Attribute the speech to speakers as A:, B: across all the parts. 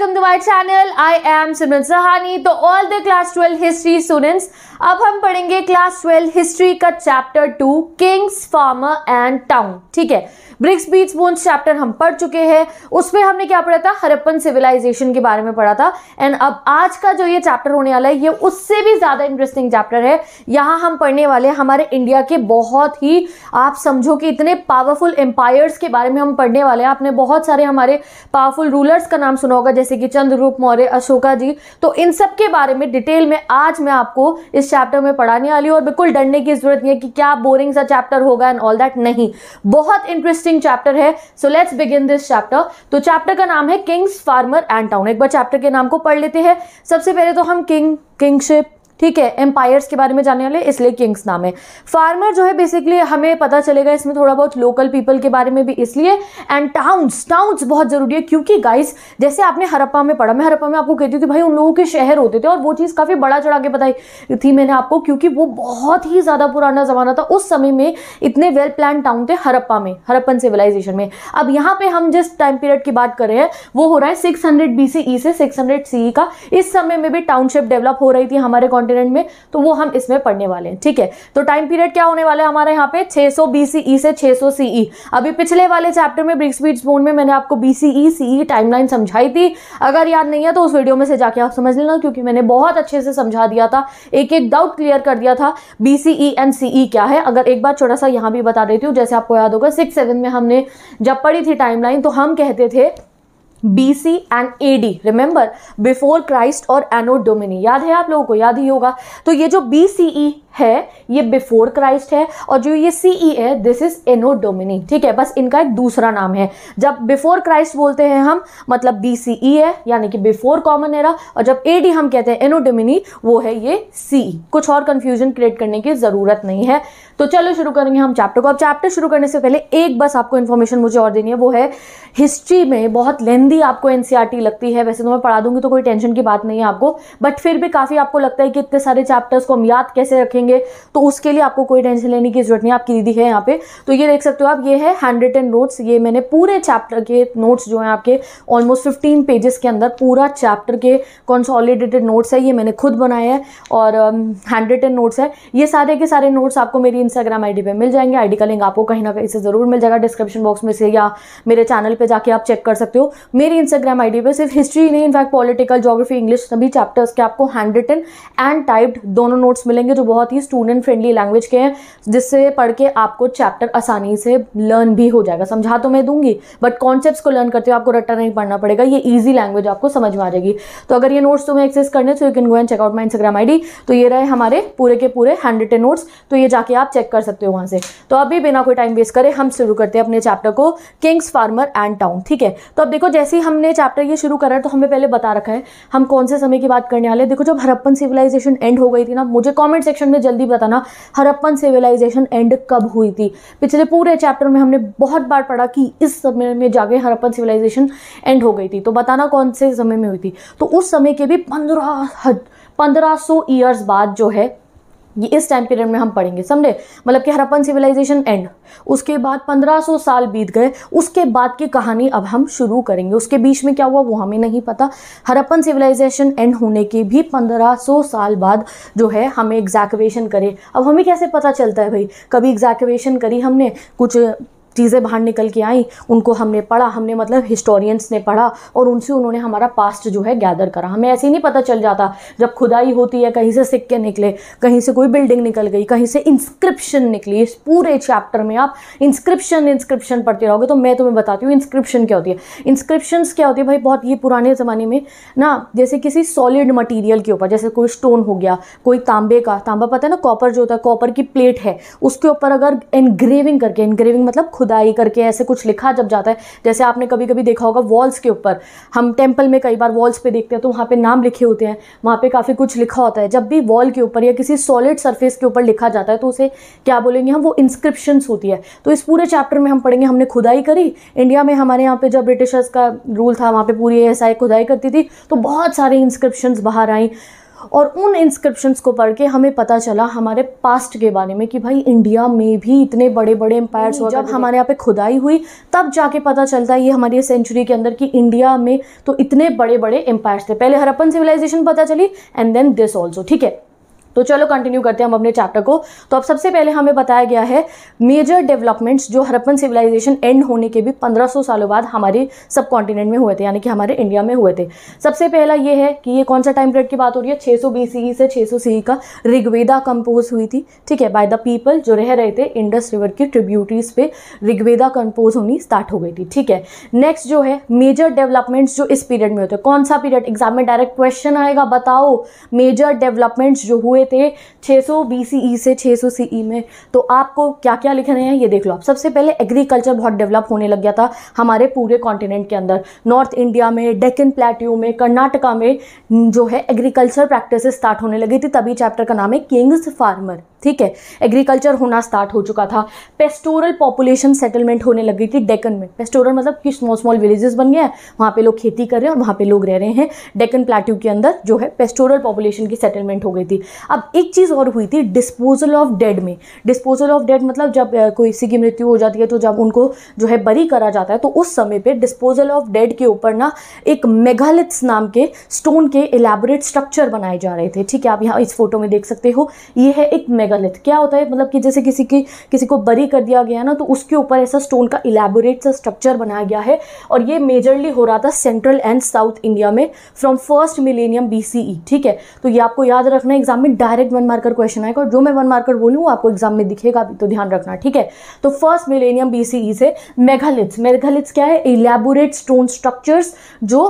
A: Welcome to my channel I am Simran Sahani तो all the class twelve history students अब हम पढ़ेंगे क्लास ट्वेल्व हिस्ट्री का chapter two kings farmer and town ठीक है ब्रिक्स बीट्स बोन्स चैप्टर हम पढ़ चुके हैं उसमें हमने क्या पढ़ा था हरप्पन सिविलाइजेशन के बारे में पढ़ा था एंड अब आज का जो ये चैप्टर होने वाला है ये उससे भी ज़्यादा इंटरेस्टिंग चैप्टर है यहाँ हम पढ़ने वाले हमारे इंडिया के बहुत ही आप समझो कि इतने पावरफुल एम्पायर्स के बारे में हम पढ़ने वाले हैं आपने बहुत सारे हमारे पावरफुल रूलर्स का नाम सुना होगा जैसे कि चंद्रूप मौर्य अशोका जी तो इन सब के बारे में डिटेल में आज मैं आपको इस चैप्टर में पढ़ाने वाली हूँ और बिल्कुल डरने की जरूरत नहीं है कि क्या बोरिंग सा चैप्टर होगा एंड ऑल दैट नहीं बहुत इंटरेस्टिंग इंटरेस्टिंग चैप्टर है so let's begin this chapter तो चैप्टर का नाम है किंग्स फार्मर एंड टाउन एक बार चैप्टर के नाम को पढ़ लेते हैं सबसे पहले तो हम किंग किंगशिप ठीक है एम्पायर्स के बारे में जानने वाले इसलिए किंग्स नाम है फार्मर जो है बेसिकली हमें पता चलेगा इसमें थोड़ा बहुत लोकल पीपल के बारे में भी इसलिए एंड टाउन्स टाउन्स बहुत ज़रूरी है क्योंकि गाइस जैसे आपने हरप्पा में पढ़ा मैं हरप्पा में आपको कहती थी भाई उन लोगों के शहर होते थे और वो चीज़ काफ़ी बड़ा चढ़ा के बताई थी मैंने आपको क्योंकि वो बहुत ही ज़्यादा पुराना ज़माना था उस समय में इतने वेल प्लान टाउन थे हरप्पा में हरप्पन सिविलाइजेशन में अब यहाँ पे हम जिस टाइम पीरियड की बात कर रहे हैं वो हो रहा है सिक्स हंड्रेड e से सिक्स हंड्रेड e का इस समय में भी टाउनशिप डेवलप हो रही थी हमारे कॉन्ट कॉन्टिनेंट में तो वो हम इसमें पढ़ने वाले हैं ठीक है तो टाइम पीरियड क्या होने वाला है हमारे यहाँ पे 600 सौ बी e से 600 सौ सीई e। अभी पिछले वाले चैप्टर में ब्रिक्स बीट बोन में मैंने आपको B C E CE timeline समझाई थी अगर याद नहीं है तो उस वीडियो में से जाके आप समझ लेना क्योंकि मैंने बहुत अच्छे से समझा दिया था एक एक डाउट क्लियर कर दिया था बी सी ई एंड सी क्या है अगर एक बार छोटा सा यहाँ भी बता देती हूँ जैसे आपको याद होगा सिक्स सेवन में हमने जब पढ़ी थी टाइमलाइन तो हम कहते थे BC and AD remember before Christ और एनो डोमिनी याद है आप लोगों को याद ही होगा तो ये जो BCE है ये बिफोर क्राइस्ट है और जो ये सीई e है दिस इज एनो डोमिनी ठीक है बस इनका एक दूसरा नाम है जब बिफोर क्राइस्ट बोलते हैं हम मतलब बी सी e है यानी कि बिफोर कॉमन एरा और जब ए डी हम कहते हैं एनो डोमिनी वो है ये सी e। कुछ और कंफ्यूजन क्रिएट करने की ज़रूरत नहीं है तो चलो शुरू करेंगे हम चैप्टर को अब चैप्टर शुरू करने से पहले एक बस आपको इन्फॉर्मेशन मुझे और देनी है वो है हिस्ट्री में बहुत लेंदी आपको एनसीआरटी लगती है वैसे तो मैं पढ़ा दूंगी तो कोई टेंशन की बात नहीं है आपको बट फिर भी काफ़ी आपको लगता है कि इतने सारे चैप्टर्स को हम याद कैसे रखेंगे करेंगे तो उसके लिए आपको कोई टेंशन लेने की जरूरत नहीं आपकी दीदी है यहाँ पे तो ये देख सकते हो आप ये है हैंड रिटन नोट्स ये मैंने पूरे चैप्टर के नोट्स जो हैं आपके ऑलमोस्ट फिफ्टीन पेजेस के अंदर पूरा चैप्टर के कंसॉलिडेटेड नोट्स है ये मैंने खुद बनाया है और हैंड रिटन नोट्स है ये सारे के सारे नोट्स आपको मेरी इंस्टाग्राम आई पे मिल जाएंगे आई का लिंक आपको कहीं ना कहीं से ज़रूर मिल जाएगा डिस्क्रिप्शन बॉक्स में से या मेरे चैनल पर जाके आप चेक कर सकते हो मेरी इंस्टाग्राम आई पर सिर्फ हिस्ट्री नहीं इनफैक्ट पॉलिटिकल जोग्राफी इंग्लिश सभी चैप्टर्स के आपको हैंड रिटन एंड टाइप्ड दोनों नोट्स मिलेंगे जो बहुत ही ही स्टूडेंट फ्रेंडली लैंग्वेज के हैं जिससे पढ़ के आपको चैप्टर आसानी से लर्न भी हो जाएगा समझा तो मैं दूंगी बट कॉन्सेप्ट को लर्न करते हो आपको रट्टा नहीं पढ़ना पड़ेगा ये ईजी लैंग्वेज आपको समझ में आ जाएगी तो अगर ये नोट्स तुम्हें एक्सेस करने तो you can go and check out my Instagram I तो ये रहे हमारे पूरे के पूरे हैंड रिटेन नोट्स तो ये जाके आप चेक कर सकते हो वहाँ से तो अभी बिना कोई टाइम वेस्ट करें हम शुरू करते हैं अपने चैप्टर को किंग्स फार्मर एंड टाउन ठीक है तो अब देखो जैसे ही हमने चैप्टर ये शुरू करा तो हमें पहले बता रखा है हम कौन से समय की बात करने वाले देखो जब हरप्पन सिविलाइजेशन एंड हो गई थी ना मुझे कॉमेंट सेक्शन में मुझे जल्दी बताना हरप्पन सिविलाइजेशन एंड कब हुई थी पिछले पूरे चैप्टर में हमने बहुत बार पढ़ा कि इस समय में जाके हरप्पन सिविलाइजेशन एंड हो गई थी तो बताना कौन से समय में हुई थी तो उस समय के भी पंद्रह पंद्रह सौ ईयर्स बाद जो है ये इस टाइम पीरियड में हम पढ़ेंगे समझे मतलब कि हरप्पन सिविलाइजेशन एंड उसके बाद 1500 साल बीत गए उसके बाद की कहानी अब हम शुरू करेंगे उसके बीच में क्या हुआ वो हमें नहीं पता हरप्पन सिविलाइजेशन एंड होने के भी 1500 साल बाद जो है हमें एग्जैकवेशन करे अब हमें कैसे पता चलता है भाई कभी एग्जैकवेशन करी हमने कुछ चीज़ें बाहर निकल के आई उनको हमने पढ़ा हमने मतलब हिस्टोरियंस ने पढ़ा और उनसे उन्होंने हमारा पास्ट जो है गैदर करा हमें ऐसे ही नहीं पता चल जाता जब खुदाई होती है कहीं से सिक्के निकले कहीं से कोई बिल्डिंग निकल गई कहीं से इंस्क्रिप्शन निकली इस पूरे चैप्टर में आप इंस्क्रिप्शन इंस्क्रिप्शन पढ़ते रहोगे तो मैं तुम्हें बताती हूँ इंस्क्रिप्शन क्या होती है इंस्क्रिप्शन क्या होती है भाई बहुत ये पुराने ज़माने में ना जैसे किसी सॉलिड मटीरियल के ऊपर जैसे कोई स्टोन हो गया कोई तांबे का तांबा पता है ना कॉपर जो होता है कॉपर की प्लेट है उसके ऊपर अगर एनग्रेविंग करके एनग्रेविंग मतलब खुद खुदाई करके ऐसे कुछ लिखा जब जाता है जैसे आपने कभी कभी देखा होगा वॉल्स के ऊपर हम टेम्पल में कई बार वॉल्स पे देखते हैं तो वहाँ पे नाम लिखे होते हैं वहाँ पे काफ़ी कुछ लिखा होता है जब भी वॉल के ऊपर या किसी सॉलिड सरफेस के ऊपर लिखा जाता है तो उसे क्या बोलेंगे हम वो इंस्क्रिप्शंस होती है तो इस पूरे चैप्टर में हम पढ़ेंगे हमने खुदाई करी इंडिया में हमारे यहाँ पे जब ब्रिटिशर्स का रूल था वहाँ पे पूरी ऐसा खुदाई करती थी तो बहुत सारी इंस्क्रिप्शंस बाहर आई और उन इंस्क्रिप्शंस को पढ़ के हमें पता चला हमारे पास्ट के बारे में कि भाई इंडिया में भी इतने बड़े बड़े एम्पायर्स हुआ जब हमारे यहाँ पे खुदाई हुई तब जाके पता चलता है ये हमारी सेंचुरी के अंदर कि इंडिया में तो इतने बड़े बड़े एम्पायर्स थे पहले हरप्पन सिविलाइजेशन पता चली एंड देन दिस ऑल्सो ठीक है तो चलो कंटिन्यू करते हैं हम अपने चैप्टर को तो अब सबसे पहले हमें बताया गया है मेजर डेवलपमेंट्स जो हरप्पन सिविलाइजेशन एंड होने के भी 1500 सालों बाद हमारे सब कॉन्टिनेंट में हुए थे यानी कि हमारे इंडिया में हुए थे सबसे पहला ये है कि ये कौन सा टाइम पीरियड की बात हो रही है 600 बीसीई e से 600 सीई e का ऋग्वेदा कंपोज हुई थी ठीक है बाय द पीपल जो रह रहे थे इंडस रिवर की ट्रिब्यूटरीज पे ऋग्वेदा कंपोज होनी स्टार्ट हो गई थी ठीक है नेक्स्ट जो है मेजर डेवलपमेंट्स जो इस पीरियड में होते हैं कौन सा पीरियड एग्जाम में डायरेक्ट क्वेश्चन आएगा बताओ मेजर डेवलपमेंट्स जो हुए थे 600 सौ BCE से 600 सौ e में तो आपको क्या क्या लिखने हैं ये देख लो आप सबसे पहले एग्रीकल्चर बहुत डेवलप होने लग गया था हमारे पूरे कॉन्टिनेंट के अंदर नॉर्थ इंडिया में डेकिन प्लेट्यू में कर्नाटका में जो है एग्रीकल्चर प्रैक्टिस स्टार्ट होने लगी थी तभी चैप्टर का नाम है किंग्स फार्मर ठीक है एग्रीकल्चर होना स्टार्ट हो चुका था पेस्टोरल पॉपुलेशन सेटलमेंट होने लग गई थी डेकन में पेस्टोरल मतलब कि स्मॉल स्मॉल विलेजेस बन गए हैं वहाँ पे लोग खेती कर रहे हैं और वहाँ पे लोग रह रहे हैं डेकन प्लाट्यू के अंदर जो है पेस्टोरल पॉपुलेशन की सेटलमेंट हो गई थी अब एक चीज़ और हुई थी डिस्पोजल ऑफ डेड में डिस्पोजल ऑफ डेड मतलब जब कोई किसी की मृत्यु हो जाती है तो जब उनको जो है बरी करा जाता है तो उस समय पर डिस्पोजल ऑफ डेड के ऊपर ना एक मेघालिथ्स नाम के स्टोन के एलेबोरेट स्ट्रक्चर बनाए जा रहे थे ठीक है आप यहाँ इस फोटो में देख सकते हो ये है एक मेगालिथ क्या होता है मतलब कि जैसे किसी की किसी को बरी कर दिया गया ना तो उसके ऊपर ऐसा स्टोन का इलेबोरेट सा स्ट्रक्चर बनाया गया है और ये मेजरली हो रहा था सेंट्रल एंड साउथ इंडिया में फ्रॉम फर्स्ट मिलेनियम बी ठीक है तो ये आपको याद रखना है एग्जाम में डायरेक्ट वन मार्कर क्वेश्चन आएगा और जो मैं वन मार्कर बोलूँ वो आपको एग्जाम में दिखेगा तो ध्यान रखना ठीक है तो फर्स्ट मिलेनियम बी से मेघालिथ्स मेघालिथ्स क्या है इलेबोरेट स्टोन स्ट्रक्चर्स जो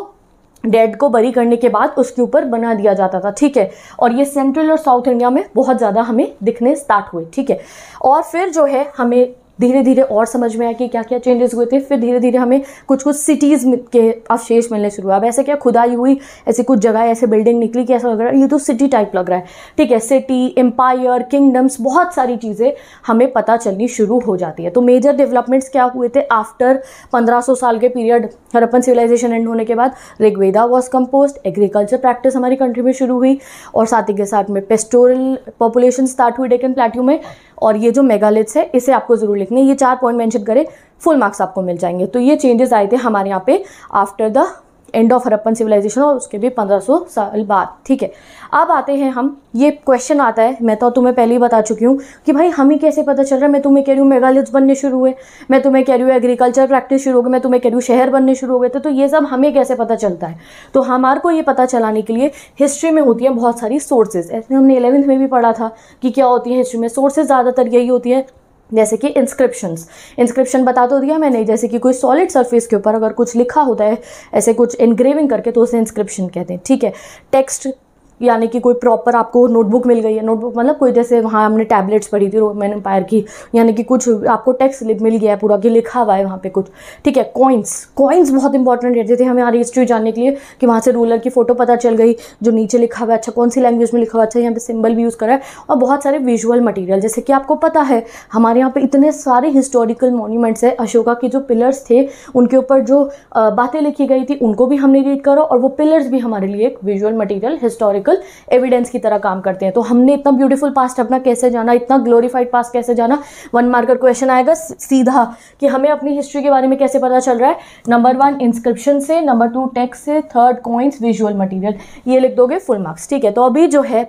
A: डेड को बरी करने के बाद उसके ऊपर बना दिया जाता था ठीक है और ये सेंट्रल और साउथ इंडिया में बहुत ज़्यादा हमें दिखने स्टार्ट हुए ठीक है और फिर जो है हमें धीरे धीरे और समझ में आया कि क्या क्या चेंजेस हुए थे फिर धीरे धीरे हमें कुछ कुछ सिटीज़ के अवशेष मिलने शुरू हुआ वैसे ऐसे क्या खुदाई हुई ऐसी कुछ जगह ऐसे बिल्डिंग निकली कि ऐसा लग रहा है ये तो सिटी टाइप लग रहा है ठीक है सिटी एम्पायर किंगडम्स बहुत सारी चीज़ें हमें पता चलनी शुरू हो जाती है तो मेजर डेवलपमेंट्स क्या हुए थे आफ्टर पंद्रह साल के पीरियड हरप्पन सिविलाइजेशन एंड होने के बाद Rigveda was composed agriculture practice हमारी कंट्री में शुरू हुई और साथ ही के साथ में पेस्टोरल पॉपुलेशन स्टार्ट हुई डेकन प्लेट्यू में और ये जो मेगालिथ्स है इसे आपको ज़रूर लिखना है ये चार पॉइंट मैंशन करें फुल मार्क्स आपको मिल जाएंगे तो ये चेंजेस आए थे हमारे यहाँ पे after the end of Harappan civilisation और उसके भी 1500 साल बाद ठीक है अब आते हैं हम ये क्वेश्चन आता है मैं तो तुम्हें पहले ही बता चुकी हूँ कि भाई हमें कैसे पता चल रहा है मैं तुम्हें कह रही हूँ मेगालिथ्स बनने शुरू हुए मैं तुम्हें कह रही हूँ एग्रीकल्चर प्रैक्टिस शुरू हो गई मैं तुम्हें कह रही हूँ शहर बनने शुरू हो गए थे तो, तो ये सब हमें कैसे पता चलता है तो हमारे को ये पता चलाने के लिए हिस्ट्री में होती है बहुत सारी सोर्सेज ऐसे हमने इलेवंथ में भी पढ़ा था कि क्या होती है हिस्ट्री में सोर्सेज ज़्यादातर यही होती है जैसे कि इंस्क्रिप्शंस इंस्क्रिप्शन बता तो दिया मैंने जैसे कि कोई सॉलिड सरफेस के ऊपर अगर कुछ लिखा होता है ऐसे कुछ इनग्रेविंग करके तो उसे इंस्क्रिप्शन कहते हैं ठीक है टेक्स्ट यानी कि कोई प्रॉपर आपको नोटबुक मिल गई है नोटबुक मतलब कोई जैसे वहाँ हमने टैबलेट्स पढ़ी थी रोमन एम्पायर की यानी कि कुछ आपको टैक्स मिल गया है पूरा कि लिखा हुआ है वहाँ पे कुछ ठीक है कॉइन्स कॉइन्स बहुत इंपॉर्टेंट रहते थे हमें हमारी हिस्ट्री जानने के लिए कि वहाँ से रूलर की फ़ोटो पता चल गई जो नीचे लिखा हुआ है अच्छा कौन सी लैंग्वेज में लिखा हुआ अच्छा यहाँ पर सिम्बल भी यूज़ करा है और बहुत सारे विजुअल मटीरियल जैसे कि आपको पता है हमारे यहाँ पर इतने सारे हिस्टोरिकल मोन्यूमेंट्स हैं अशोका के जो पिलर्स थे उनके ऊपर जो बातें लिखी गई थी उनको भी हमने रीड करो और वो पिलर्स भी हमारे लिए एक visual material historical historical evidence की तरह काम करते हैं तो हमने इतना ब्यूटीफुल पास्ट अपना कैसे जाना इतना ग्लोरीफाइड पास्ट कैसे जाना वन मार्कर क्वेश्चन आएगा सीधा कि हमें अपनी हिस्ट्री के बारे में कैसे पता चल रहा है नंबर वन इंस्क्रिप्शन से नंबर टू टेक्स से थर्ड कॉइंस विजुअल मटीरियल ये लिख दोगे फुल मार्क्स ठीक है तो अभी जो है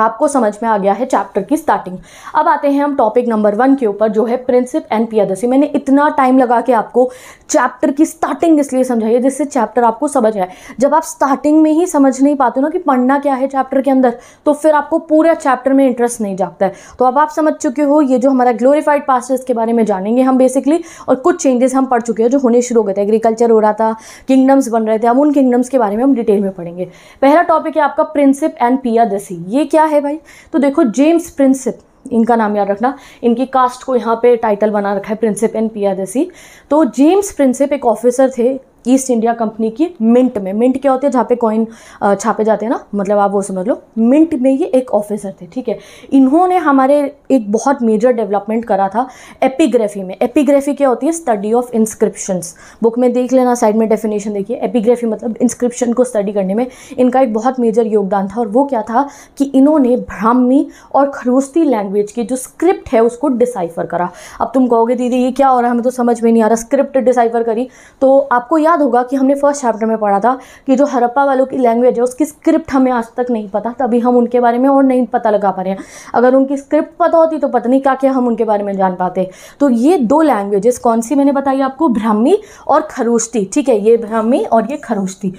A: आपको समझ में आ गया है चैप्टर की स्टार्टिंग अब आते हैं हम टॉपिक नंबर वन के ऊपर जो है प्रिंसिप एंड पियादसी मैंने इतना टाइम लगा के आपको चैप्टर की स्टार्टिंग इसलिए समझाई जिससे चैप्टर आपको समझ आए जब आप स्टार्टिंग में ही समझ नहीं पाते हो ना कि पढ़ना क्या है चैप्टर के अंदर तो फिर आपको पूरे चैप्टर में इंटरेस्ट नहीं जागता है तो अब आप समझ चुके हो ये जो हमारा ग्लोरीफाइड पास्ट इसके बारे में जानेंगे हम बेसिकली और कुछ चेंजेस हम पढ़ चुके हैं जो होने शुरू हो गए थे एग्रीकल्चर हो रहा था किंगडम्स बन रहे थे अब उन किंगडम्स के बारे में हम डिटेल में पढ़ेंगे पहला टॉपिक है आपका प्रिंसिप एंड पियादसी ये क्या है भाई तो देखो जेम्स प्रिंसिप इनका नाम याद रखना इनकी कास्ट को यहाँ पे टाइटल बना रखा है प्रिंसिप एंड पी जैसी तो जेम्स प्रिंसिप एक ऑफिसर थे ईस्ट इंडिया कंपनी की मिंट में मिंट क्या होती है जहाँ पे कॉइन छापे जाते हैं ना मतलब आप वो समझ लो मिंट में ये एक ऑफिसर थे ठीक है इन्होंने हमारे एक बहुत मेजर डेवलपमेंट करा था एपिग्राफी में एपिग्राफी क्या होती है स्टडी ऑफ इंस्क्रिप्शन बुक में देख लेना साइड में डेफिनेशन देखिए एपिग्राफी मतलब इंस्क्रिप्शन को स्टडी करने में इनका एक बहुत मेजर योगदान था और वो क्या था कि इन्होंने ब्राह्मी और खरूस्ती लैंग्वेज की जो स्क्रिप्ट है उसको डिसाइफर करा अब तुम कहोगे दीदी ये क्या हो रहा है हमें तो समझ में नहीं आ रहा स्क्रिप्ट डिसाइफर करी तो आपको याद याद होगा कि हमने फर्स्ट चैप्टर में पढ़ा था कि जो हरप्पा वालों की लैंग्वेज है उसकी स्क्रिप्ट हमें आज तक नहीं पता तभी हम उनके बारे में और नहीं पता लगा पा रहे हैं अगर उनकी स्क्रिप्ट पता होती तो पता नहीं क्या क्या हम उनके बारे में जान पाते तो ये दो लैंग्वेजेस कौन सी मैंने बताई आपको ब्राह्मी और खरोष्टी ठीक है ये ब्राह्मी और ये खरोष्टी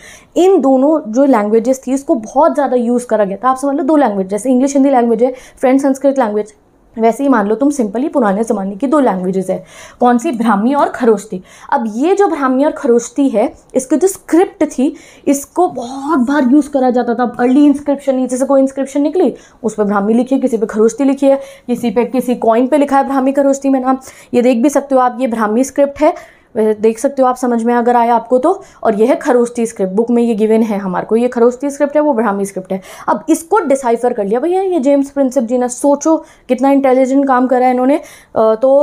A: इन दोनों जो लैंग्वेजेस थी इसको बहुत ज़्यादा यूज़ करा गया था आप समझ लो दो लैंग्वेज जैसे इंग्लिश हिंदी लैंग्वेज है फ्रेंच संस्कृत लैंग्वेज वैसे ही मान लो तुम सिंपली पुराने ज़माने की दो लैंग्वेजेस है कौन सी ब्राह्मी और खरोश्ती अब ये जो ब्राह्मी और खरोश्ती है इसकी जो स्क्रिप्ट थी इसको बहुत बार यूज़ करा जाता था अर्ली इंस्क्रिप्शन नीचे से कोई इंस्क्रिप्शन निकली उस पर ब्राह्मी लिखी है किसी पे खरोश्ती लिखी है किसी पे किसी कॉइन पर लिखा है ब्राह्मी खरोश्ती में नाम ये देख भी सकते हो आप ये ब्राह्मी स्क्रिप्ट है वैसे देख सकते हो आप समझ में अगर आया आपको तो और यह है खरोस्ती स्क्रिप्ट बुक में ये गिवन है हमारे को ये खरोस्ती स्क्रिप्ट है वो ब्राह्मी स्क्रिप्ट है अब इसको डिसाइफर कर लिया भैया ये जेम्स प्रिंसिप जी ने सोचो कितना इंटेलिजेंट काम करा है इन्होंने तो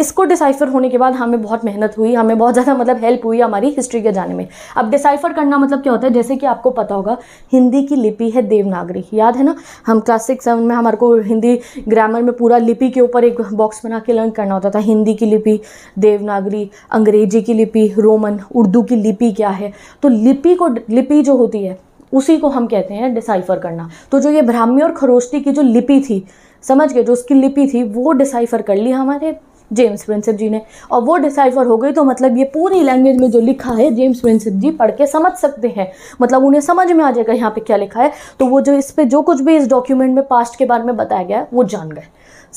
A: इसको डिसाइफर होने के बाद हमें बहुत मेहनत हुई हमें बहुत ज़्यादा मतलब हेल्प हुई हमारी हिस्ट्री के जाने में अब डिसाइफर करना मतलब क्या होता है जैसे कि आपको पता होगा हिंदी की लिपि है देवनागरी याद है ना हम क्लास सिक्स सेवन में हमारे को हिंदी ग्रामर में पूरा लिपि के ऊपर एक बॉक्स बना के लर्न करना होता था हिंदी की लिपि देवनागरी अंग्रेजी की लिपि रोमन उर्दू की लिपि क्या है तो लिपि को लिपि जो होती है उसी को हम कहते हैं डिसाइफर करना तो जो ये ब्राह्मी और खरोष्टी की जो लिपि थी समझ गए जो उसकी लिपि थी वो डिसाइफर कर ली हमारे जेम्स प्रिंसिप जी ने और वो डिसाइफर हो गई तो मतलब ये पूरी लैंग्वेज में जो लिखा है जेम्स प्रिंसिप जी पढ़ के समझ सकते हैं मतलब उन्हें समझ में आ जाएगा यहाँ पे क्या लिखा है तो वो जो इस पर जो कुछ भी इस डॉक्यूमेंट में पास्ट के बारे में बताया गया है वो जान गए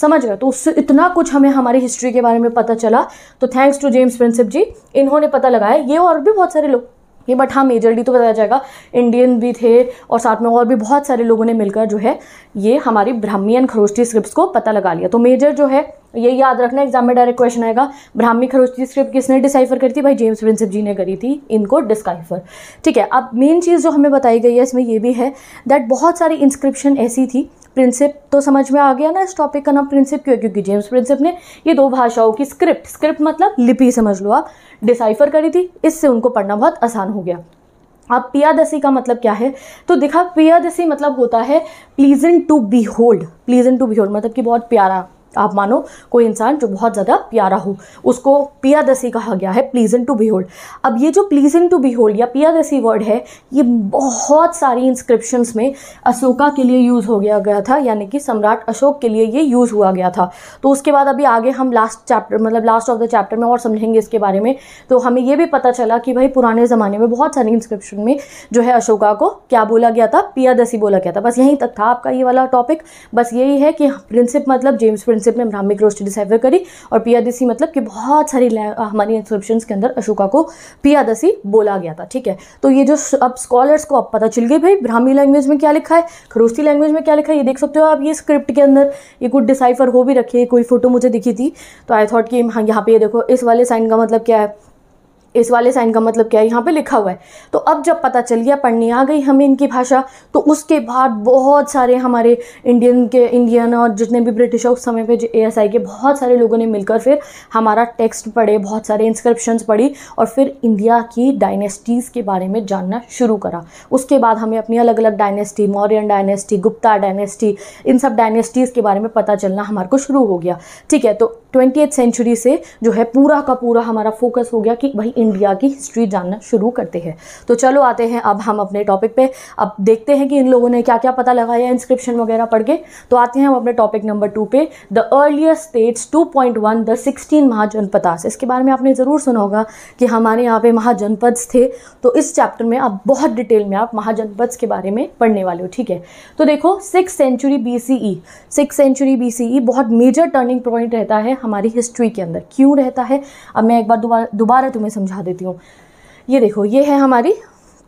A: समझ गए तो उससे इतना कुछ हमें हमारी हिस्ट्री के बारे में पता चला तो thanks to James Prinsep ji इन्होंने पता लगाया ये और भी बहुत सारे लोग ये बट हाँ मेजरली तो बताया जाएगा इंडियन भी थे और साथ में और भी बहुत सारे लोगों ने मिलकर जो है ये हमारी ब्राह्मी एंड खरोष्टी स्क्रिप्ट को पता लगा लिया तो मेजर जो है ये याद रखना एग्जाम में डायरेक्ट क्वेश्चन आएगा ब्राह्मी खरोष्टी स्क्रिप्ट किसने डिसाइफर करी थी भाई जेम्स प्रिंसिप जी ने करी थी इनको डिस्काइफर ठीक है अब मेन चीज़ जो हमें बताई गई है इसमें ये भी है दैट बहुत सारी इंस्क्रिप्शन ऐसी थी प्रिंसिप तो समझ में आ गया ना इस टॉपिक का नाम प्रिंसिप क्यों क्योंकि जेम्स प्रिंसिप ने ये दो भाषाओं की स्क्रिप्ट स्क्रिप्ट मतलब लिपि समझ लो आप डिसाइफर करी थी इससे उनको पढ़ना बहुत आसान हो गया अब पियादसी का मतलब क्या है तो देखा पियादसी मतलब होता है pleasant to behold pleasant to behold मतलब कि बहुत प्यारा आप मानो कोई इंसान जो बहुत ज़्यादा प्यारा हो उसको पियादसी कहा गया है प्लीजिंग टू होल्ड अब ये जो प्लीजिंग टू होल्ड या पियादसी वर्ड है ये बहुत सारी इंस्क्रिप्शंस में अशोका के लिए यूज़ हो गया गया था यानी कि सम्राट अशोक के लिए ये यूज़ हुआ गया था तो उसके बाद अभी आगे हम लास्ट चैप्टर मतलब लास्ट ऑफ द चैप्टर में और समझेंगे इसके बारे में तो हमें ये भी पता चला कि भाई पुराने ज़माने में बहुत सारी इंस्क्रिप्शन में जो है अशोका को क्या बोला गया था पियादसी बोला गया था बस यहीं तक था आपका ये वाला टॉपिक बस यही है कि प्रिंसिप मतलब जेम्स प्रिंस कॉन्सेप्ट में ब्राह्मिक रोस्टी डिसाइफर करी और पियादसी मतलब कि बहुत सारी हमारी इंस्क्रिप्शन के अंदर अशोका को पियादसी बोला गया था ठीक है तो ये जो अब स्कॉलर्स को अब पता चल गई भाई ब्राह्मी लैंग्वेज में क्या लिखा है खरोस्ती लैंग्वेज में क्या लिखा है ये देख सकते हो आप ये स्क्रिप्ट के अंदर ये कुछ डिसाइफर हो भी रखी है कोई फोटो मुझे दिखी थी तो आई थॉट कि हाँ, यहाँ पे ये देखो इस वाले साइन का मतलब क्या है इस वाले साइन का मतलब क्या है यहाँ पे लिखा हुआ है तो अब जब पता चल गया पढ़ने आ गई हमें इनकी भाषा तो उसके बाद बहुत सारे हमारे इंडियन के इंडियन और जितने भी ब्रिटिश है उस समय पे ए एस आई के बहुत सारे लोगों ने मिलकर फिर हमारा टेक्स्ट पढ़े बहुत सारे इंस्क्रिप्शन पढ़ी और फिर इंडिया की डायनेस्टीज़ के बारे में जानना शुरू करा उसके बाद हमें अपनी अलग अलग dynasty Mauryan dynasty Gupta dynasty इन सब डायनेस्टीज़ के बारे में पता चलना हमारे को शुरू हो गया ठीक है तो ट्वेंटी सेंचुरी से जो है पूरा का पूरा हमारा फोकस हो गया कि भाई इंडिया की हिस्ट्री जानना शुरू करते हैं तो चलो आते हैं अब हम अपने टॉपिक पे अब देखते हैं कि इन लोगों ने क्या क्या पता लगाया इंस्क्रिप्शन वगैरह पढ़ के तो आते हैं हम अपने टॉपिक नंबर टू पे the earlier states two point one the sixteen Mahajanapadas इसके बारे में आपने ज़रूर सुना होगा कि हमारे यहाँ पे महाजनपद थे तो इस चैप्टर में आप बहुत डिटेल में आप महाजनपद के बारे में पढ़ने वाले हो ठीक है तो देखो six century B C E six century B C E बहुत मेजर टर्निंग पॉइंट रहता है हमारी हिस्ट्री के अंदर क्यों रहता है अब मैं एक बार दोबारा तुम्हें समझा समझा देती हूँ ये देखो ये है हमारी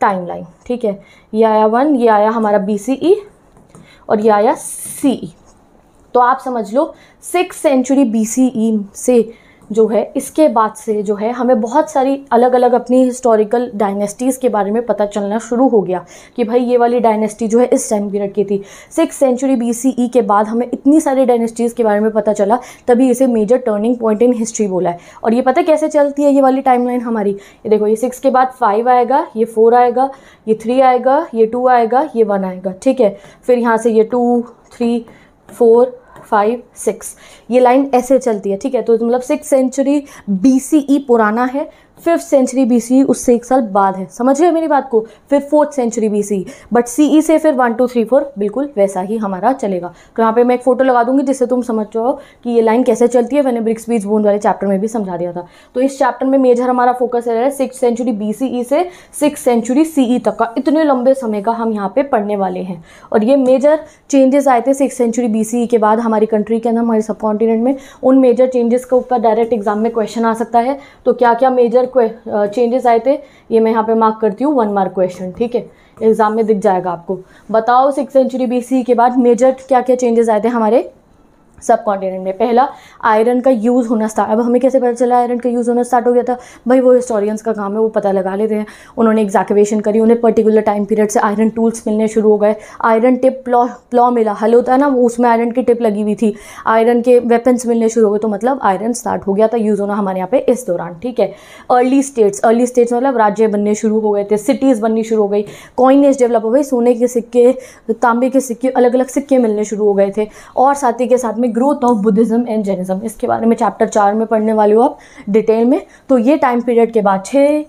A: टाइम ठीक है ये आया वन ये आया हमारा बी e और ये आया सी e। तो आप समझ लो सिक्स सेंचुरी बी से जो है इसके बाद से जो है हमें बहुत सारी अलग अलग अपनी हिस्टोरिकल डायनेस्टीज़ के बारे में पता चलना शुरू हो गया कि भाई ये वाली डायनेस्टी जो है इस टाइम पीरियड की थी सिक्स सेंचुरी बी के बाद हमें इतनी सारी डायनेस्टीज़ के बारे में पता चला तभी इसे major turning point in history बोला है और ये पता कैसे चलती है ये वाली टाइमलाइन हमारी ये देखो ये सिक्स के बाद फाइव आएगा ये फोर आएगा ये थ्री आएगा ये टू आएगा ये वन आएगा ठीक है फिर यहाँ से ये two three four five six ये लाइन ऐसे चलती है ठीक है तो मतलब सिक्स सेंचुरी बी पुराना है फिफ्थ सेंचुरी बीसी उससे एक साल बाद है समझ गए मेरी बात को फिर fourth century BC but CE से फिर वन टू थ्री फोर बिल्कुल वैसा ही हमारा चलेगा तो यहाँ पे मैं एक फोटो लगा दूंगी जिससे तुम समझ जाओ कि ये लाइन कैसे चलती है मैंने ब्रिक्स बीज बोन वाले चैप्टर में भी समझा दिया था तो इस चैप्टर में मेजर हमारा फोकस रहा है सिक्स सेंचुरी बी से सिक्स सेंचुरी सीई तक का इतने लंबे समय का हम यहाँ पे पढ़ने वाले हैं और ये मेजर चेंजेस आए थे सिक्स सेंचुरी बी के बाद हमारी कंट्री के अंदर हमारे सब कॉन्टिनेंट में उन मेजर चेंजेस के ऊपर डायरेक्ट एग्जाम में क्वेश्चन आ सकता है तो क्या क्या मेजर चेंजेस आए थे ये मैं यहाँ पे मार्क करती हूँ वन मार्क क्वेश्चन ठीक है एग्ज़ाम में दिख जाएगा आपको बताओ सिक्स सेंचुरी बी के बाद मेजर क्या क्या चेंजेस आए थे हमारे सब कॉन्टिनेंट में पहला आयरन का यूज़ होना स्टार्ट अब हमें कैसे पता चला आयरन का यूज़ होना स्टार्ट हो गया था भाई वो हिस्टोरियंस का काम है वो पता लगा लेते हैं उन्होंने एग्जैक्वेशन करी उन्हें पर्टिकुलर टाइम पीरियड से आयरन टूल्स मिलने शुरू हो गए आयरन टिप प्लॉ प्लॉ मिला हल होता है ना वो उसमें आयरन की टिप लगी हुई थी आयरन के वेपन्स मिलने शुरू हो गए तो मतलब आयरन स्टार्ट हो गया था यूज़ होना हमारे यहाँ पे इस दौरान ठीक है अर्ली स्टेट्स अर्ली स्टेट्स मतलब राज्य बनने शुरू हो गए थे सिटीज़ बननी शुरू हो गई कॉइनेज डेवलप हो गई सोने के सिक्के तांबे के सिक्के अलग अलग सिक्के मिलने शुरू हो गए थे और साथ ही के साथ में growth of Buddhism and Jainism इसके बारे में चैप्टर चार में पढ़ने वाले हो आप डिटेल में तो ये टाइम पीरियड के बाद छः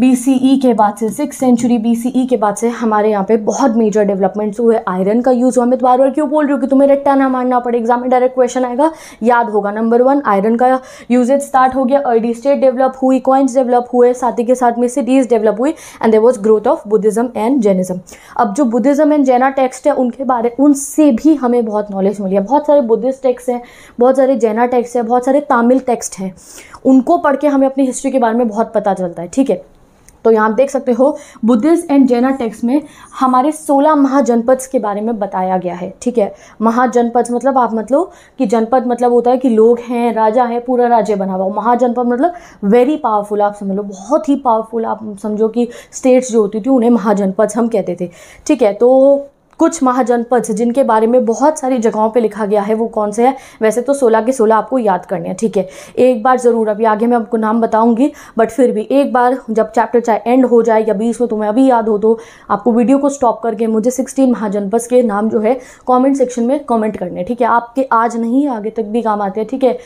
A: बी e के बाद से सिक्स सेंचुरी बी के बाद से हमारे यहाँ पे बहुत मेजर डेवलपमेंट्स हुए आयरन का यूज़ हुआ मैं बार बार क्यों बोल रही हूँ कि तुम्हें रट्टा ना मारना पड़े एग्जाम में डायरेक्ट क्वेश्चन आएगा याद होगा नंबर वन आयरन का यूजेज स्टार्ट हो गया अर्डी स्टेट डेवलप हुई कॉइन्स डेवलप हुए साथ ही के साथ में सिटीज़ डेवलप हुई and there was growth of Buddhism and Jainism अब जो बुद्धिज्म एंड जैना टेक्स्ट है उनके बारे उनसे भी हमें बहुत नॉलेज मिली है बहुत सारे बुद्धिस्ट टेक्स्ट हैं बहुत सारे जैना टेक्स्ट हैं बहुत सारे तमिल टेक्स्ट हैं उनको पढ़ के हमें अपनी हिस्ट्री के बारे में बहुत पता चलता है ठीक है तो यहाँ आप देख सकते हो बुद्धिस्ट एंड जैना टेक्स्ट में हमारे 16 महाजनपद्स के बारे में बताया गया है ठीक है महाजनपद मतलब आप मतलब कि जनपद मतलब होता है कि लोग हैं राजा है पूरा राज्य बना हुआ महाजनपद मतलब वेरी पावरफुल आप समझ लो बहुत ही पावरफुल आप समझो कि स्टेट्स जो होती थी उन्हें महाजनपद हम कहते थे ठीक है तो कुछ महाजनपद जिनके बारे में बहुत सारी जगहों पे लिखा गया है वो कौन से हैं वैसे तो 16 के 16 आपको याद करने हैं ठीक है एक बार ज़रूर अभी आगे मैं आपको नाम बताऊंगी बट फिर भी एक बार जब चैप्टर चाहे एंड हो जाए या बीस में तुम्हें अभी याद हो तो आपको वीडियो को स्टॉप करके मुझे सिक्सटीन महाजनपद के नाम जो है कॉमेंट सेक्शन में कॉमेंट करने ठीक है आपके आज नहीं आगे तक भी काम आते हैं ठीक है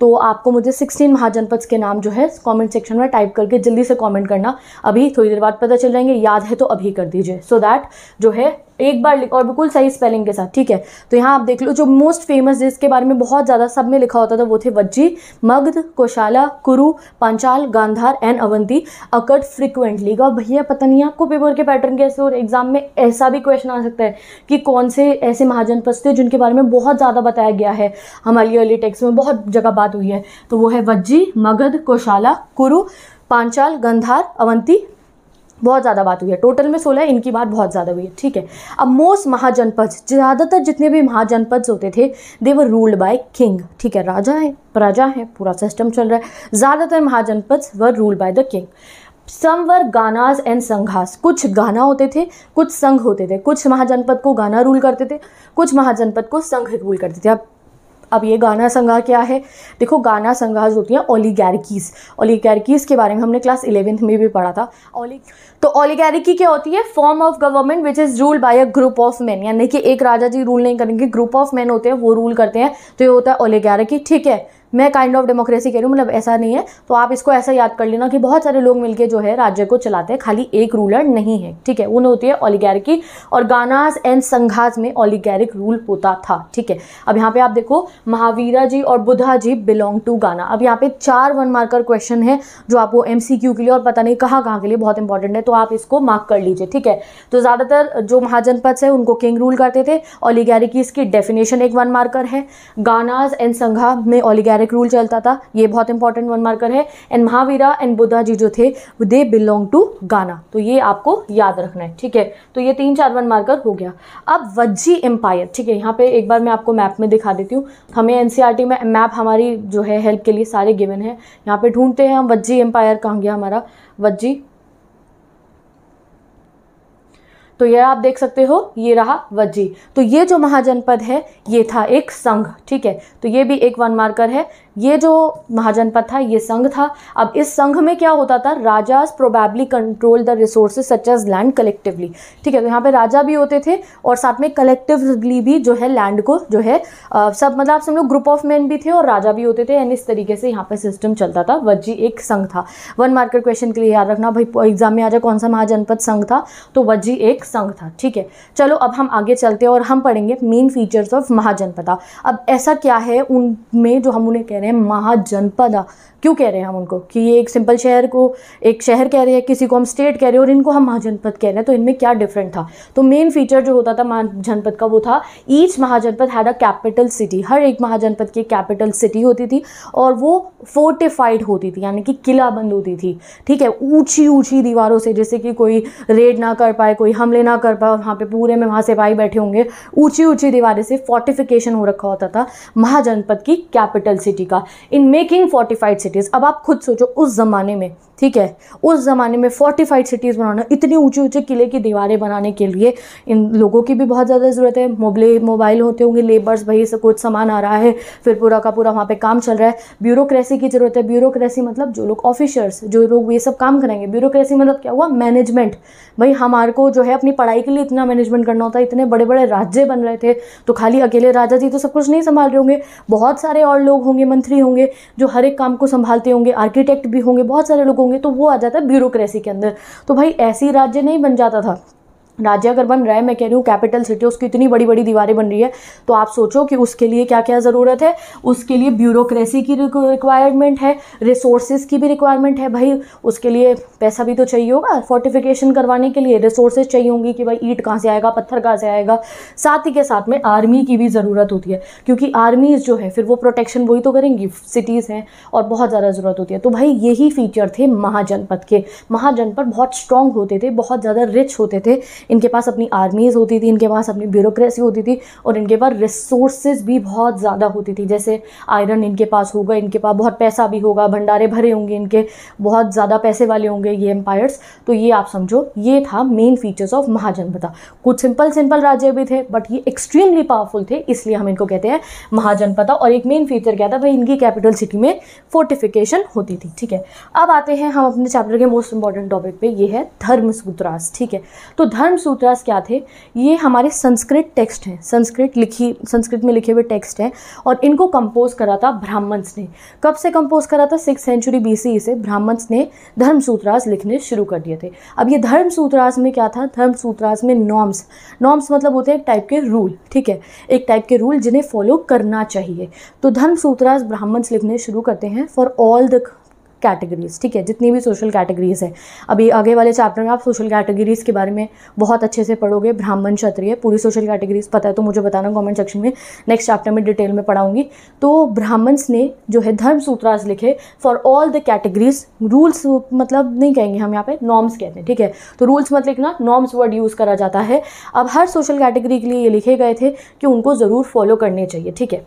A: तो आपको मुझे 16 महाजनपद के नाम जो है कमेंट सेक्शन में टाइप करके जल्दी से कमेंट करना अभी थोड़ी देर बाद पता चल जाएंगे याद है तो अभी कर दीजिए सो so दैट जो है एक बार लिखा और बिल्कुल सही स्पेलिंग के साथ ठीक है तो यहाँ आप देख लो जो मोस्ट फेमस जिसके बारे में बहुत ज़्यादा सब में लिखा होता था वो थे Vajji Magadha Koshala Kuru Panchala Gandhara and Avanti occurred frequently का भैया पता नहीं आपको पेपर के पैटर्न कैसे और एग्जाम में ऐसा भी क्वेश्चन आ सकता है कि कौन से ऐसे महाजनपद थे जिनके बारे में बहुत ज़्यादा बताया गया है हमारी अर्ली टेक्स में बहुत जगह बात हुई है तो वो है वज्जी मगध कोशाला कुरु पांचाल गंधार अवंती बहुत ज़्यादा बात हुई है टोटल में सोलह इनकी बात बहुत ज़्यादा हुई है ठीक है अब मोस्ट महाजनपद ज़्यादातर जितने भी महाजनपद होते थे they were ruled by king ठीक है राजा है प्रजा है पूरा सिस्टम चल रहा है ज़्यादातर Mahajanapada were ruled by the king some were ganas and sanghas कुछ गाना होते थे कुछ संघ होते थे कुछ महाजनपद को गाना रूल करते थे कुछ महाजनपद को संघ रूल करते थे अब अब ये गाना संगा क्या है देखो गाना संगाज होती हैं ओलीगैरिकीज़ ओलीगैरिकीज़ के बारे में हमने क्लास इलेवेंथ में भी पढ़ा था ओली तो ओलीगैरिकी क्या होती है form of government which is ruled by a group of man यानी कि एक राजा जी रूल नहीं करेंगे ग्रुप ऑफ मैन होते हैं वो रूल करते हैं तो ये होता है ओलीगैरिकी ठीक है मैं काइंड ऑफ डेमोक्रेसी कह रही हूँ मतलब ऐसा नहीं है तो आप इसको ऐसा याद कर लेना कि बहुत सारे लोग मिलकर जो है राज्य को चलाते हैं खाली एक रूलर नहीं है ठीक है उन्हें होती है ओलीगैरिकी और गानाज एंड संघाज में ओलीगैरिक रूल होता था ठीक है अब यहाँ पे आप देखो महावीरा जी और बुधा जी बिलोंग टू गाना अब यहाँ पे चार वन मार्कर क्वेश्चन है जो आपको एम के लिए और पता नहीं कहाँ कहाँ के लिए बहुत इंपॉर्टेंट है तो आप इसको मार्क कर लीजिए ठीक है तो ज़्यादातर जो महाजनपद है उनको किंग रूल करते थे ओलीगैरिकी इसकी डेफिनेशन एक वन मार्कर है गानाज एंड संघा में ओलीगैरिक एक रूल चलता था ये बहुत इंपॉर्टेंट वन मार्कर है एंड महावीरा एंड बुद्धा जी जो थे दे बिलोंग टू गाना तो ये आपको याद रखना है ठीक है तो ये तीन चार वन मार्कर हो गया अब वज्जी एम्पायर ठीक है यहाँ पे एक बार मैं आपको मैप में दिखा देती हूँ हमें एन e में मैप हमारी जो है हेल्प के लिए सारे गिवन है यहाँ पे ढूंढते हैं हम वज्जी एम्पायर कहाँ गया हमारा वज्जी तो यह आप देख सकते हो ये रहा वज्जी तो ये जो महाजनपद है ये था एक संघ ठीक है तो ये भी एक वन मार्कर है ये जो महाजनपद था ये संघ था अब इस संघ में क्या होता था rajas probably control the resources such as land collectively ठीक है तो यहाँ पे राजा भी होते थे और साथ में कलेक्टिवली भी जो है लैंड को जो है आ, सब मतलब आप समझ ग्रुप ऑफ मैन भी थे और राजा भी होते थे एंड इस तरीके से यहाँ पे सिस्टम चलता था वज्जी एक संघ था वन मार्कर क्वेश्चन के लिए याद रखना भाई एग्जाम में आ जाए कौन सा महाजनपद संघ था तो वज्जी एक संघ था ठीक है चलो अब हम आगे चलते हैं और हम पढ़ेंगे मेन फीचर्स ऑफ महाजनपदा अब ऐसा क्या है उनमें जो हम उन्हें कह रहे हैं महाजनपद क्यों कह रहे हैं हम उनको कि ये एक सिंपल शहर को एक शहर कह रहे हैं किसी को हम स्टेट कह रहे हैं और इनको हम महाजनपद कह रहे हैं तो इनमें क्या डिफरेंट था तो मेन फीचर जो होता था महाजनपद का वो था each Mahajanapada had a capital city हर एक महाजनपद की कैपिटल सिटी होती थी और वो फोर्टिफाइड होती थी यानी कि किला बंद होती थी ठीक है ऊँची ऊँची दीवारों से जैसे कि कोई रेड ना कर पाए कोई हमले ना कर पाए वहाँ पर पूरे में वहाँ से भाई बैठे होंगे ऊँची ऊँची दीवारें से फोर्टिफिकेशन हो रखा होता था महाजनपद की कैपिटल सिटी का इन मेकिंग फोर्टिफाइड सिटीज़ अब आप खुद सोचो उस ज़माने में ठीक है उस ज़माने में फोर्टिफाइड सिटीज़ बनाना इतनी ऊंचे ऊंचे किले की दीवारें बनाने के लिए इन लोगों की भी बहुत ज़्यादा ज़रूरत है मोबले मोबाइल होते होंगे लेबर्स भाई से कुछ सामान आ रहा है फिर पूरा का पूरा वहाँ पे काम चल रहा है ब्यूरोक्रेसी की ज़रूरत है ब्यूरोक्रेसी मतलब जो लोग ऑफिशर्स जो लोग ये सब काम करेंगे ब्यूरोक्रेसी मतलब क्या हुआ मैनेजमेंट भाई हमारे को जो है अपनी पढ़ाई के लिए इतना मैनेजमेंट करना होता है इतने बड़े बड़े राज्य बन रहे थे तो खाली अकेले राजा जी तो सब कुछ नहीं संभाल रहे होंगे बहुत सारे और लोग होंगे मंत्री होंगे जो हर एक काम को संभालते होंगे आर्किटेक्ट भी होंगे बहुत सारे लोग होंगे तो वो आ जाता है ब्यूरोक्रेसी के अंदर तो भाई ऐसी राज्य नहीं बन जाता था राज्य अगर बन रहा है मैं कह रही हूँ कैपिटल सिटी उसकी इतनी बड़ी बड़ी दीवारें बन रही है तो आप सोचो कि उसके लिए क्या क्या ज़रूरत है उसके लिए ब्यूरोक्रेसी की रिक्वायरमेंट है रिसोर्सेज की भी रिक्वायरमेंट है भाई उसके लिए पैसा भी तो चाहिए होगा फोर्टिफिकेशन करवाने के लिए रिसोर्सेज चाहिए होंगी कि भाई ईट कहाँ से आएगा पत्थर कहाँ से आएगा साथ ही के साथ में आर्मी की भी ज़रूरत होती है क्योंकि आर्मीज़ जो है फिर वो प्रोटेक्शन वही तो करेंगी सिटीज़ हैं और बहुत ज़्यादा ज़रूरत होती है तो भाई यही फीचर थे महाजनपद के महाजनपद बहुत स्ट्रॉन्ग होते थे बहुत ज़्यादा रिच होते थे इनके पास अपनी आर्मीज़ होती थी इनके पास अपनी ब्यूरोसी होती थी और इनके पास रिसोर्सेज भी बहुत ज़्यादा होती थी जैसे आयरन इनके पास होगा इनके पास बहुत पैसा भी होगा भंडारे भरे होंगे इनके बहुत ज़्यादा पैसे वाले होंगे ये एम्पायर्स तो ये आप समझो ये था मेन फीचर्स ऑफ महाजनपदा कुछ सिंपल सिंपल राज्य भी थे बट ये एक्सट्रीमली पावरफुल थे इसलिए हम इनको कहते हैं महाजनपदा और एक मेन फीचर क्या था भाई इनकी कैपिटल सिटी में फोर्टिफिकेशन होती थी ठीक है अब आते हैं हम अपने चैप्टर के मोस्ट इंपॉर्टेंट टॉपिक पे ये है धर्म सूत्रास ठीक है तो धर्म ब्रह्म सूत्रास क्या थे ये हमारे संस्कृत टेक्स्ट हैं संस्कृत लिखी संस्कृत में लिखे हुए टेक्स्ट हैं और इनको कंपोज करा था ब्राह्मण्स ने कब से कंपोज करा था सिक्स सेंचुरी बीसी से ब्राह्मण्स ने धर्म सूत्रास लिखने शुरू कर दिए थे अब ये धर्म सूत्रास में क्या था धर्म सूत्रास में नॉर्म्स नॉर्म्स मतलब होते हैं एक टाइप के रूल ठीक है एक टाइप के रूल जिन्हें फॉलो करना चाहिए तो धर्म सूत्रास ब्राह्मण्स लिखने शुरू करते हैं फॉर ऑल द कैटेगरीज़ ठीक है जितनी भी सोशल कैटेगरीज़ है अभी आगे वाले चैप्टर में आप सोशल कैटेगरीज़ के बारे में बहुत अच्छे से पढ़ोगे ब्राह्मण क्षत्रिय पूरी सोशल कैटेगरीज़ पता है तो मुझे बताना कमेंट सेक्शन में नेक्स्ट चैप्टर में डिटेल में पढ़ाऊंगी तो ब्राह्मण्स ने जो है धर्म सूत्रास लिखे for all the categories rules मतलब नहीं कहेंगे हम यहाँ पे नॉर्म्स कहते हैं ठीक है तो रूल्स मत लिखना नॉर्म्स वर्ड यूज़ करा जाता है अब हर सोशल कैटेगरी के लिए ये लिखे गए थे कि उनको ज़रूर फॉलो करने चाहिए ठीक है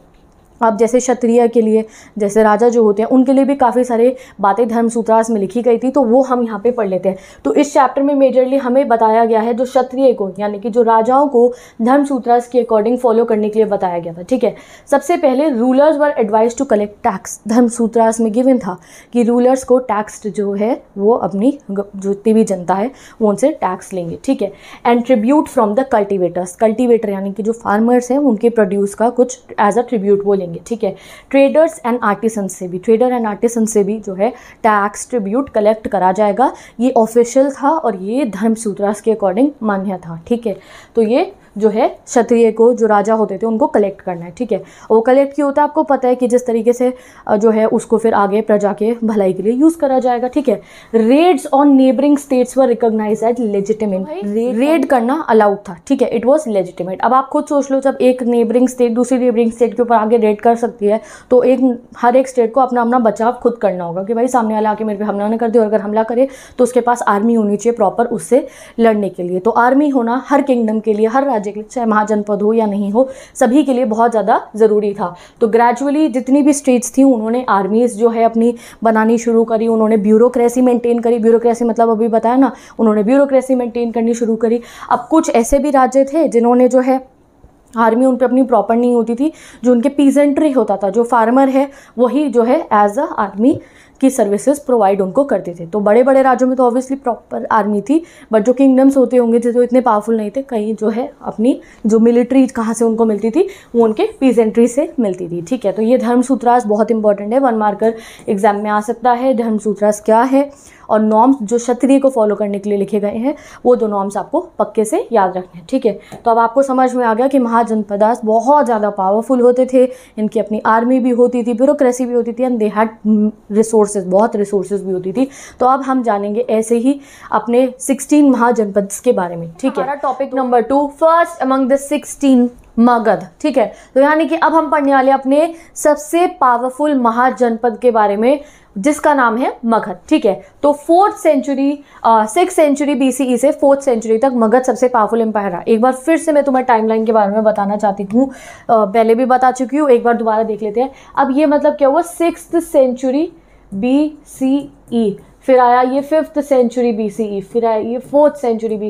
A: अब जैसे क्षत्रिय के लिए जैसे राजा जो होते हैं उनके लिए भी काफ़ी सारे बातें धर्म सूत्रास में लिखी गई थी तो वो हम यहाँ पे पढ़ लेते हैं तो इस चैप्टर में मेजरली हमें बताया गया है जो क्षत्रिय को यानी कि जो राजाओं को धर्म सूत्रास के अकॉर्डिंग फॉलो करने के लिए बताया गया था ठीक है सबसे पहले rulers were advised to collect tax Dharmasutras में गिवन था कि रूलर्स को टैक्स जो है वो अपनी जितनी भी जनता है वो उनसे टैक्स लेंगे ठीक है and tribute from the cultivators cultivator यानी कि जो फार्मर्स हैं उनके प्रोड्यूस का कुछ एज अ ट्रिब्यूट वो लेंगे करेंगे ठीक है ट्रेडर्स एंड आर्टिसन से भी ट्रेडर एंड आर्टिसन से भी जो है टैक्स ट्रिब्यूट कलेक्ट करा जाएगा ये ऑफिशियल था और ये धर्म सूत्रास के अकॉर्डिंग मान्य था ठीक है तो ये जो है क्षत्रिय को जो राजा होते थे उनको कलेक्ट करना है ठीक है वो कलेक्ट क्यों होता है आपको पता है कि जिस तरीके से जो है उसको फिर आगे प्रजा के भलाई के लिए यूज़ करा जाएगा ठीक है raids on neighbouring states were recognise as legitimate raid करना अलाउड था ठीक है इट वॉज लेजिटिमेट अब आप खुद सोच लो जब एक नेबरिंग स्टेट दूसरी नेबरिंग स्टेट के ऊपर आगे रेड कर सकती है तो एक हर एक स्टेट को अपना अपना बचाव खुद करना होगा कि भाई सामने वाला आके मेरे पे हमला ना कर दे और अगर हमला करे तो उसके पास आर्मी होनी चाहिए प्रॉपर उससे लड़ने के लिए तो आर्मी होना हर किंगडम के लिए हर राज्य के चाहे महाजनपद हो या नहीं हो सभी के लिए बहुत ज़्यादा ज़रूरी था तो ग्रेजुअली जितनी भी स्टेट्स थी उन्होंने आर्मीज़ जो है अपनी बनानी शुरू करी उन्होंने ब्यूरोक्रेसी मेंटेन करी ब्यूरोक्रेसी मतलब अभी बताया ना उन्होंने ब्यूरोक्रेसी मेंटेन करनी शुरू करी अब कुछ ऐसे भी राज्य थे जिन्होंने जो है आर्मी उन पर अपनी प्रॉपर नहीं होती थी जो उनके पीजेंट्री होता था जो फार्मर है वही जो है एज अ आर्मी की सर्विसेज प्रोवाइड उनको करते थे तो बड़े बड़े राज्यों में तो ऑब्वियसली प्रॉपर आर्मी थी बट जो किंगडम्स होते होंगे जो तो इतने पावरफुल नहीं थे कहीं जो है अपनी जो मिलिट्री कहाँ से उनको मिलती थी वो उनके पीजेंट्री से मिलती थी ठीक है तो ये धर्म सूत्रास बहुत इंपॉर्टेंट है वन मार्कर एग्जाम में आ सकता है धर्म सूत्रास क्या है और नॉर्म्स जो क्षत्रिय को फॉलो करने के लिए लिखे गए हैं वो दो नॉर्म्स आपको पक्के से याद रखने हैं ठीक है तो अब आपको समझ में आ गया कि महाजनपदास बहुत ज़्यादा पावरफुल होते थे इनकी अपनी आर्मी भी होती थी ब्यूरोक्रेसी भी होती थी and they had resource resources बहुत रिसोर्सेज भी होती थी तो अब हम जानेंगे ऐसे ही अपने सिक्सटीन महाजनपद के बारे में ठीक है topic number two first among the sixteen Magadha ठीक है तो यानी कि अब हम पढ़ने वाले अपने सबसे पावरफुल महाजनपद के बारे में जिसका नाम है मगध ठीक है तो fourth century six century BCE से फोर्थ सेंचुरी तक मगध सबसे पावरफुल एम्पायर रहा एक बार फिर से मैं तुम्हें टाइमलाइन के बारे में बताना चाहती हूँ पहले भी बता चुकी हूँ एक बार दोबारा देख लेते हैं अब ये मतलब क्या हुआ six century B C E फिर आया ये फिफ्थ सेंचुरी बी फिर आया ये फोर्थ सेंचुरी बी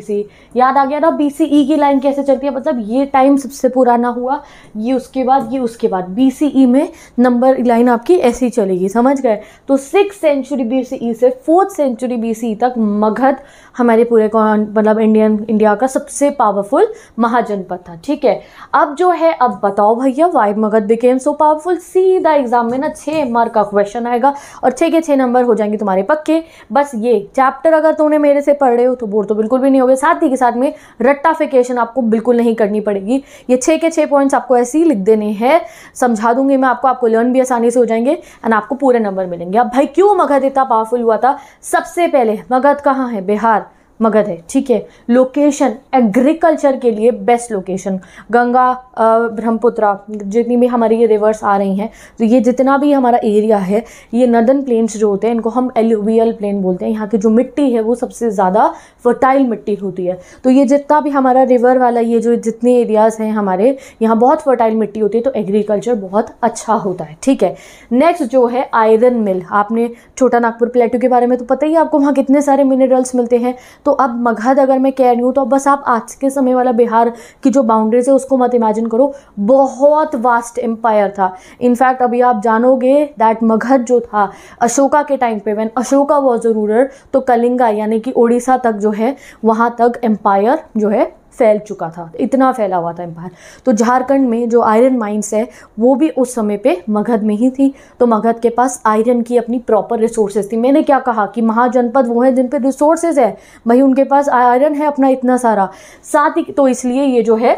A: याद आ गया ना बी e की लाइन कैसे चलती है मतलब ये टाइम सबसे पुराना हुआ ये उसके बाद ये उसके बाद बी e में नंबर लाइन आपकी ऐसी चलेगी समझ गए तो सिक्स सेंचुरी बीसीई से फोर्थ सेंचुरी बी तक मगध हमारे पूरे मतलब इंडियन इंडिया का सबसे पावरफुल महाजनपद था ठीक है अब जो है अब बताओ भैया why Magadha became so powerful सीधा एग्जाम में ना छः मार्क का क्वेश्चन आएगा और छः के छः नंबर हो जाएंगे तुम्हारे पक्के बस ये चैप्टर अगर तुमने मेरे से पढ़ रहे हो तो बोर तो बिल्कुल भी नहीं होगे साथ ही के साथ में रट्टाफिकेशन आपको बिल्कुल नहीं करनी पड़ेगी ये छः के छः पॉइंट्स आपको ऐसे ही लिख देने हैं समझा दूंगी मैं आपको आपको लर्न भी आसानी से हो जाएंगे एंड आपको पूरे नंबर मिलेंगे अब भाई क्यों मगध इतना पावरफुल हुआ था सबसे पहले मगध कहाँ है बिहार मगध है ठीक है लोकेशन एग्रीकल्चर के लिए बेस्ट लोकेशन गंगा ब्रह्मपुत्रा जितनी भी हमारी ये रिवर्स आ रही हैं तो ये जितना भी हमारा एरिया है ये नदन प्लेन्स जो होते हैं इनको हम एलुवियल प्लेन बोलते हैं यहाँ की जो मिट्टी है वो सबसे ज़्यादा फर्टाइल मिट्टी होती है तो ये जितना भी हमारा रिवर वाला ये जो जितने एरियाज़ हैं हमारे यहाँ बहुत फर्टाइल मिट्टी होती है तो एग्रीकल्चर बहुत अच्छा होता है ठीक है नेक्स्ट जो है आयरन मिल आपने छोटा नागपुर प्लेटू के बारे में तो पता ही आपको वहाँ कितने सारे मिनरल्स मिलते हैं तो तो अब मगध अगर मैं कह रही हूँ तो बस आप आज के समय वाला बिहार की जो बाउंड्रीज है उसको मत इमेजिन करो बहुत वास्ट एम्पायर था इनफैक्ट अभी आप जानोगे दैट मगध जो था अशोका के टाइम पे when Ashoka was a ruler तो कलिंगा यानी कि ओडिशा तक जो है वहाँ तक एम्पायर जो है फैल चुका था इतना फैला हुआ था एम्पायर तो झारखंड में जो आयरन माइंस है वो भी उस समय पे मगध में ही थी तो मगध के पास आयरन की अपनी प्रॉपर रिसोर्सेज थी मैंने क्या कहा कि महाजनपद वो है जिन पे रिसोर्सेज है भाई उनके पास आयरन है अपना इतना सारा साथ ही तो इसलिए ये जो है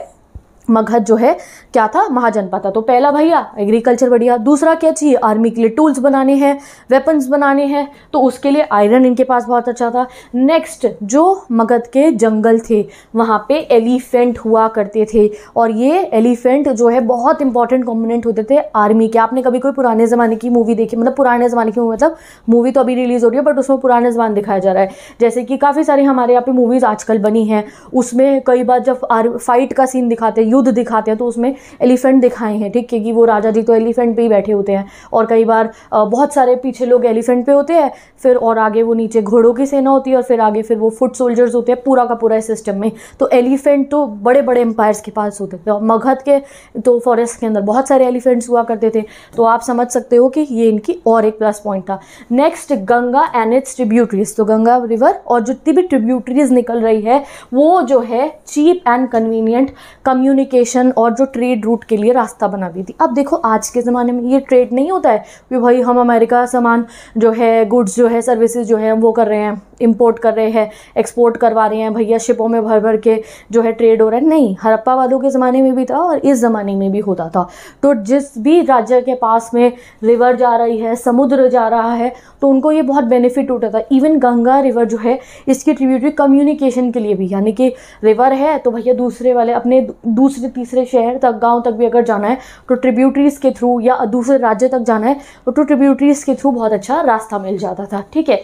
A: मगध जो है क्या था महाजनपद था तो पहला भैया एग्रीकल्चर बढ़िया दूसरा क्या चाहिए आर्मी के लिए टूल्स बनाने हैं वेपन्स बनाने हैं तो उसके लिए आयरन इनके पास बहुत अच्छा था नेक्स्ट जो मगध के जंगल थे वहाँ पे एलिफेंट हुआ करते थे और ये एलिफेंट जो है बहुत इंपॉर्टेंट कॉम्पोनेंट होते थे आर्मी के आपने कभी कोई पुराने ज़माने की मूवी देखी मतलब पुराने ज़माने की मतलब मूवी तो अभी रिलीज़ हो रही है बट उसमें पुराने जमाने दिखाया जा रहा है जैसे कि काफ़ी सारी हमारे यहाँ पे मूवीज़ आजकल बनी हैं उसमें कई बार जब फाइट का सीन दिखाते हैं युद्ध दिखाते हैं तो उसमें एलिफेंट दिखाए हैं ठीक क्योंकि वो राजा जी तो एलिफेंट पे ही बैठे होते हैं और कई बार बहुत सारे पीछे लोग एलिफेंट पे होते हैं फिर और आगे वो नीचे घोड़ों की सेना होती है और फिर आगे फिर वो फुट सोल्जर्स होते हैं पूरा का पूरा इस सिस्टम में तो एलिफेंट तो बड़े बड़े एम्पायर्स के पास होते थे मगध के तो फॉरेस्ट के अंदर बहुत सारे एलिफेंट्स हुआ करते थे तो आप समझ सकते हो कि ये इनकी और एक प्लस पॉइंट था next Ganga and its tributaries तो गंगा रिवर और जितनी भी ट्रिब्यूटरीज निकल रही है वो जो है cheap and convenient communic communication और जो ट्रेड रूट के लिए रास्ता बना दी थी अब देखो आज के ज़माने में ये ट्रेड नहीं होता है कि भाई हम अमेरिका सामान जो है गुड्स जो है सर्विसेज जो है हम वो कर रहे हैं इम्पोर्ट कर रहे हैं एक्सपोर्ट करवा रहे हैं भैया शिपों में भर भर के जो है ट्रेड हो रहा है नहीं हड़प्पा वालों के ज़माने में भी था और इस ज़माने में भी होता था तो जिस भी राज्य के पास में रिवर जा रही है समुद्र जा रहा है तो उनको ये बहुत बेनिफिट होता था इवन गंगा रिवर जो है इसकी ट्रिब्यूटरी कम्युनिकेशन के लिए भी यानी कि रिवर है तो भैया दूसरे वाले अपने दूसरे दूसरे तीसरे शहर तक गांव तक भी अगर जाना है तो ट्रिब्यूटरीज़ के थ्रू या दूसरे राज्य तक जाना है तो ट्रिब्यूटरीज़ के थ्रू बहुत अच्छा रास्ता मिल जाता था ठीक है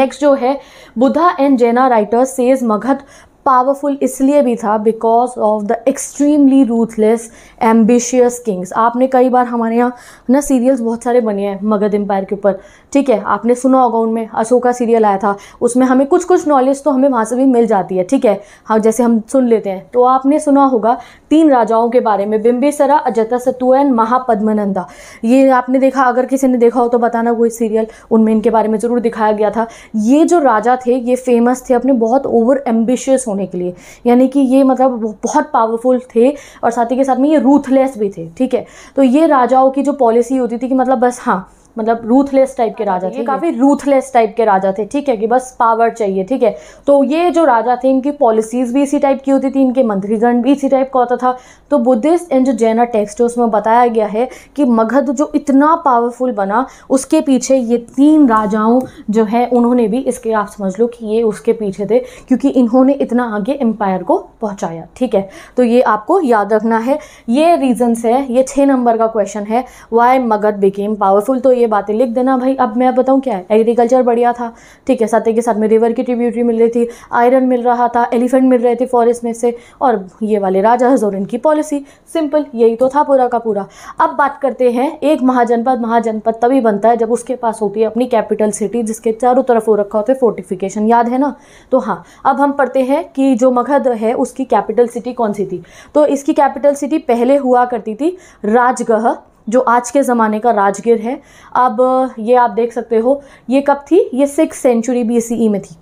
A: नेक्स्ट जो है Buddha and Jaina writers says Magadha powerful इसलिए भी था because of the extremely ruthless ambitious kings आपने कई बार हमारे यहाँ ना सीरियल्स बहुत सारे बने हैं मगध एम्पायर के ऊपर ठीक है आपने सुना होगा उनमें अशोका सीरियल आया था उसमें हमें कुछ कुछ नॉलेज तो हमें वहाँ से भी मिल जाती है ठीक है हाँ जैसे हम सुन लेते हैं तो आपने सुना होगा तीन राजाओं के बारे में बिम्बिसरा अजता सतु एंड महापद्मनंदा ये आपने देखा अगर किसी ने देखा हो तो बताना कोई सीरियल उनमें इनके बारे में ज़रूर दिखाया गया था ये जो राजा थे ये फेमस थे अपने बहुत ओवर एम्बिशियस होने होने के लिए यानी कि ये मतलब बहुत पावरफुल थे और साथ ही के साथ में ये रूथलेस भी थे ठीक है तो ये राजाओं की जो पॉलिसी होती थी कि मतलब बस हाँ मतलब रूथलेस टाइप के राजा थे काफ़ी रूथलेस टाइप के राजा थे ठीक है कि बस पावर चाहिए ठीक है तो ये जो राजा थे इनकी पॉलिसीज़ भी इसी टाइप की होती थी इनके मंत्रीगण भी इसी टाइप का होता था तो बुद्धिस्ट एंड जो जैना टेक्स्ट है उसमें बताया गया है कि मगध जो इतना पावरफुल बना उसके पीछे ये तीन राजाओं जो है उन्होंने भी इसके आप समझ लो कि ये उसके पीछे थे क्योंकि इन्होंने इतना आगे एम्पायर को पहुँचाया ठीक है तो ये आपको याद रखना है ये रीज़न्स है ये छः नंबर का क्वेश्चन है वाई मगध बिकेम पावरफुल तो ये बातें लिख देना भाई अब मैं बताऊँ क्या है एग्रीकल्चर बढ़िया था ठीक है साथ के साथ में रिवर की ट्रिब्यूटरी मिल रही थी आयरन मिल रहा था एलिफेंट मिल रहे थे फॉरेस्ट में से और ये वाले राजा हजोर इनकी पॉलिसी सिंपल यही तो था पूरा का पूरा अब बात करते हैं एक महाजनपद महाजनपद तभी बनता है जब उसके पास होती है अपनी कैपिटल सिटी जिसके चारों तरफ हो रखा होता है फोर्टिफिकेशन याद है ना तो हाँ अब हम पढ़ते हैं कि जो मगध है उसकी कैपिटल सिटी कौन सी थी तो इसकी कैपिटल सिटी पहले हुआ करती थी राजगह जो आज के ज़माने का राजगीर है अब ये आप देख सकते हो ये कब थी ये सिक्स सेंचुरी बी e में थी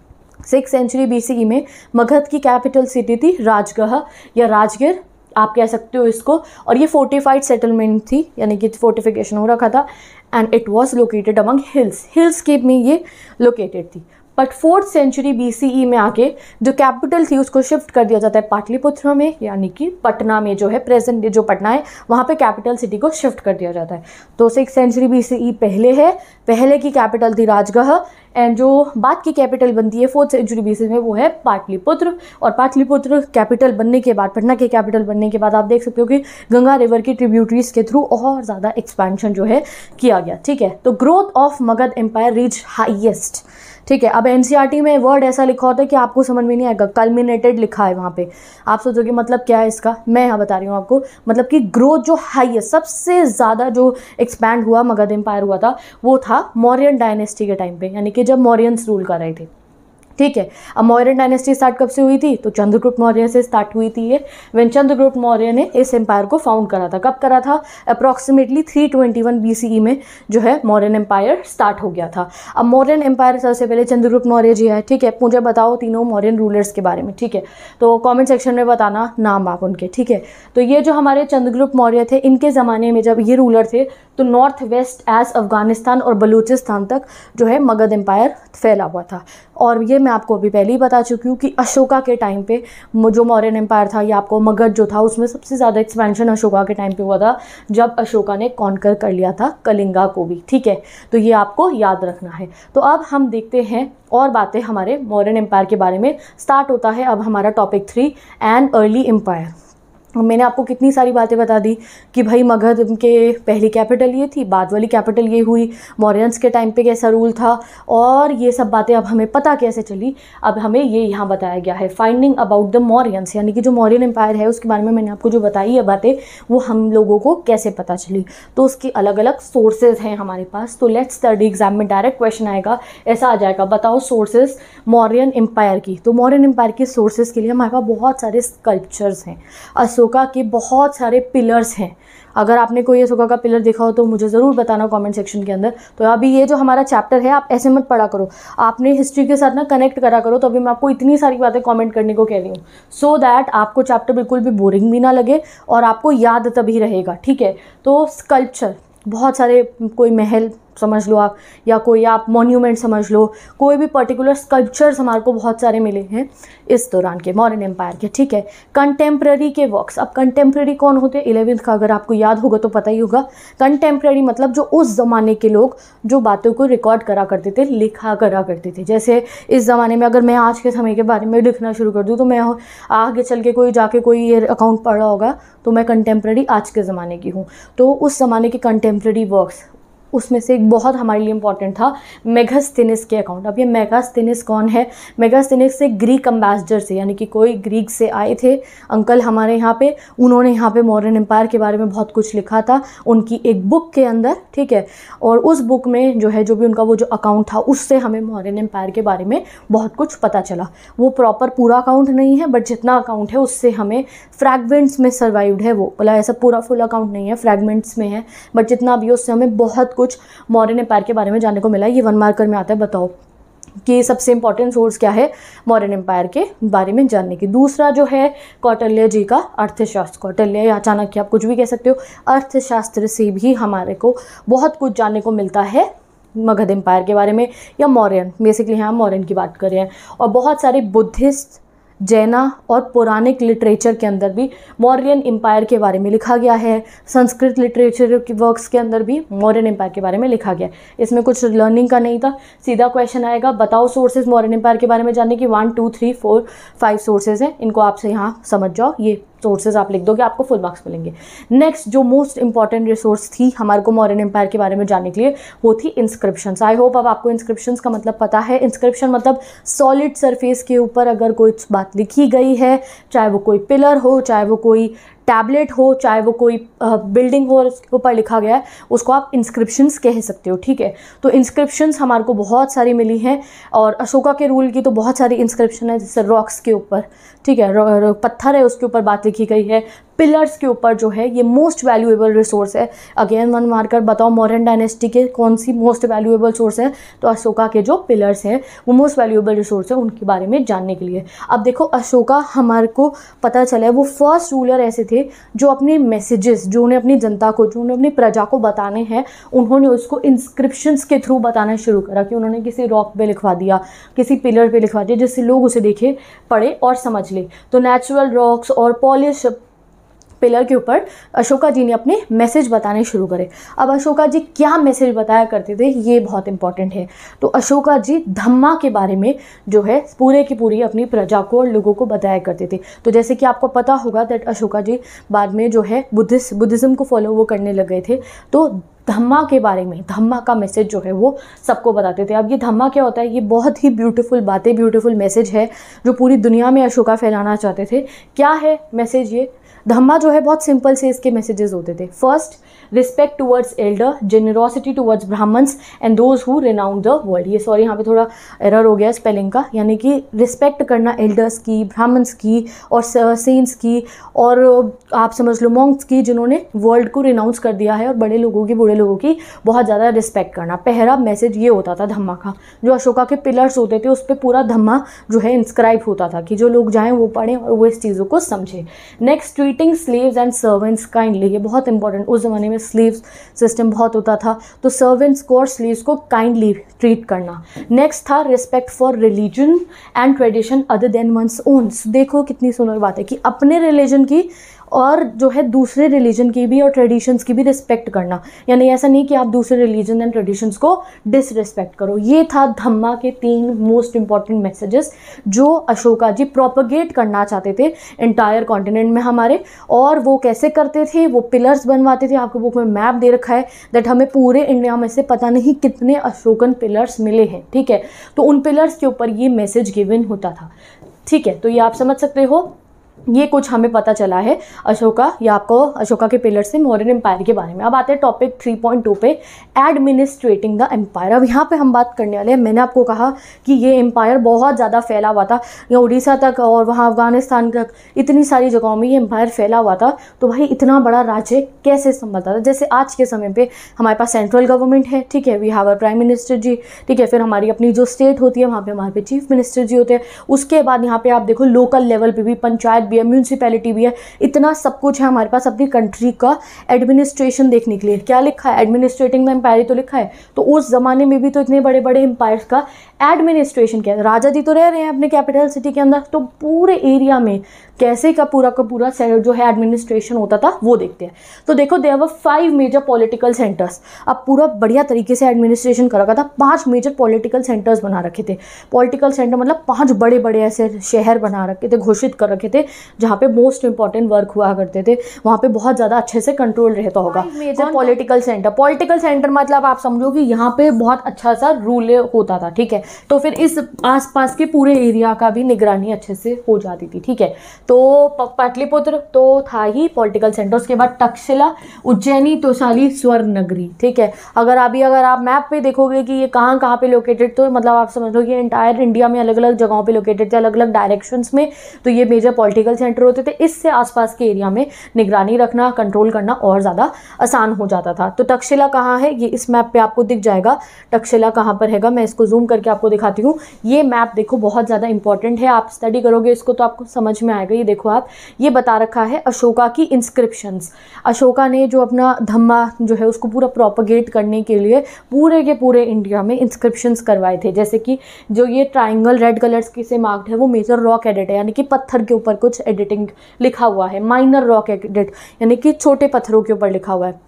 A: सिक्स सेंचुरी बी e में मगध की कैपिटल सिटी थी राजगह या राजगीर आप कह सकते हो इसको और ये फोर्टिफाइड सेटलमेंट थी यानी कि फोर्टिफिकेशन हो रखा था and it was located among hills hills के में ये लोकेटेड थी बट फोर्थ सेंचुरी बीसीई में आके जो कैपिटल थी उसको शिफ्ट कर दिया जाता है पाटलिपुत्र में यानी कि पटना में जो है प्रेजेंट जो पटना है वहाँ पे कैपिटल सिटी को शिफ्ट कर दिया जाता है तो सिक्स सेंचुरी बीसीई पहले है पहले की कैपिटल थी राजगह एंड जो बाद की कैपिटल बनती है फोर्थ सेंचुरी बी में वो है पाटलिपुत्र और पाटलिपुत्र कैपिटल बनने के बाद पटना के कैपिटल बनने के बाद आप देख सकते हो कि गंगा रिवर की ट्रिब्यूटरीज के थ्रू और ज़्यादा एक्सपेंशन जो है किया गया ठीक है तो growth of Magadha empire reach highest ठीक है अब एन e में वर्ड ऐसा लिखा होता है कि आपको समझ में नहीं आएगा कलमिनेटेड लिखा है वहाँ पे आप सोचोगे मतलब क्या है इसका मैं यहाँ बता रही हूँ आपको मतलब कि ग्रोथ जो हाई है सबसे ज़्यादा जो एक्सपैंड हुआ मगध एम्पायर हुआ था वो था मौर्यन डायनेस्टी के टाइम पे यानी कि जब मौर्यंस रूल कर रहे थे ठीक है अब मौर्य डायनेस्टी स्टार्ट कब से हुई थी तो चंद्रगुप्त मौर्य से स्टार्ट हुई थी ये वेन चंद्रगुप्त मौर्य ने इस एम्पायर को फाउंड करा था कब करा था approximately three twenty one B C E में जो है मौर्यन एम्पायर स्टार्ट हो गया था अब मौर्यन एम्पायर सबसे पहले चंद्रगुप्त मौर्य जी है ठीक है मुझे बताओ तीनों मौर्यन रूलर्स के बारे में ठीक है तो कॉमेंट सेक्शन में बताना नाम आप उनके ठीक है तो ये जो हमारे चंद्रगुप्त मौर्य थे इनके ज़माने में जब ये रूलर थे तो नॉर्थ वेस्ट एज अफ़गानिस्तान और बलूचिस्तान तक जो है मगध एम्पायर फैला हुआ था और ये मैं आपको अभी पहले ही बता चुकी हूँ कि अशोका के टाइम पे जो मौर्यन एम्पायर था या आपको मगध जो था उसमें सबसे ज़्यादा एक्सपेंशन अशोका के टाइम पे हुआ था जब अशोका ने कॉन्कर कर लिया था कलिंगा को भी ठीक है तो ये आपको याद रखना है तो अब हम देखते हैं और बातें हमारे मॉडर्न एम्पायर के बारे में स्टार्ट होता है अब हमारा topic three and early empire मैंने आपको कितनी सारी बातें बता दी कि भाई मगध के पहली कैपिटल ये थी बाद वाली कैपिटल ये हुई मौर्यंस के टाइम पे कैसा रूल था और ये सब बातें अब हमें पता कैसे चली अब हमें ये यहाँ बताया गया है फाइंडिंग अबाउट द मौर्यंस यानी कि जो मौर्यन एम्पायर है उसके बारे में मैंने आपको जो बताई है बातें वो हम लोगों को कैसे पता चली तो उसकी अलग अलग सोर्सेज हैं हमारे पास तो लेट्स स्टडी एग्जाम में डायरेक्ट क्वेश्चन आएगा ऐसा आ जाएगा बताओ सोर्सेज मौर्यन एम्पायर की तो मौर्यन एम्पायर की सोर्सेज के लिए हमारे पास बहुत सारे स्कल्पचर्स हैं अशोका के बहुत सारे पिलर्स हैं अगर आपने कोई अशोका का पिलर देखा हो तो मुझे ज़रूर बताना कमेंट सेक्शन के अंदर तो अभी ये जो हमारा चैप्टर है आप ऐसे मत पढ़ा करो आपने हिस्ट्री के साथ ना कनेक्ट करा करो तो अभी मैं आपको इतनी सारी बातें कमेंट करने को कह रही हूँ सो दैट आपको चैप्टर बिल्कुल भी बोरिंग भी ना लगे और आपको याद तभी रहेगा ठीक है तो स्कल्पचर बहुत सारे कोई महल समझ लो आप या कोई आप मोन्यूमेंट समझ लो कोई भी पर्टिकुलर स्कल्पचर्स हमारे को बहुत सारे मिले हैं इस दौरान के मॉडर्न एम्पायर के ठीक है कंटेम्प्रेरी के वर्क्स अब कंटेम्प्रेरी कौन होते हैं इलेवेंथ का अगर आपको याद होगा तो पता ही होगा कंटेम्प्रेरी मतलब जो उस ज़माने के लोग जो बातों को रिकॉर्ड करा करते थे लिखा करा करते थे जैसे इस ज़माने में अगर मैं आज के समय के बारे में लिखना शुरू कर दूँ तो मैं आगे चल के कोई जाके कोई ये अकाउंट पढ़ रहा होगा तो मैं कंटेम्प्रेरी आज के ज़माने की हूँ तो उस ज़माने के कंटेम्प्रेरी वर्क्स उसमें से एक बहुत हमारे लिए इंपॉर्टेंट था मेगास्थेनिस के अकाउंट अब ये मेगास्थेनिस कौन है मेगास्थेनिस से ग्रीक अम्बेसडर से यानी कि कोई ग्रीक से आए थे अंकल हमारे यहाँ पे उन्होंने यहाँ पे मॉडर्न एम्पायर के बारे में बहुत कुछ लिखा था उनकी एक बुक के अंदर ठीक है और उस बुक में जो है जो भी उनका वो जो अकाउंट था उससे हमें मॉडर्न एम्पायर के बारे में बहुत कुछ पता चला वो प्रॉपर पूरा अकाउंट नहीं है बट जितना अकाउंट है उससे हमें फ्रैगमेंट्स में सर्वाइव्ड है वो बोला ऐसा पूरा फुल अकाउंट नहीं है फ्रैगमेंट्स में है बट जितना भी उससे हमें बहुत कुछ मॉडर्न एम्पायर के बारे में जानने को मिला ये वन मार्कर में आता है बताओ कि सबसे इंपॉर्टेंट सोर्स क्या है मॉडर्न एम्पायर के बारे में जानने की दूसरा जो है कौटल्य जी का अर्थशास्त्र कौटल्य या अचानक आप कुछ भी कह सकते हो अर्थशास्त्र से भी हमारे को बहुत कुछ जानने को मिलता है मगध एम्पायर के बारे में या मौर्यन बेसिकली हम मौर्यन की बात कर रहे हैं और बहुत सारे बुद्धिस्ट जैना और पौराणिक लिटरेचर के अंदर भी मौर्यन एम्पायर के बारे में लिखा गया है संस्कृत लिटरेचर के वर्क्स के अंदर भी मौर्यन एम्पायर के बारे में लिखा गया है इसमें कुछ लर्निंग का नहीं था सीधा क्वेश्चन आएगा बताओ सोर्सेज मौर्यन एम्पायर के बारे में जानने की one two three four five sources हैं इनको आपसे यहाँ समझ जाओ ये सोर्सेज आप लिख दोगे आपको फुल मार्क्स मिलेंगे नेक्स्ट जो मोस्ट इंपॉर्टेंट रिसोर्स थी हमारे को मॉरन एम्पायर के बारे में जानने के लिए वो थी इंस्क्रिप्शन आई होप अब आपको इंस्क्रिप्शन का मतलब पता है इंस्क्रिप्शन मतलब सॉलिड सरफेस के ऊपर अगर कोई बात लिखी गई है चाहे वो कोई पिलर हो चाहे वो कोई टैबलेट हो चाहे वो कोई बिल्डिंग हो उसके ऊपर लिखा गया है उसको आप इंस्क्रिप्शंस कह सकते हो ठीक है तो इंस्क्रिप्शंस हमारे को बहुत सारी मिली हैं और अशोका के रूल की तो बहुत सारी इंस्क्रिप्शन है जैसे रॉक्स के ऊपर ठीक है पत्थर है उसके ऊपर बात लिखी गई है पिलर्स के ऊपर जो है ये मोस्ट वैल्यूएबल रिसोर्स है अगेन वन मार्कर बताओ मॉडर्न डायनेस्टी के कौन सी मोस्ट वैल्यूएबल सोर्स है तो अशोका के जो पिलर्स हैं वो मोस्ट वैल्यूएबल रिसोर्स है उनके बारे में जानने के लिए अब देखो अशोका हमारे को पता चला है वो फर्स्ट रूलर ऐसे थे जो अपने मैसेजेस जो उन्हें अपनी जनता को जो उन्हें अपनी प्रजा को बताने हैं उन्होंने उसको इंस्क्रिप्शंस के थ्रू बताना शुरू करा कि उन्होंने किसी रॉक पे लिखवा दिया किसी पिलर पे लिखवा दिया जिससे लोग उसे देखे पढ़े और समझ ले तो नेचुरल रॉक्स और पॉलिश पिलर के ऊपर अशोका जी ने अपने मैसेज बताने शुरू करे अब अशोका जी क्या मैसेज बताया करते थे ये बहुत इंपॉर्टेंट है तो अशोका जी धम्मा के बारे में जो है पूरे की पूरी अपनी प्रजा को और लोगों को बताया करते थे तो जैसे कि आपको पता होगा दैट अशोका जी बाद में जो है बुद्धिस्ट बुद्धिज़्म को फॉलो वो करने लग गए थे तो धम्मा के बारे में धम्मा का मैसेज जो है वो सबको बताते थे अब ये धम्मा क्या होता है ये बहुत ही ब्यूटीफुल बातें ब्यूटीफुल मैसेज है जो पूरी दुनिया में अशोका फैलाना चाहते थे क्या है मैसेज ये धम्मा जो है बहुत सिंपल से इसके मैसेजेस होते थे first respect towards elder generosity towards Brahmans and those who renounced the world ये सॉरी यहाँ पे थोड़ा एरर हो गया स्पेलिंग का यानी कि रिस्पेक्ट करना एल्डर्स की ब्राह्मण्स की और सेंट्स uh, की और uh, आप समझ लो मॉन्ग्स की जिन्होंने वर्ल्ड को रिनाउंस कर दिया है और बड़े लोगों की बूढ़े लोगों की बहुत ज़्यादा रिस्पेक्ट करना पहला मैसेज ये होता था धम्मा का जो अशोका के पिलर्स होते थे उस पर पूरा धम्मा जो है इंस्क्राइब होता था कि जो लोग जाएँ वो पढ़ें और वो इस चीज़ों को समझें next tweet treating slaves and servants kindly ये बहुत इंपॉर्टेंट उस ज़माने में स्लीव्स सिस्टम बहुत होता था तो सर्वेंट्स को और स्लीव्स को काइंडली ट्रीट करना नेक्स्ट था respect for religion and tradition other than one's own देखो कितनी सुंदर बात है कि अपने रिलीजन की और जो है दूसरे रिलीजन की भी और ट्रेडिशंस की भी रिस्पेक्ट करना यानी ऐसा नहीं कि आप दूसरे रिलीजन एंड ट्रेडिशंस को डिसरिस्पेक्ट करो ये था धम्मा के तीन मोस्ट इंपॉर्टेंट मैसेजेस जो अशोका जी प्रोपगेट करना चाहते थे इंटायर कॉन्टिनेंट में हमारे और वो कैसे करते थे वो पिलर्स बनवाते थे आपको बुक में मैप दे रखा है दैट हमें पूरे इंडिया में से पता नहीं कितने अशोकन पिलर्स मिले हैं ठीक है तो उन पिलर्स के ऊपर ये मैसेज गिवन होता था ठीक है तो ये आप समझ सकते हो ये कुछ हमें पता चला है अशोका या आपको अशोका के पिलर से मॉडर्न एम्पायर के बारे में अब आते हैं टॉपिक 3.2 पे एडमिनिस्ट्रेटिंग द एम्पायर अब यहाँ पे हम बात करने वाले हैं मैंने आपको कहा कि ये एम्पायर बहुत ज़्यादा फैला हुआ था या उड़ीसा तक और वहाँ अफगानिस्तान तक इतनी सारी जगहों में ये एम्पायर फैला हुआ था तो भाई इतना बड़ा राज्य कैसे संभलता था जैसे आज के समय पर हमारे पास सेंट्रल गवर्नमेंट है ठीक है we have prime minister ji ठीक है फिर हमारी अपनी जो स्टेट होती है वहाँ पर हमारे पे चीफ मिनिस्टर जी होते हैं उसके बाद यहाँ पर आप देखो लोकल लेवल पर भी पंचायत भी है म्यूनसिपैलिटी भी है इतना सब कुछ है हमारे पास अपनी कंट्री का एडमिनिस्ट्रेशन देखने के लिए क्या लिखा है एडमिनिस्ट्रेटिंग में एम्पायर तो लिखा है तो उस ज़माने में भी तो इतने बड़े बड़े एम्पायर का एडमिनिस्ट्रेशन किया राजा जी तो रह रहे हैं अपने कैपिटल सिटी के अंदर तो पूरे एरिया में कैसे का पूरा का पूरा जो है एडमिनिस्ट्रेशन होता था वो देखते हैं तो देखो were five major political centres अब पूरा बढ़िया तरीके से एडमिनिस्ट्रेशन कर रखा था पांच मेजर पॉलिटिकल सेंटर्स बना रखे थे पॉलिटिकल सेंटर मतलब पांच बड़े बड़े ऐसे शहर बना रखे थे घोषित कर रखे थे जहाँ पे मोस्ट इंपॉर्टेंट वर्क हुआ करते थे वहाँ पे बहुत ज़्यादा अच्छे से कंट्रोल रहता होगा major political centre political centre मतलब आप समझो कि यहाँ पे बहुत अच्छा सा रूल होता था ठीक है तो फिर इस आसपास के पूरे एरिया का भी निगरानी अच्छे से हो जाती थी ठीक है तो पाटलिपुत्र तो था ही पॉलिटिकल सेंटर उसके बाद टक्सिला उज्जैनी तोशाली स्वर्ण नगरी ठीक है अगर अभी अगर आप मैप पे देखोगे कि ये कहाँ कहाँ पे लोकेटेड तो मतलब आप समझ लो कि इंटायर इंडिया में अलग अलग जगहों पे लोकेटेड थे अलग अलग डायरेक्शन में तो ये मेजर पॉलिटिकल सेंटर होते थे इससे आसपास के एरिया में निगरानी रखना कंट्रोल करना और ज़्यादा आसान हो जाता था तो तक्षशिला कहाँ है ये इस मैप पर आपको दिख जाएगा तक्षशिला कहाँ पर हैगा मैं इसको जूम करके आपको दिखाती हूँ ये मैप देखो बहुत ज़्यादा इंपॉर्टेंट है आप स्टडी करोगे इसको तो आपको समझ में आएगा ये देखो आप ये बता रखा है अशोका की इंस्क्रिप्शंस अशोका ने जो अपना धम्मा जो है उसको पूरा प्रोपगेट करने के लिए पूरे के पूरे इंडिया में इंस्क्रिप्शंस करवाए थे जैसे कि जो ये ट्राइंगल रेड कलर्स की से मार्क्ड है वो मेजर रॉक एडिट है यानी कि पत्थर के ऊपर कुछ एडिटिंग लिखा हुआ है माइनर रॉक एडिट यानी कि छोटे पत्थरों के ऊपर लिखा हुआ है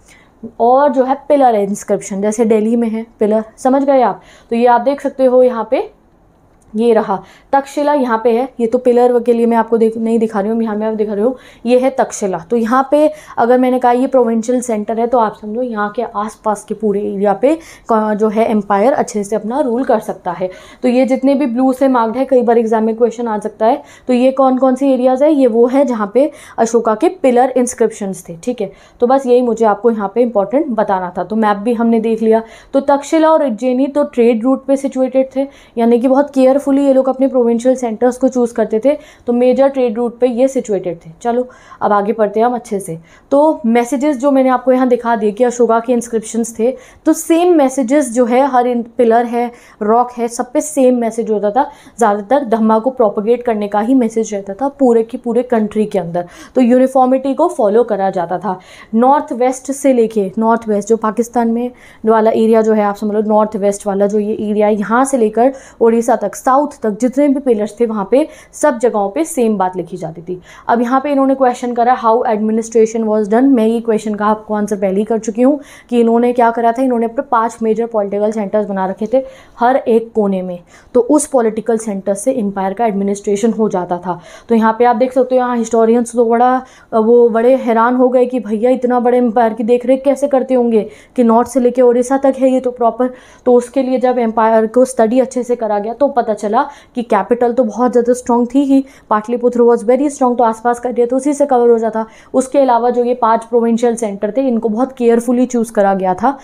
A: और जो है पिलर इंस्क्रिप्शन जैसे दिल्ली में है पिलर समझ गए आप तो ये आप देख सकते हो यहाँ पे ये रहा तक्षशिला यहाँ पे है ये तो पिलर के लिए मैं आपको देख नहीं दिखा रही हूँ यहाँ मैं दिखा रही हूँ ये है तक्षशिला तो यहाँ पे अगर मैंने कहा ये प्रोविंशियल सेंटर है तो आप समझो यहाँ के आसपास के पूरे एरिया पे जो है एम्पायर अच्छे से अपना रूल कर सकता है तो ये जितने भी ब्लू से मार्क्ड है कई बार एग्जाम में क्वेश्चन आ सकता है तो ये कौन कौन से एरियाज़ है ये वो है जहाँ पे अशोका के पिलर इंस्क्रिप्शन थे ठीक है तो बस यही मुझे आपको यहाँ पर इंपॉर्टेंट बताना था तो मैप भी हमने देख लिया तो तक्षशिला और उज्जैनी तो ट्रेड रूट पर सिचुएटेड थे यानी कि बहुत केयर केयरफुली ये लोग अपने प्रोविंशियल सेंटर्स को चूज़ करते थे तो मेजर ट्रेड रूट पे ये सिचुएटेड थे चलो अब आगे पढ़ते हैं हम अच्छे से तो मैसेजेस जो मैंने आपको यहाँ दिखा दिए कि अशोका के इंस्क्रिप्शंस थे तो सेम मैसेजेस जो है हर पिलर है रॉक है सब पे सेम मैसेज होता था ज़्यादातर धम्मा को प्रोपोगेट करने का ही मैसेज रहता था पूरे की पूरे कंट्री के अंदर तो यूनिफॉर्मिटी को फॉलो करा जाता था नॉर्थ वेस्ट से लेके नॉर्थ वेस्ट जो पाकिस्तान में वाला एरिया जो है आप समझ लो नॉर्थ वेस्ट वाला जो ये एरिया है यहाँ से लेकर उड़ीसा तक साउथ तक जितने भी पिलर्स थे वहाँ पे सब जगहों पे सेम बात लिखी जाती थी अब यहाँ पे इन्होंने क्वेश्चन करा हाउ एडमिनिस्ट्रेशन वाज डन मैं ये क्वेश्चन का आपको आंसर पहले ही कर चुकी हूँ कि इन्होंने क्या करा था इन्होंने अपने पाँच मेजर पॉलिटिकल सेंटर्स बना रखे थे हर एक कोने में तो उस पॉलिटिकल सेंटर से एम्पायर का एडमिनिस्ट्रेशन हो जाता था तो यहाँ पर आप देख सकते हो यहाँ हिस्टोरियंस तो बड़ा वो बड़े हैरान हो गए कि भैया इतना बड़े एम्पायर की देख कैसे करते होंगे कि नॉर्थ से लेके ओडिशा तक है ये तो प्रॉपर तो उसके लिए जब एम्पायर को स्टडी अच्छे से करा गया तो पता चला कि कैपिटल तो बहुत ज़्यादा स्ट्रॉन्ग थी ही पाटलिपुत्र वॉज वेरी स्ट्रॉन्ग तो आसपास का एरिया तो उसी से कवर हो जाता उसके अलावा जो ये पाँच प्रोविंशियल सेंटर थे इनको बहुत केयरफुली चूज़ करा गया था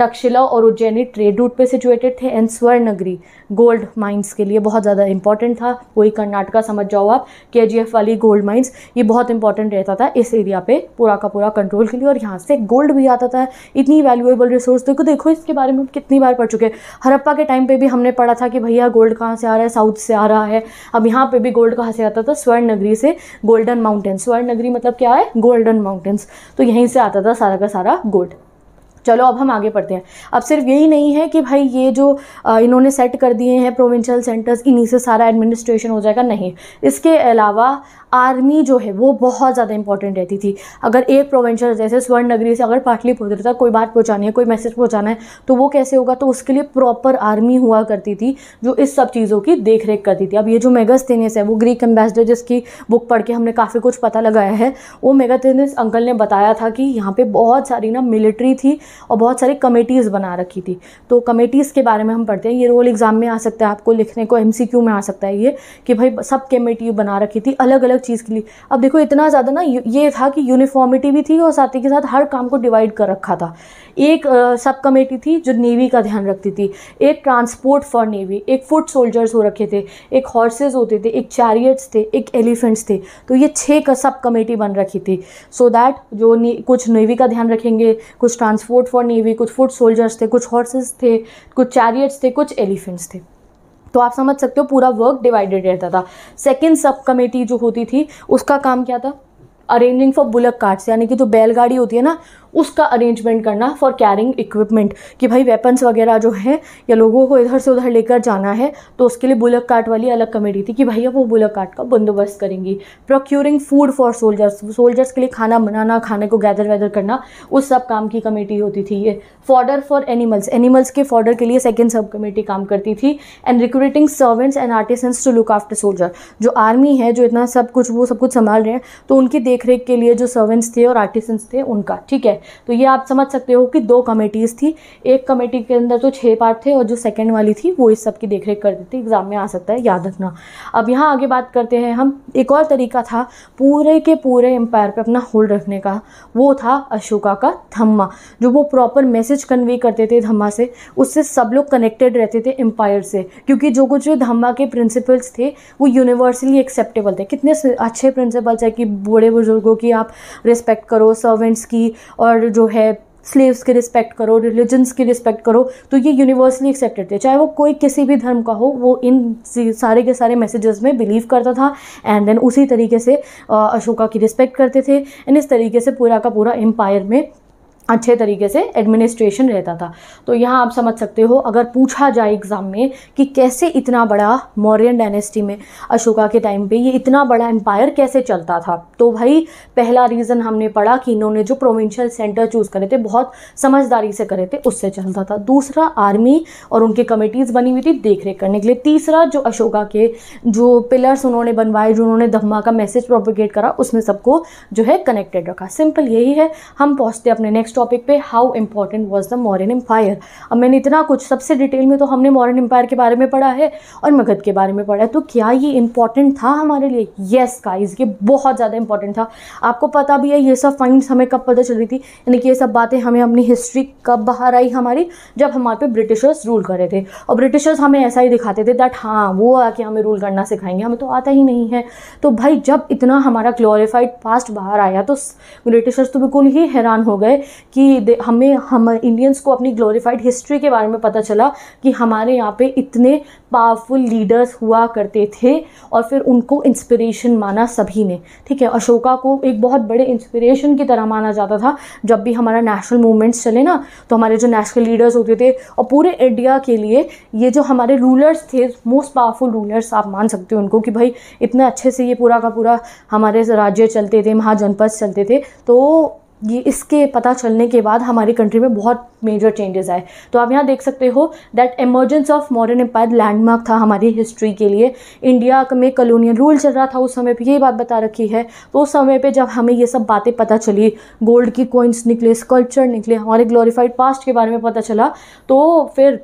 A: टक्शिला और उज्जैनी ट्रेड रूट पर सिचुएटेड थे and Swarna Nagari gold mines के लिए बहुत ज़्यादा इंपॉर्टेंट था वही कर्नाटका समझ जाओ आप के वाली गोल्ड माइंस ये बहुत इंपॉर्टेंट रहता था इस एरिया पे पूरा का पूरा कंट्रोल के लिए और यहाँ से गोल्ड भी आता था इतनी वैल्यूएबल रिसोर्स देखो देखो इसके बारे में हम कितनी बार पढ़ चुके हैं हरप्पा के टाइम पर भी हमने पढ़ा था कि भैया गोल्ड कहाँ से आ रहा है साउथ से आ रहा है अब यहाँ पर भी गोल्ड कहाँ से आता था स्वर्ण नगरी से गोल्डन माउंटेन स्वर्ण नगरी मतलब क्या है गोल्डन माउंटेन्स तो यहीं से आता था सारा का सारा गोल्ड चलो अब हम आगे पढ़ते हैं अब सिर्फ यही नहीं है कि भाई ये जो इन्होंने सेट कर दिए हैं प्रोविंशियल सेंटर्स इन्हीं से सारा एडमिनिस्ट्रेशन हो जाएगा नहीं इसके अलावा आर्मी जो है वो बहुत ज़्यादा इंपॉर्टेंट रहती थी अगर एक प्रोविंशियल जैसे स्वर्ण नगरी से अगर पाटलिपुत्र तक कोई बात पहुँचानी है कोई मैसेज पहुँचाना है तो वो कैसे होगा तो उसके लिए प्रॉपर आर्मी हुआ करती थी जो इस सब चीज़ों की देख रेख करती थी अब ये जो मेगास्थेनियस है वो ग्रीक एम्बेसडर जिसकी बुक पढ़ के हमने काफ़ी कुछ पता लगाया है वो मेगास्थेनियस अंकल ने बताया था कि यहाँ पर बहुत सारी ना मिलिट्री थी और बहुत सारी कमेटीज़ बना रखी थी तो कमेटीज़ के बारे में हम पढ़ते हैं ये रोल एग्ज़ाम में आ सकता है आपको लिखने को एम में आ सकता है ये कि भाई सब कमेटी बना रखी थी अलग अलग चीज़ के लिए अब देखो इतना ज़्यादा ना ये था कि यूनिफॉर्मिटी भी थी और साथ ही के साथ हर काम को डिवाइड कर रखा था एक सब कमेटी थी जो नेवी का ध्यान रखती थी एक ट्रांसपोर्ट फॉर नेवी एक फुट सोल्जर्स हो रखे थे एक हॉर्सेज होते थे एक चैरियट्स थे एक एलिफेंट्स थे तो ये छः का सब कमेटी बन रखी थी सो so दैट जो ने, कुछ नेवी का ध्यान रखेंगे कुछ ट्रांसपोर्ट सपोर्ट फॉर नेवी कुछ फुट सोल्जर्स थे कुछ हॉर्सेस थे कुछ चैरियट्स थे कुछ एलिफेंट्स थे तो आप समझ सकते हो पूरा वर्क डिवाइडेड रहता था सेकेंड सब कमेटी जो होती थी उसका काम क्या था अरेंजिंग फॉर बुलक कार्ड्स यानी कि जो बैलगाड़ी होती है ना उसका अरेंजमेंट करना फॉर कैरिंग इक्विपमेंट कि भाई वेपन्स वगैरह जो है या लोगों को इधर से उधर लेकर जाना है तो उसके लिए बुलक काट वाली अलग कमेटी थी कि भाई अब वो बुलक कार्ट का बंदोबस्त करेंगी procuring food for soldiers soldiers के लिए खाना बनाना खाने को गैदर वैदर करना उस सब काम की कमेटी होती थी ये फॉर्डर फॉर एनिमल्स एनिमल्स के फॉर्डर के लिए सेकेंड सब कमेटी काम करती थी and recruiting servants and artisans to look after soldier जो आर्मी है जो इतना सब कुछ वो सब कुछ संभाल रहे हैं तो उनकी देख के लिए जो सर्वेंट्स थे और आर्टिसंस थे उनका ठीक है तो ये आप समझ सकते हो कि दो कमेटीज़ थी एक कमेटी के अंदर तो छः पार्ट थे और जो सेकेंड वाली थी वो इस सब की देख रेख करती थी एग्ज़ाम में आ सकता है याद रखना अब यहाँ आगे बात करते हैं हम एक और तरीका था पूरे के पूरे एम्पायर पर अपना होल्ड रखने का वो था अशोका का धम्मा जो वो प्रॉपर मैसेज कन्वे करते थे धम्मा से उससे सब लोग कनेक्टेड रहते थे एम्पायर से क्योंकि जो कुछ धम्मा के प्रिंसिपल्स थे वो यूनिवर्सली एक्सेप्टेबल थे कितने अच्छे प्रिंसिपल्स है कि बूढ़े बुजुर्गों की आप रिस्पेक्ट करो सर्वेंट्स की और और जो है स्लेव्स की रिस्पेक्ट करो रिलीजन्स की रिस्पेक्ट करो तो ये यूनिवर्सली एक्सेप्टेड थे चाहे वो कोई किसी भी धर्म का हो वो इन सारे के सारे मैसेजेस में बिलीव करता था एंड देन उसी तरीके से अशोका की रिस्पेक्ट करते थे एंड इस तरीके से पूरा का पूरा एम्पायर में अच्छे तरीके से एडमिनिस्ट्रेशन रहता था तो यहाँ आप समझ सकते हो अगर पूछा जाए एग्ज़ाम में कि कैसे इतना बड़ा मौर्यन डायनेस्टी में अशोका के टाइम पे ये इतना बड़ा एम्पायर कैसे चलता था तो भाई पहला रीज़न हमने पढ़ा कि इन्होंने जो प्रोविंशियल सेंटर चूज़ करे थे बहुत समझदारी से करे थे उससे चलता था दूसरा आर्मी और उनकी कमेटीज़ बनी हुई थी देख रेख करने के लिए तीसरा जो अशोका के जो पिलर्स उन्होंने बनवाए जो उन्होंने धम्मा का मैसेज प्रोपोगेट करा उसमें सबको जो है कनेक्टेड रखा सिंपल यही है हम पहुँचते अपने नेक्स्ट टॉपिक पे how important was the Mauryan empire अब मैंने इतना कुछ सबसे डिटेल में तो हमने मॉरन एम्पायर के बारे में पढ़ा है और मगध के बारे में पढ़ा है तो क्या ये इंपॉर्टेंट था हमारे लिए येस का ये बहुत ज़्यादा इंपॉर्टेंट था आपको पता भी है ये सब फाइंड्स हमें कब पता चल रही थी यानी कि ये सब बातें हमें अपनी हिस्ट्री कब बाहर आई हमारी जब हमारे पे ब्रिटिशर्स रूल कर रहे थे और ब्रिटिशर्स हमें ऐसा ही दिखाते थे दैट हाँ वो आके हमें रूल करना सिखाएंगे हमें तो आता ही नहीं है तो भाई जब इतना हमारा क्लोरिफाइड पास्ट बाहर आया तो ब्रिटिशर्स तो बिल्कुल ही हैरान हो गए कि हमें हम इंडियंस को अपनी ग्लोरीफाइड हिस्ट्री के बारे में पता चला कि हमारे यहाँ पे इतने पावरफुल लीडर्स हुआ करते थे और फिर उनको इंस्पिरेशन माना सभी ने ठीक है अशोका को एक बहुत बड़े इंस्पिरेशन की तरह माना जाता था जब भी हमारा नेशनल मूवमेंट्स चले ना तो हमारे जो नेशनल लीडर्स होते थे और पूरे इंडिया के लिए ये जो हमारे रूलर्स थे मोस्ट पावरफुल रूलर्स आप मान सकते हो उनको कि भाई इतने अच्छे से ये पूरा का पूरा हमारे राज्य चलते थे महाजनपद चलते थे तो ये इसके पता चलने के बाद हमारी कंट्री में बहुत मेजर चेंजेस आए तो आप यहाँ देख सकते हो that emergence of Mauryan empire landmark था हमारी हिस्ट्री के लिए इंडिया में कलोनियल रूल चल रहा था उस समय पे ये बात बता रखी है तो उस समय पे जब हमें ये सब बातें पता चली गोल्ड की कोइंस निकले स्कल्पचर निकले हमारे ग्लोरीफाइड पास्ट के बारे में पता चला तो फिर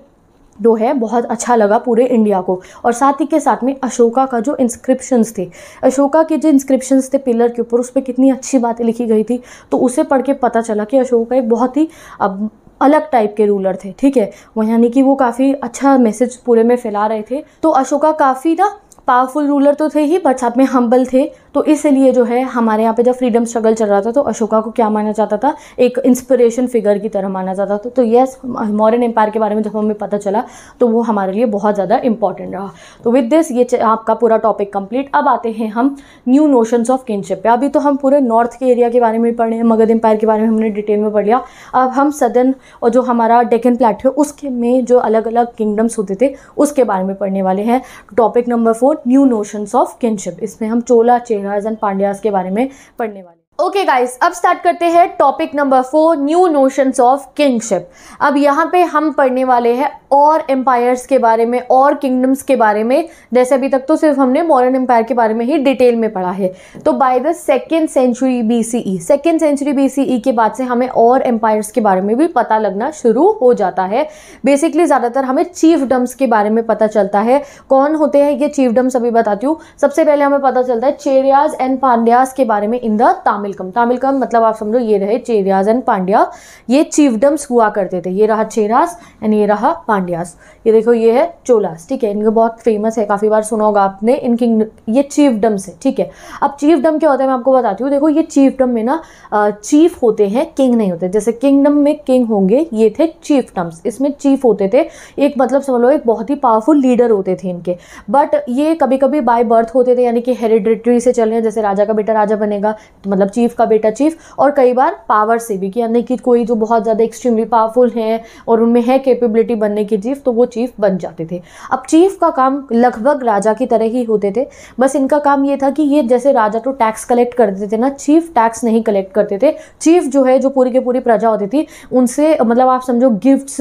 A: जो है बहुत अच्छा लगा पूरे इंडिया को और साथ ही के साथ में अशोका का जो इंस्क्रिप्शंस थे अशोका के जो इंस्क्रिप्शंस थे पिलर के ऊपर उस पर कितनी अच्छी बातें लिखी गई थी तो उसे पढ़ के पता चला कि अशोका एक बहुत ही अब अलग टाइप के रूलर थे ठीक है वो यानी कि वो काफ़ी अच्छा मैसेज पूरे में फैला रहे थे तो अशोका काफ़ी ना पावरफुल रूलर तो थे ही बट साथ में हम्बल थे तो इसलिए जो है हमारे यहाँ पे जब फ्रीडम स्ट्रगल चल रहा था तो अशोका को क्या माना जाता था एक इंस्पिरेशन फिगर की तरह माना जाता था तो यस मॉरन एम्पायर के बारे में जब हमें पता चला तो वो हमारे लिए बहुत ज़्यादा इंपॉर्टेंट रहा तो विद दिस ये आपका पूरा टॉपिक कंप्लीट अब आते हैं हम न्यू नोशंस ऑफ किनशिप पे अभी तो हम पूरे नॉर्थ के एरिया के बारे में पढ़े हैं मगध एम्पायर के बारे में हमने डिटेल में पढ़ लिया अब हम सदन और जो हमारा डेकन प्लेट है उसके में जो अलग अलग किंगडम्स होते थे उसके बारे में पढ़ने वाले हैं topic number four new notions of kinship इसमें हम चोला चेह मेघाजन पांड्यास के बारे में पढ़ने वाले ओके okay गाइस अब स्टार्ट करते हैं topic number four new notions of kingship अब यहाँ पे हम पढ़ने वाले हैं और एम्पायर्स के बारे में और किंगडम्स के बारे में जैसे अभी तक तो सिर्फ हमने मॉडर्न एम्पायर के बारे में ही डिटेल में पढ़ा है तो by the second century B C E second century B C E के बाद से हमें और एम्पायर्स के बारे में भी पता लगना शुरू हो जाता है बेसिकली ज़्यादातर हमें चीफडम्स के बारे में पता चलता है कौन होते हैं ये चीफडम्स अभी बताती हूँ सबसे पहले हमें पता चलता है चेरियाज एंड पांड्यास के बारे में इन द ताम तामिलकम तामिलकम मतलब आप समझो ये रहे चेरियाज एंड पांड्या ये चीफडम्स हुआ करते थे ये रहा चेरास एंड ये रहा पांड्यास ये देखो ये है चोलास ठीक है इनके बहुत फेमस है काफ़ी बार सुना होगा आपने इन किंग ये चीफडम्स है ठीक है अब चीफडम क्या होता है मैं आपको बताती हूँ देखो ये चीफडम में ना चीफ होते हैं किंग नहीं होते जैसे किंगडम में किंग होंगे ये थे चीफडम्स इसमें चीफ होते थे एक मतलब समझ लो एक बहुत ही पावरफुल लीडर होते थे इनके बट ये कभी कभी बाय बर्थ होते थे यानी कि हेरिडिट्री से चल रहे हैं जैसे राजा का बेटा राजा बनेगा तो मतलब चीफ का बेटा चीफ और कई बार पावर से भी कि यानी कि कोई जो बहुत ज़्यादा एक्सट्रीमली पावरफुल हैं और उनमें है कैपेबिलिटी बनने की चीफ तो वो चीफ बन जाते थे अब चीफ का काम लगभग राजा की तरह ही होते थे बस इनका काम ये था कि ये जैसे राजा तो टैक्स कलेक्ट करते थे ना चीफ टैक्स नहीं कलेक्ट करते थे चीफ जो है जो पूरी की पूरी प्रजा होती थी उनसे मतलब आप समझो गिफ्ट्स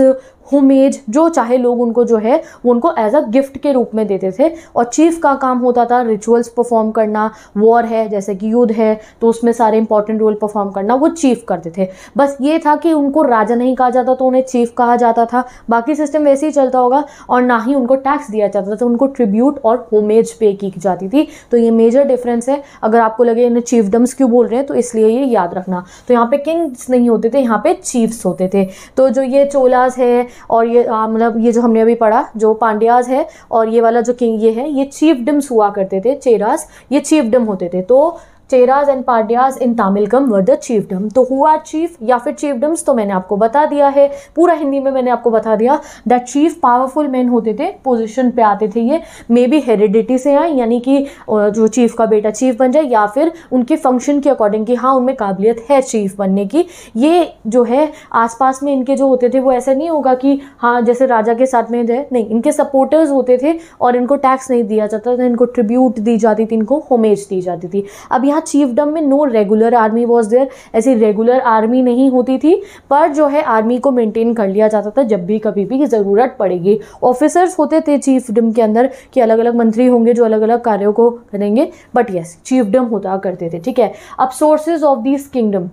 A: होमेज जो चाहे लोग उनको जो है वो उनको एज अ गिफ्ट के रूप में देते थे और चीफ का काम होता था रिचुअल्स परफॉर्म करना वॉर है जैसे कि युद्ध है तो उसमें सारे इंपॉर्टेंट रोल परफॉर्म करना वो चीफ करते थे बस ये था कि उनको राजा नहीं कहा जाता तो उन्हें चीफ कहा जाता था बाकी सिस्टम वैसे ही चलता होगा और ना ही उनको टैक्स दिया जाता था तो उनको ट्रिब्यूट और होमेज पे की जाती थी तो ये मेजर डिफरेंस है अगर आपको लगे इन्हें चीफडम्स क्यों बोल रहे हैं तो इसलिए ये याद रखना तो यहाँ पे किंग्स नहीं होते थे यहाँ पे चीफ्स होते थे तो जो ये चोलास है और ये मतलब ये जो हमने अभी पढ़ा जो पांड्याज है और ये वाला जो किंग ये है ये चीफ डिम्स हुआ करते थे चेरास ये चीफ डिम होते थे तो Cheras and Pandyas in Tamilakam were the chiefdom तो हु आर चीफ या फिर चीफडम्स तो मैंने आपको बता दिया है पूरा हिंदी में मैंने आपको बता दिया दैट चीफ पावरफुल मैन होते थे पोजिशन पर आते थे ये मे बी हेरिडिटी से आए यानी कि जो चीफ का बेटा चीफ बन जाए या फिर उनके फंक्शन के अकॉर्डिंग कि हाँ उनमें काबिलियत है चीफ बनने की ये जो है आसपास में इनके जो होते थे वो ऐसा नहीं होगा कि हाँ जैसे राजा के साथ में नहीं इनके सपोर्टर्स होते थे और इनको टैक्स नहीं दिया जाता था इनको ट्रिब्यूट दी जाती थी इनको होमेज दी जाती थी अब यहाँ चीफडम में no regular army was there ऐसी रेगुलर आर्मी नहीं होती थी पर जो है आर्मी को मेंटेन कर लिया जाता था जब भी कभी भी ज़रूरत पड़ेगी ऑफिसर्स होते थे चीफडम के अंदर कि अलग अलग मंत्री होंगे जो अलग अलग कार्यों को करेंगे बट यस चीफडम होता करते थे ठीक है अब सोर्सेज ऑफ दिस किंगडम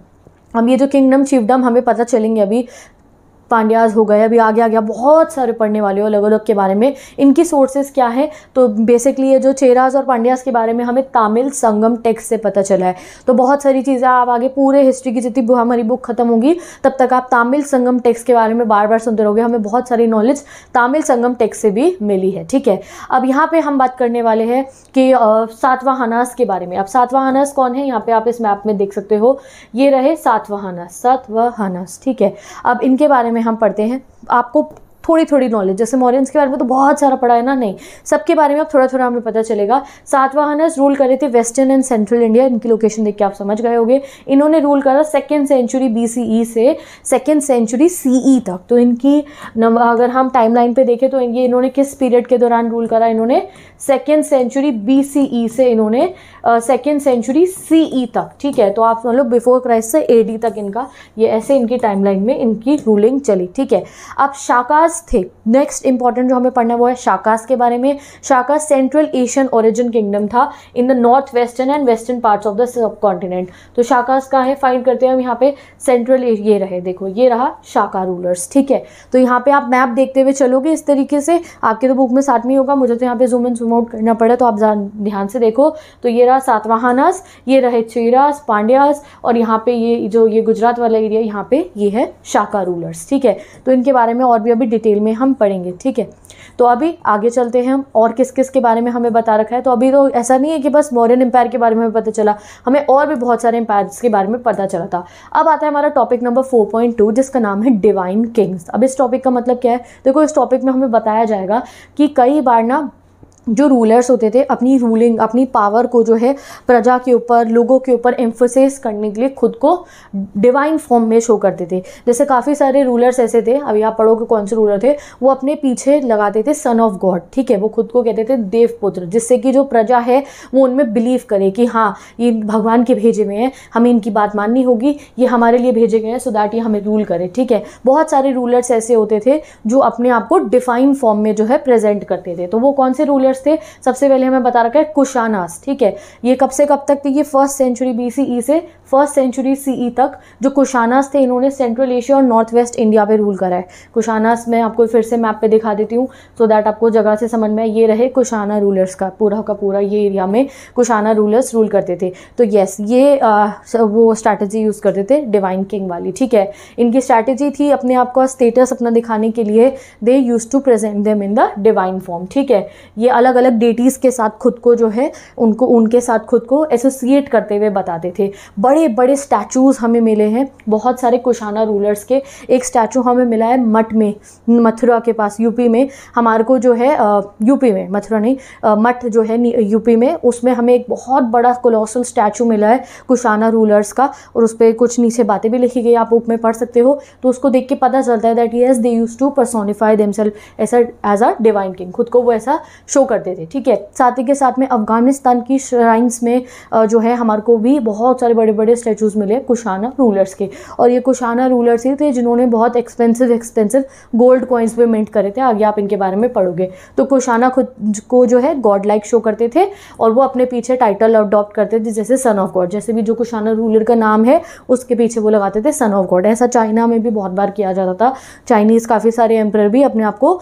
A: अब ये जो किंगडम चीफडम हमें पता चलेंगे अभी पांड्याज हो गए अभी आगे आ गया बहुत सारे पढ़ने वाले हो अलग अलग के बारे में इनकी सोर्सेज क्या है तो बेसिकली ये जो चेराज और पांड्याज के बारे में हमें तमिल संगम टेक्स से पता चला है तो बहुत सारी चीज़ें आप आगे पूरे हिस्ट्री की जितनी हमारी बुक खत्म होगी तब तक आप तमिल संगम टेक्स के बारे में बार बार सुनते रहोगे हमें बहुत सारी नॉलेज तमिल संगम टेक्स से भी मिली है ठीक है अब यहाँ पर हम बात करने वाले हैं कि सातवां हनास के बारे में अब सातवां हनास कौन है यहाँ पर आप इस मैप में देख सकते हो ये रहे सातवां हनास हनास ठीक है अब इनके बारे में में हम पढ़ते हैं आपको थोड़ी थोड़ी नॉलेज जैसे मॉरियंस के बारे में तो बहुत सारा पढ़ा है ना नहीं सबके बारे में अब थोड़ा थोड़ा हमें पता चलेगा सातवाहन रूल कर रहे थे वेस्टर्न एंड सेंट्रल इंडिया इनकी लोकेशन देख के आप समझ गए होंगे इन्होंने रूल करा सेकेंड सेंचुरी बी से सेकेंड सेंचुरी सी तक तो इनकी अगर हम टाइम लाइन पर देखें तो ये इन्होंने किस पीरियड के दौरान रूल करा इन्होंने सेकेंड सेंचुरी बी से इन्होंने सेकेंड सेंचुरी सीई तक ठीक है तो आप मतलब बिफोर क्राइस्ट से ए डी तक इनका ये ऐसे इनकी टाइमलाइन में इनकी रूलिंग चली ठीक है अब शाकास थे नेक्स्ट इंपॉर्टेंट जो हमें पढ़ना वो है शाकास के बारे में Shakas central Asian origin kingdom था in the north western and western parts of the subcontinent तो शाकास का है फाइंड करते हैं हम यहाँ पे सेंट्रल ये रहे देखो ये रहा शाका रूलर्स ठीक है तो यहाँ पे आप मैप देखते हुए चलोगे इस तरीके से आपके तो बुक में साथ में होगा मुझे तो यहाँ पे जूम इन जूम आउट करना पड़ा तो आप ध्यान से देखो तो ये चेरा सातवाहनस ये रहे चेरास पांड्यास और यहाँ पे ये जो ये गुजरात वाला एरिया यहाँ पे ये है शाका रूलर्स ठीक है तो इनके बारे में और भी अभी डिटेल में हम पढ़ेंगे ठीक है तो अभी आगे चलते हैं हम और किस किस के बारे में हमें बता रखा है तो अभी तो ऐसा नहीं है कि बस मॉरियन एम्पायर के बारे में पता चला हमें और भी बहुत सारे एम्पायर्स के बारे में पता चला था अब आता है हमारा टॉपिक नंबर 4.2 जिसका नाम है डिवाइन किंग्स अब इस टॉपिक का मतलब क्या है देखो इस टॉपिक में हमें बताया जाएगा कि कई बार ना जो रूलर्स होते थे अपनी रूलिंग अपनी पावर को जो है प्रजा के ऊपर लोगों के ऊपर एम्फोसिस करने के लिए खुद को डिवाइन फॉर्म में शो करते थे जैसे काफ़ी सारे रूलर्स ऐसे थे अभी आप पढ़ोगे कौन से रूलर थे वो अपने पीछे लगाते थे सन ऑफ गॉड ठीक है वो खुद को कहते थे देवपुत्र जिससे कि जो प्रजा है वो उनमें बिलीव करे कि हाँ ये भगवान के भेजे हुए हैं हमें इनकी बात माननी होगी ये हमारे लिए भेजे गए हैं सो दैट ये हमें रूल करे ठीक है बहुत सारे रूलर्स ऐसे होते थे जो अपने आप को डिफाइन फॉर्म में जो है प्रेजेंट करते थे तो वो कौन से रूलर्स रूलर्स थे सबसे पहले हमें बता रखा है कुशानास ठीक है ये कब से कब तक थे ये first century B C E से फर्स्ट सेंचुरी सी ई तक जो कुशानास थे इन्होंने सेंट्रल एशिया और नॉर्थ वेस्ट इंडिया पे रूल करा है कुशानास मैं आपको फिर से मैप पे दिखा देती हूँ सो दैट आपको जगह से समझ में ये रहे कुशाना रूलर्स का पूरा का पूरा ये एरिया में कुशाना रूलर्स रूल करते थे तो येस ये वो स्ट्रैटेजी यूज़ करते थे डिवाइन किंग वाली ठीक है इनकी स्ट्रैटेजी थी अपने आप का स्टेटस अपना दिखाने के लिए they use to present them in the divine form ठीक है ये अलग अलग डेटीज़ के साथ खुद को जो है उनको उनके साथ खुद को एसोसिएट करते हुए बताते थे बड़े बड़े स्टैचूज़ हमें मिले हैं बहुत सारे कुशाना रूलर्स के एक स्टैचू हमें मिला है मठ में मथुरा के पास यूपी में हमारे को जो है यूपी में मथुरा नहीं मठ जो है यूपी में उसमें हमें एक बहुत बड़ा कोलोसल स्टैचू मिला है कुशाना रूलर्स का और उस पर कुछ नीचे बातें भी लिखी गई आप बुक में पढ़ सकते हो तो उसको देख के पता चलता है that yes they use to personify themselves as a divine king खुद को वो ऐसा शो करते थे ठीक है साथ ही के साथ में अफगानिस्तान की श्राइन्स में जो है हमारे को भी बहुत सारे बड़े बड़े स्टैचूज़ मिले कुशाना रूलर्स के और ये कुशाना रूलर्स ही थे जिन्होंने बहुत एक्सपेंसिव एक्सपेंसिव गोल्ड कॉइन्स भी मिंट करे थे आगे आप इनके बारे में पढ़ोगे तो कुशाना खुद को जो है गॉड लाइक शो करते थे और वो अपने पीछे टाइटल अडॉप्ट करते थे जैसे सन ऑफ गॉड जैसे भी जो कुशाना रूलर का नाम है उसके पीछे वो लगाते थे सन ऑफ गॉड ऐसा चाइना में भी बहुत बार किया जाता था चाइनीज़ काफ़ी सारे एम्प्रर भी अपने आप को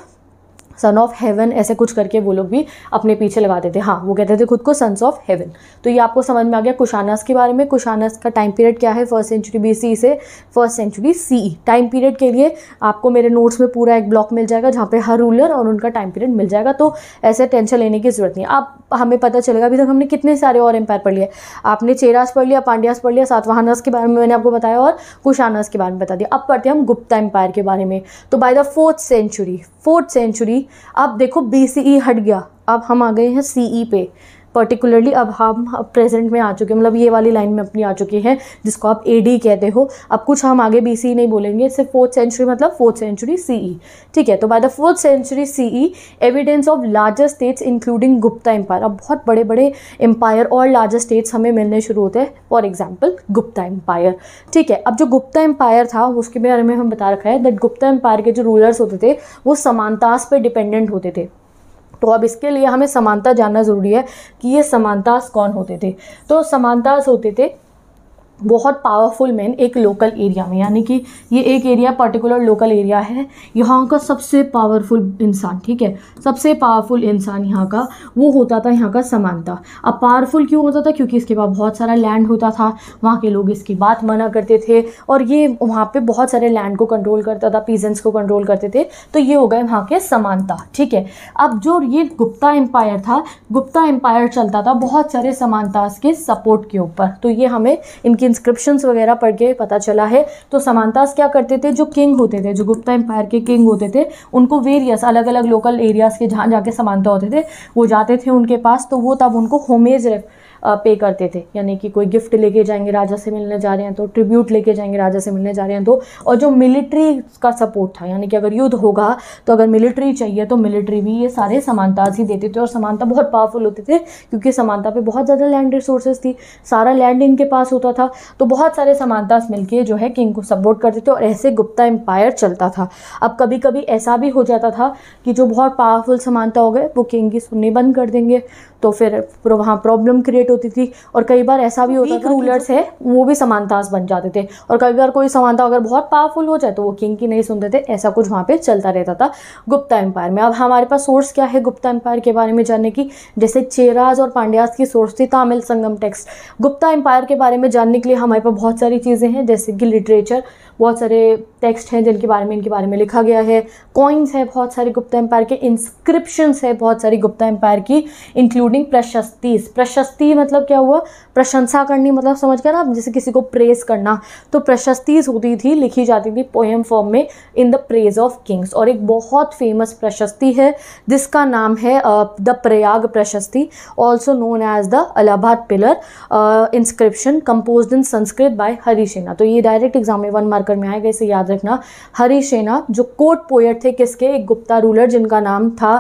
A: सन ऑफ हेवन ऐसे कुछ करके वो लोग भी अपने पीछे लगाते थे हाँ वो कहते थे खुद को सन्स ऑफ हेवन तो ये आपको समझ में आ गया कुशानस के बारे में कुशानस का टाइम पीरियड क्या है फर्स्ट सेंचुरी बी सी से first century C time period के लिए आपको मेरे नोट्स में पूरा एक ब्लॉक मिल जाएगा जहाँ पे हर रूलर और उनका टाइम पीरियड मिल जाएगा तो ऐसे टेंशन लेने की ज़रूरत नहीं आप हमें पता चलेगा अभी तक हमने कितने सारे और एम्पायर पढ़ लिया आपने चेराज पढ़ लिया पांड्यास पढ़ लिया सातवाहनस के बारे में मैंने आपको बताया और कुशानस के बारे में बता दिया अब पढ़ते हैं हम गुप्ता एम्पायर के बारे में तो by the fourth century fourth century अब देखो बी e हट गया अब हम आ गए हैं सी e पे पर्टिकुलरली अब हम अब प्रेजेंट में आ चुके हैं मतलब ये वाली लाइन में अपनी आ चुकी है जिसको आप ए कहते हो अब कुछ हम आगे बी सी e नहीं बोलेंगे सिर्फ फोर्थ सेंचुरी मतलब फोर्थ सेंचुरी सी ठीक है तो by the fourth century C evidence of larger states including Gupta empire अब बहुत बड़े बड़े एम्पायर और लार्जर स्टेट्स हमें मिलने शुरू होते हैं फॉर एग्जाम्पल गुप्ता एम्पायर ठीक है अब जो गुप्ता एम्पायर था उसके बारे में हम बता रखा है दैट गुप्ता एम्पायर के जो रूलर्स होते थे वो समानतास पर डिपेंडेंट होते थे तो अब इसके लिए हमें समानता जानना ज़रूरी है कि ये समानतास कौन होते थे तो समानतास होते थे बहुत पावरफुल मैन एक लोकल एरिया में यानी कि ये एक एरिया पर्टिकुलर लोकल एरिया है यहाँ का सबसे पावरफुल इंसान ठीक है सबसे पावरफुल इंसान यहाँ का वो होता था यहाँ का समानता अब पावरफुल क्यों होता था क्योंकि इसके पास बहुत सारा लैंड होता था वहाँ के लोग इसकी बात मना करते थे और ये वहाँ पर बहुत सारे लैंड को कंट्रोल करता था पीजेंस को कंट्रोल करते थे तो ये हो गए वहाँ के समानता ठीक है अब जो ये गुप्ता एम्पायर था गुप्ता एम्पायर चलता था बहुत सारे समानता के सपोर्ट के ऊपर तो ये हमें इनकी इंस्क्रिप्शन वगैरह पढ़ के पता चला है तो समानतास क्या करते थे जो किंग होते थे जो गुप्ता एम्पायर के किंग होते थे उनको वेरियस अलग अलग लोकल एरियाज़ के जहाँ जाके समानता होते थे वो जाते थे उनके पास तो वो तब उनको होमेज रेफ पे करते थे यानी कि कोई गिफ्ट लेके जाएंगे राजा से मिलने जा रहे हैं तो ट्रिब्यूट लेके जाएंगे राजा से मिलने जा रहे हैं तो और जो मिलिट्री का सपोर्ट था यानी कि अगर युद्ध होगा तो अगर मिलिट्री चाहिए तो मिलिट्री भी ये सारे समानताज ही देते थे और समानता बहुत पावरफुल होते थे क्योंकि समानता पर बहुत ज़्यादा लैंड रिसोर्सेज थी सारा लैंड इनके पास होता था तो बहुत सारे समानताज मिलके जो है किंग को सपोर्ट करते थे और ऐसे गुप्ता एम्पायर चलता था अब कभी कभी ऐसा भी हो जाता था कि जो बहुत पावरफुल समानता हो गए वो किंग की सुननी बंद कर देंगे तो फिर वहाँ प्रॉब्लम क्रिएट होती थी और कई बार ऐसा भी तो होता था रूलर्स है वो भी समानताज बन जाते थे और कई बार कोई समानता अगर बहुत पावरफुल हो जाए तो वो किंग की नहीं सुनते थे ऐसा कुछ वहाँ पर चलता रहता था गुप्ता एम्पायर में अब हमारे पास सोर्स क्या है गुप्ता एम्पायर के बारे में जानने की जैसे चेराज और पांड्यास की सोर्स थी तामिल संगम टेक्स्ट गुप्ता एम्पायर के बारे में जानने के लिए हमारे पास बहुत सारी चीज़ें हैं जैसे कि लिटरेचर बहुत सारे टेक्स्ट हैं जिनके बारे में इनके बारे में लिखा गया है कॉइन्स है बहुत सारे गुप्ता एम्पायर के इंस्क्रिप्शंस है बहुत सारी गुप्ता एम्पायर की इंक्लूडिंग प्रशस्ति प्रशस्ति मतलब क्या हुआ प्रशंसा करनी मतलब समझ कर ना जैसे किसी को प्रेस करना तो प्रशस्तिज होती थी लिखी जाती थी पोएम फॉर्म में in the praise of kings और एक बहुत फेमस प्रशस्ति है जिसका नाम है the Prayag Prashasti also known as the Allahabad pillar inscription composed in Sanskrit by Hari तो ये डायरेक्ट एग्जाम में वन मार्क चक्कर में आएगा इसे याद रखना हरी सेना जो कोर्ट पोयट थे किसके एक गुप्ता रूलर जिनका नाम था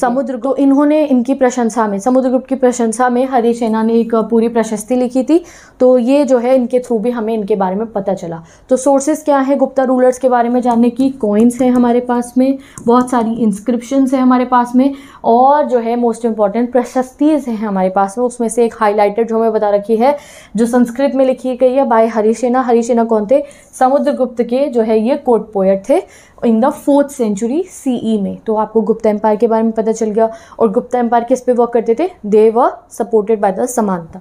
A: समुद्र को इन्होंने इनकी प्रशंसा में समुद्र गुप्त की प्रशंसा में हरी सेना ने एक पूरी प्रशस्ति लिखी थी तो ये जो है इनके थ्रू भी हमें इनके बारे में पता चला तो सोर्सेज क्या है गुप्ता रूलर्स के बारे में जानने की कॉइन्स हैं हमारे पास में बहुत सारी इंस्क्रिप्शंस हैं हमारे पास में और जो है मोस्ट इंपॉर्टेंट प्रशस्तीज हैं हमारे पास में उसमें से एक हाईलाइटेड जो हमें बता रखी है जो संस्कृत में लिखी गई है बाय हरी सेना हरी सेना कौन थे समुद्र गुप्त के जो है ये कोट पोएट थे in the fourth century CE में तो आपको गुप्ता एम्पायर के बारे में पता चल गया और गुप्ता एम्पायर किस पे वर्क करते थे they were supported by the Samanta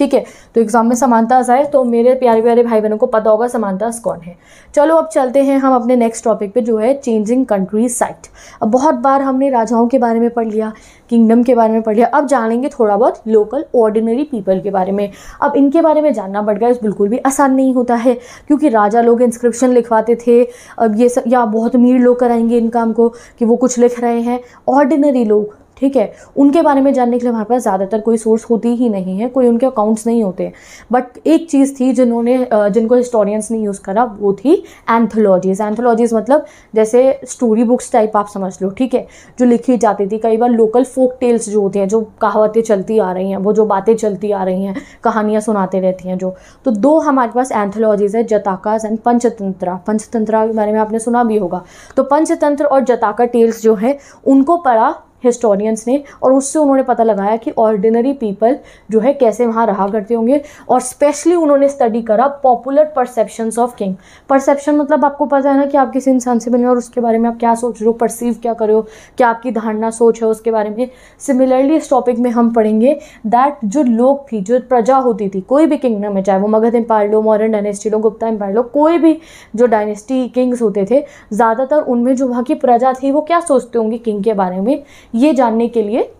A: ठीक है तो एग्ज़ाम में समानताज आए तो मेरे प्यारे प्यारे भाई बहनों को पता होगा समानताज कौन है चलो अब चलते हैं हम अपने नेक्स्ट टॉपिक पे जो है चेंजिंग कंट्री साइट अब बहुत बार हमने राजाओं के बारे में पढ़ लिया किंगडम के बारे में पढ़ लिया अब जानेंगे थोड़ा बहुत लोकल ऑर्डिनरी पीपल के बारे में अब इनके बारे में जानना पड़ गया बिल्कुल भी आसान नहीं होता है क्योंकि राजा लोग इंस्क्रिप्शन लिखवाते थे अब ये सब या बहुत अमीर लोग कराएंगे इन काम को कि वो कुछ लिख रहे हैं ऑर्डिनरी लोग ठीक है उनके बारे में जानने के लिए हमारे पास ज़्यादातर कोई सोर्स होती ही नहीं है कोई उनके अकाउंट्स नहीं होते बट एक चीज़ थी जिन्होंने जिनको हिस्टोरियंस ने यूज़ करा वो थी एंथोलॉजीज़ एंथोलॉजीज़ मतलब जैसे स्टोरी बुक्स टाइप आप समझ लो ठीक है जो लिखी जाती थी कई बार लोकल फोक टेल्स जो होती हैं जो कहावतें चलती आ रही हैं वो जो बातें चलती आ रही हैं कहानियाँ सुनाते रहती हैं जो तो दो हमारे पास एंथोलॉजीज़ है जताकाज एंड पंचतंत्रा पंचतंत्रा के बारे में आपने सुना भी होगा तो पंचतंत्र और जताका टेल्स जो है उनको पढ़ा हिस्टोरियंस ने और उससे उन्होंने पता लगाया कि ऑर्डिनरी पीपल जो है कैसे वहाँ रहा करते होंगे और स्पेशली उन्होंने स्टडी करा popular perceptions of king perception मतलब आपको पता है ना कि आप किसी इंसान से बने और उसके बारे में आप क्या सोच रहे हो परसीव क्या रहे हो क्या आपकी धारणा सोच है उसके बारे में सिमिलरली इस टॉपिक में हम पढ़ेंगे दैट जो लोग थी जो प्रजा होती थी कोई भी किंगडम है चाहे वो मगध एम्पायर लो मॉडर्न डायनेस्टी लो गुप्ता एम्पायर लो कोई भी जो डायनेस्टी किंग्स होते थे ज़्यादातर उनमें जो वहाँ की प्रजा थी वो क्या सोचते होंगे किंग के बारे में ये जानने के लिए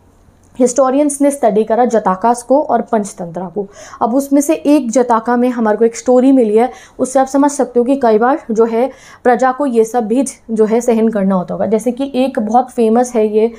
A: हिस्टोरियंस ने स्टडी करा जताकास को और पंचतंत्रा को अब उसमें से एक जताका में हमारे को एक स्टोरी मिली है उससे आप समझ सकते हो कि कई बार जो है प्रजा को ये सब भी जो है सहन करना होता होगा जैसे कि एक बहुत फेमस है ये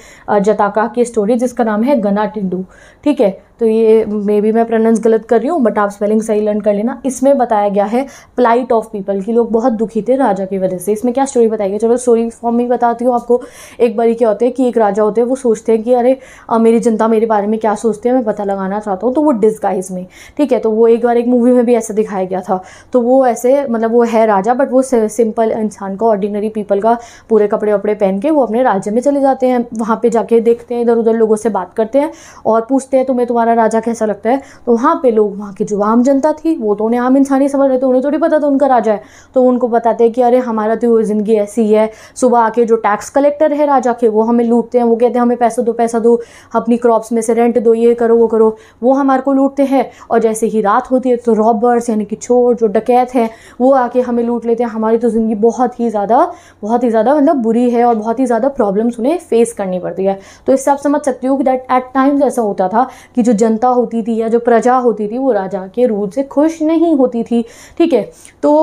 A: जताका की स्टोरी जिसका नाम है गना टिंडू ठीक है तो ये मे बी मैं प्रोनाउंस गलत कर रही हूँ बट आप स्पेलिंग सही लर्न कर लेना इसमें बताया गया है प्लाइट ऑफ पीपल कि लोग बहुत दुखी थे राजा की वजह से इसमें क्या स्टोरी बताई गई चलो स्टोरी फॉर्म में बताती हूँ आपको एक बारी क्या होता है कि एक राजा होते हैं वो सोचते हैं कि अरे मेरी जनता मेरे बारे में क्या सोचते हैं मैं पता लगाना चाहता हूँ तो वो डिस्गाइज में ठीक है तो वो एक बार एक मूवी में भी ऐसा दिखाया गया था तो वो ऐसे मतलब वो है राजा बट वो सिंपल इंसान का ऑर्डिनरी पीपल का पूरे कपड़े वपड़े पहन के वो अपने राज्य में चले जाते हैं वहाँ पर जाके देखते हैं इधर उधर लोगों से बात करते हैं और पूछते हैं तुम्हें तुम्हारा हमारा राजा कैसा लगता है तो वहाँ पे लोग वहाँ की जो आम जनता थी वो तो उन्हें आम इंसान ही समझ रहे थे उन्हें थोड़ी पता था उनका राजा है तो उनको बताते हैं कि अरे हमारा तो ज़िंदगी ऐसी है सुबह आके जो टैक्स कलेक्टर है राजा के वो हमें लूटते हैं वो कहते हैं हमें पैसा दो पैसा दो अपनी क्रॉप्स में से रेंट दो ये करो वो करो वो हमारे को लूटते हैं और जैसे ही रात होती है तो रॉबर्स यानी कि चोर जो डकैत हैं वो आके हमें लूट लेते हैं हमारी तो ज़िंदगी बहुत ही ज़्यादा बहुत ही ज़्यादा मतलब बुरी है और बहुत ही ज़्यादा प्रॉब्लम्स उन्हें फेस करनी पड़ती है तो इससे आप समझ सकते हो कि दैट एट टाइम्स ऐसा होता था कि जो जनता होती थी या जो प्रजा होती थी वो राजा के रूल से खुश नहीं होती थी ठीक है तो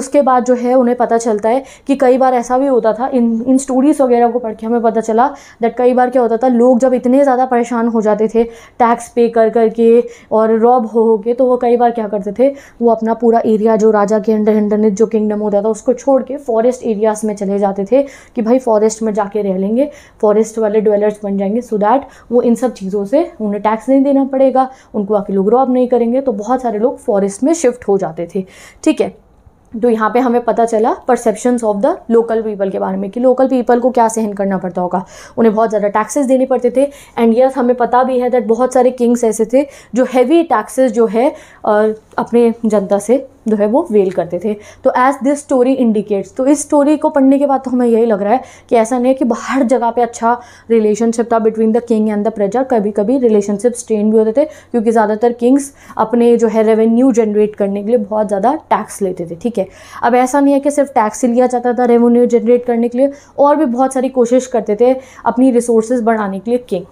A: उसके बाद जो है उन्हें पता चलता है कि कई बार ऐसा भी होता था इन इन स्टोरीज़ वगैरह को पढ़ के हमें पता चला दैट कई बार क्या होता था लोग जब इतने ज़्यादा परेशान हो जाते थे टैक्स पे कर कर और रॉब हो हो के तो वो कई बार क्या करते थे वो अपना पूरा एरिया जो राजा के अंडर इंटरनेट जो किंगडम होता था उसको छोड़ के फॉरेस्ट एरियाज़ में चले जाते थे कि भाई फॉरेस्ट में जाके रह लेंगे फॉरेस्ट वाले ड्वेलर्स बन जाएंगे सो दैट वो इन सब चीज़ों से उन्हें टैक्स नहीं दे देना पड़ेगा उनको बाकी लोग रॉब नहीं करेंगे तो बहुत सारे लोग फॉरेस्ट में शिफ्ट हो जाते थे ठीक है तो यहाँ पे हमें पता चला perceptions of the local people के बारे में कि लोकल पीपल को क्या सहन करना पड़ता होगा उन्हें बहुत ज़्यादा टैक्सेस देने पड़ते थे एंड यस yes, हमें पता भी है दैट बहुत सारे किंग्स ऐसे थे जो हैवी टैक्सेस जो है अपने जनता से जो है वो वेल करते थे तो एज दिस स्टोरी इंडिकेट्स तो इस स्टोरी को पढ़ने के बाद तो हमें यही लग रहा है कि ऐसा नहीं है कि हर जगह पे अच्छा रिलेशनशिप था between the king and the praja कभी कभी रिलेशनशिप स्ट्रेन भी होते थे क्योंकि ज़्यादातर किंग्स अपने जो है रेवेन्यू जनरेट करने के लिए बहुत ज़्यादा टैक्स लेते थे ठीक है अब ऐसा नहीं है कि सिर्फ टैक्स ही लिया जाता था रेवेन्यू जनरेट करने के लिए और भी बहुत सारी कोशिश करते थे अपनी रिसोर्सेज बढ़ाने के लिए किंग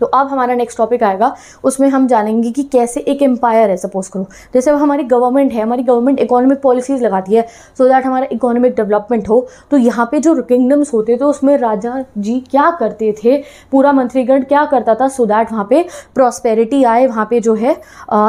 A: तो अब हमारा नेक्स्ट टॉपिक आएगा उसमें हम जानेंगे कि कैसे एक एम्पायर है सपोज करो जैसे अब हमारी गवर्नमेंट है हमारी गवर्नमेंट इकोनॉमिक पॉलिसीज़ लगाती है सो दैट हमारा इकोनॉमिक डेवलपमेंट हो तो यहाँ पे जो किंगडम्स होते थे उसमें राजा जी क्या करते थे पूरा मंत्रीगण क्या करता था सो दैट वहाँ पे प्रॉस्पेरिटी आए वहाँ पे जो है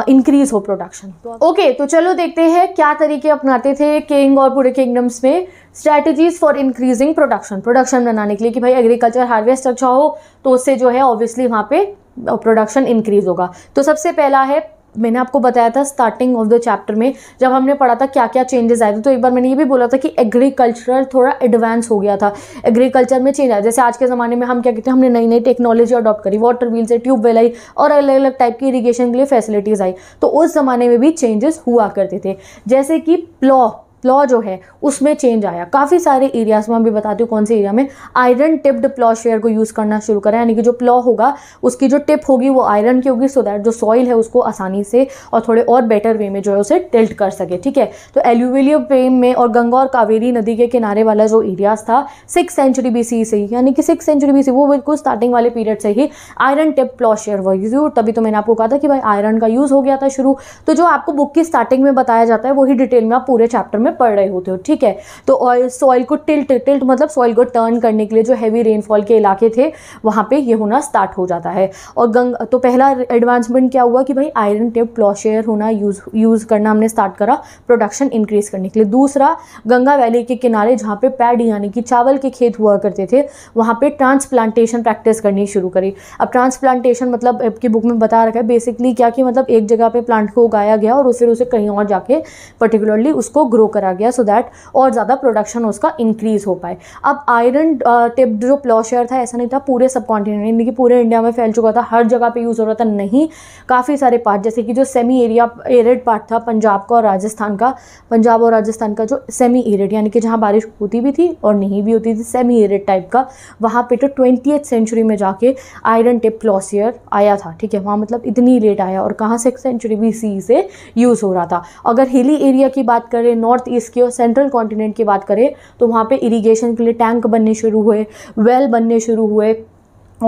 A: इंक्रीज हो प्रोडक्शन तो ओके तो चलो देखते हैं क्या तरीके अपनाते थे किंग और पूरे किंगडम्स में strategies for increasing production production बनाने के लिए कि भाई एग्रीकल्चर हार्वेस्ट अच्छा हो तो उससे जो है ऑब्वियसली वहाँ पे प्रोडक्शन इंक्रीज होगा तो सबसे पहला है मैंने आपको बताया था स्टार्टिंग ऑफ द चैप्टर में जब हमने पढ़ा था क्या क्या चेंजेस आए थे तो एक बार मैंने ये भी बोला था कि एग्रीकल्चर थोड़ा एडवांस हो गया था एग्रीकल्चर में चेंज आया जैसे आज के ज़माने में हम क्या कहते हैं हमने नई नई टेक्नोलॉजी अडॉप्ट करी वाटर व्हील से ट्यूबवेल आई और अलग अलग टाइप की इरीगेशन के लिए फैसिलिटीज़ आई तो उस ज़माने में भी चेंजेस हुआ करते थे जैसे कि प्लॉ प्लॉ जो है उसमें चेंज आया काफ़ी सारे एरियाज़ में भी बताती हूँ कौन से एरिया में आयरन टिप्ड प्लॉ शेयर को यूज़ करना शुरू करें यानी कि जो प्लॉ होगा उसकी जो टिप होगी वो आयरन की होगी सो दैट जो सॉइल है उसको आसानी से और थोड़े और बेटर वे में जो है उसे टिल्ट कर सके ठीक है तो एल्यूविलियो प्रेम में और गंगा और कावेरी नदी के किनारे वाला जो एरियाज था सिक्स सेंचुरी बी से ही यानी कि सिक्स सेंचुरी बी वो बिल्कुल स्टार्टिंग वाले पीरियड से ही आयरन टिप प्लॉ शेयर वो यूज तभी तो मैंने आपको कहा था कि भाई आयरन का यूज़ हो गया था शुरू तो जो आपको बुक की स्टार्टिंग में बताया जाता है वही डिटेल में आप पूरे चैप्टर में पड़ रहे होते हो ठीक है तो सॉइल को टिल्ट टिल्ट मतलब सॉइल को टर्न करने के लिए जो हैवी रेनफॉल के इलाके थे वहाँ पे ये होना स्टार्ट हो जाता है और गंग तो पहला एडवांसमेंट क्या हुआ कि भाई आयरन टेप प्लॉशेयर होना यूज़ यूज़ करना हमने स्टार्ट करा प्रोडक्शन इंक्रीज़ करने के लिए दूसरा गंगा वैली के किनारे जहाँ पे पैड यानी कि चावल के खेत हुआ करते थे वहाँ पर ट्रांसप्लांटेशन प्रैक्टिस करनी शुरू करी अब ट्रांसप्लांटेशन मतलब आपकी बुक में बता रखा है बेसिकली क्या कि मतलब एक जगह पर प्लांट को उगाया गया और फिर उसे कहीं और जाके पर्टिकुलरली उसको ग्रो करा करा गया सो so दैट और ज़्यादा प्रोडक्शन उसका इंक्रीज़ हो पाए अब आयरन टिप uh, जो प्लॉशर था ऐसा नहीं था पूरे सब कॉन्टिनेंट यानी कि पूरे इंडिया में फैल चुका था हर जगह पर यूज़ हो रहा था नहीं काफ़ी सारे पार्ट जैसे कि जो सेमी एरिया एरिड पार्ट था पंजाब का और राजस्थान का पंजाब और राजस्थान का जो सेमी एरिड यानी कि जहाँ बारिश होती भी थी और नहीं भी होती थी सेमी एरिड टाइप का वहाँ पर तो ट्वेंटी सेंचुरी में जाके आयरन टिप प्लॉसियर आया था ठीक है वहाँ मतलब इतनी लेट आया और कहाँ सेक्स सेंचुरी बी सी से यूज़ e हो रहा था अगर हिली एरिया की बात करें नॉर्थ नॉर्थ ईस्ट की और सेंट्रल कॉन्टिनेंट की बात करें तो वहाँ पे इरिगेशन के लिए टैंक बनने शुरू हुए वेल बनने शुरू हुए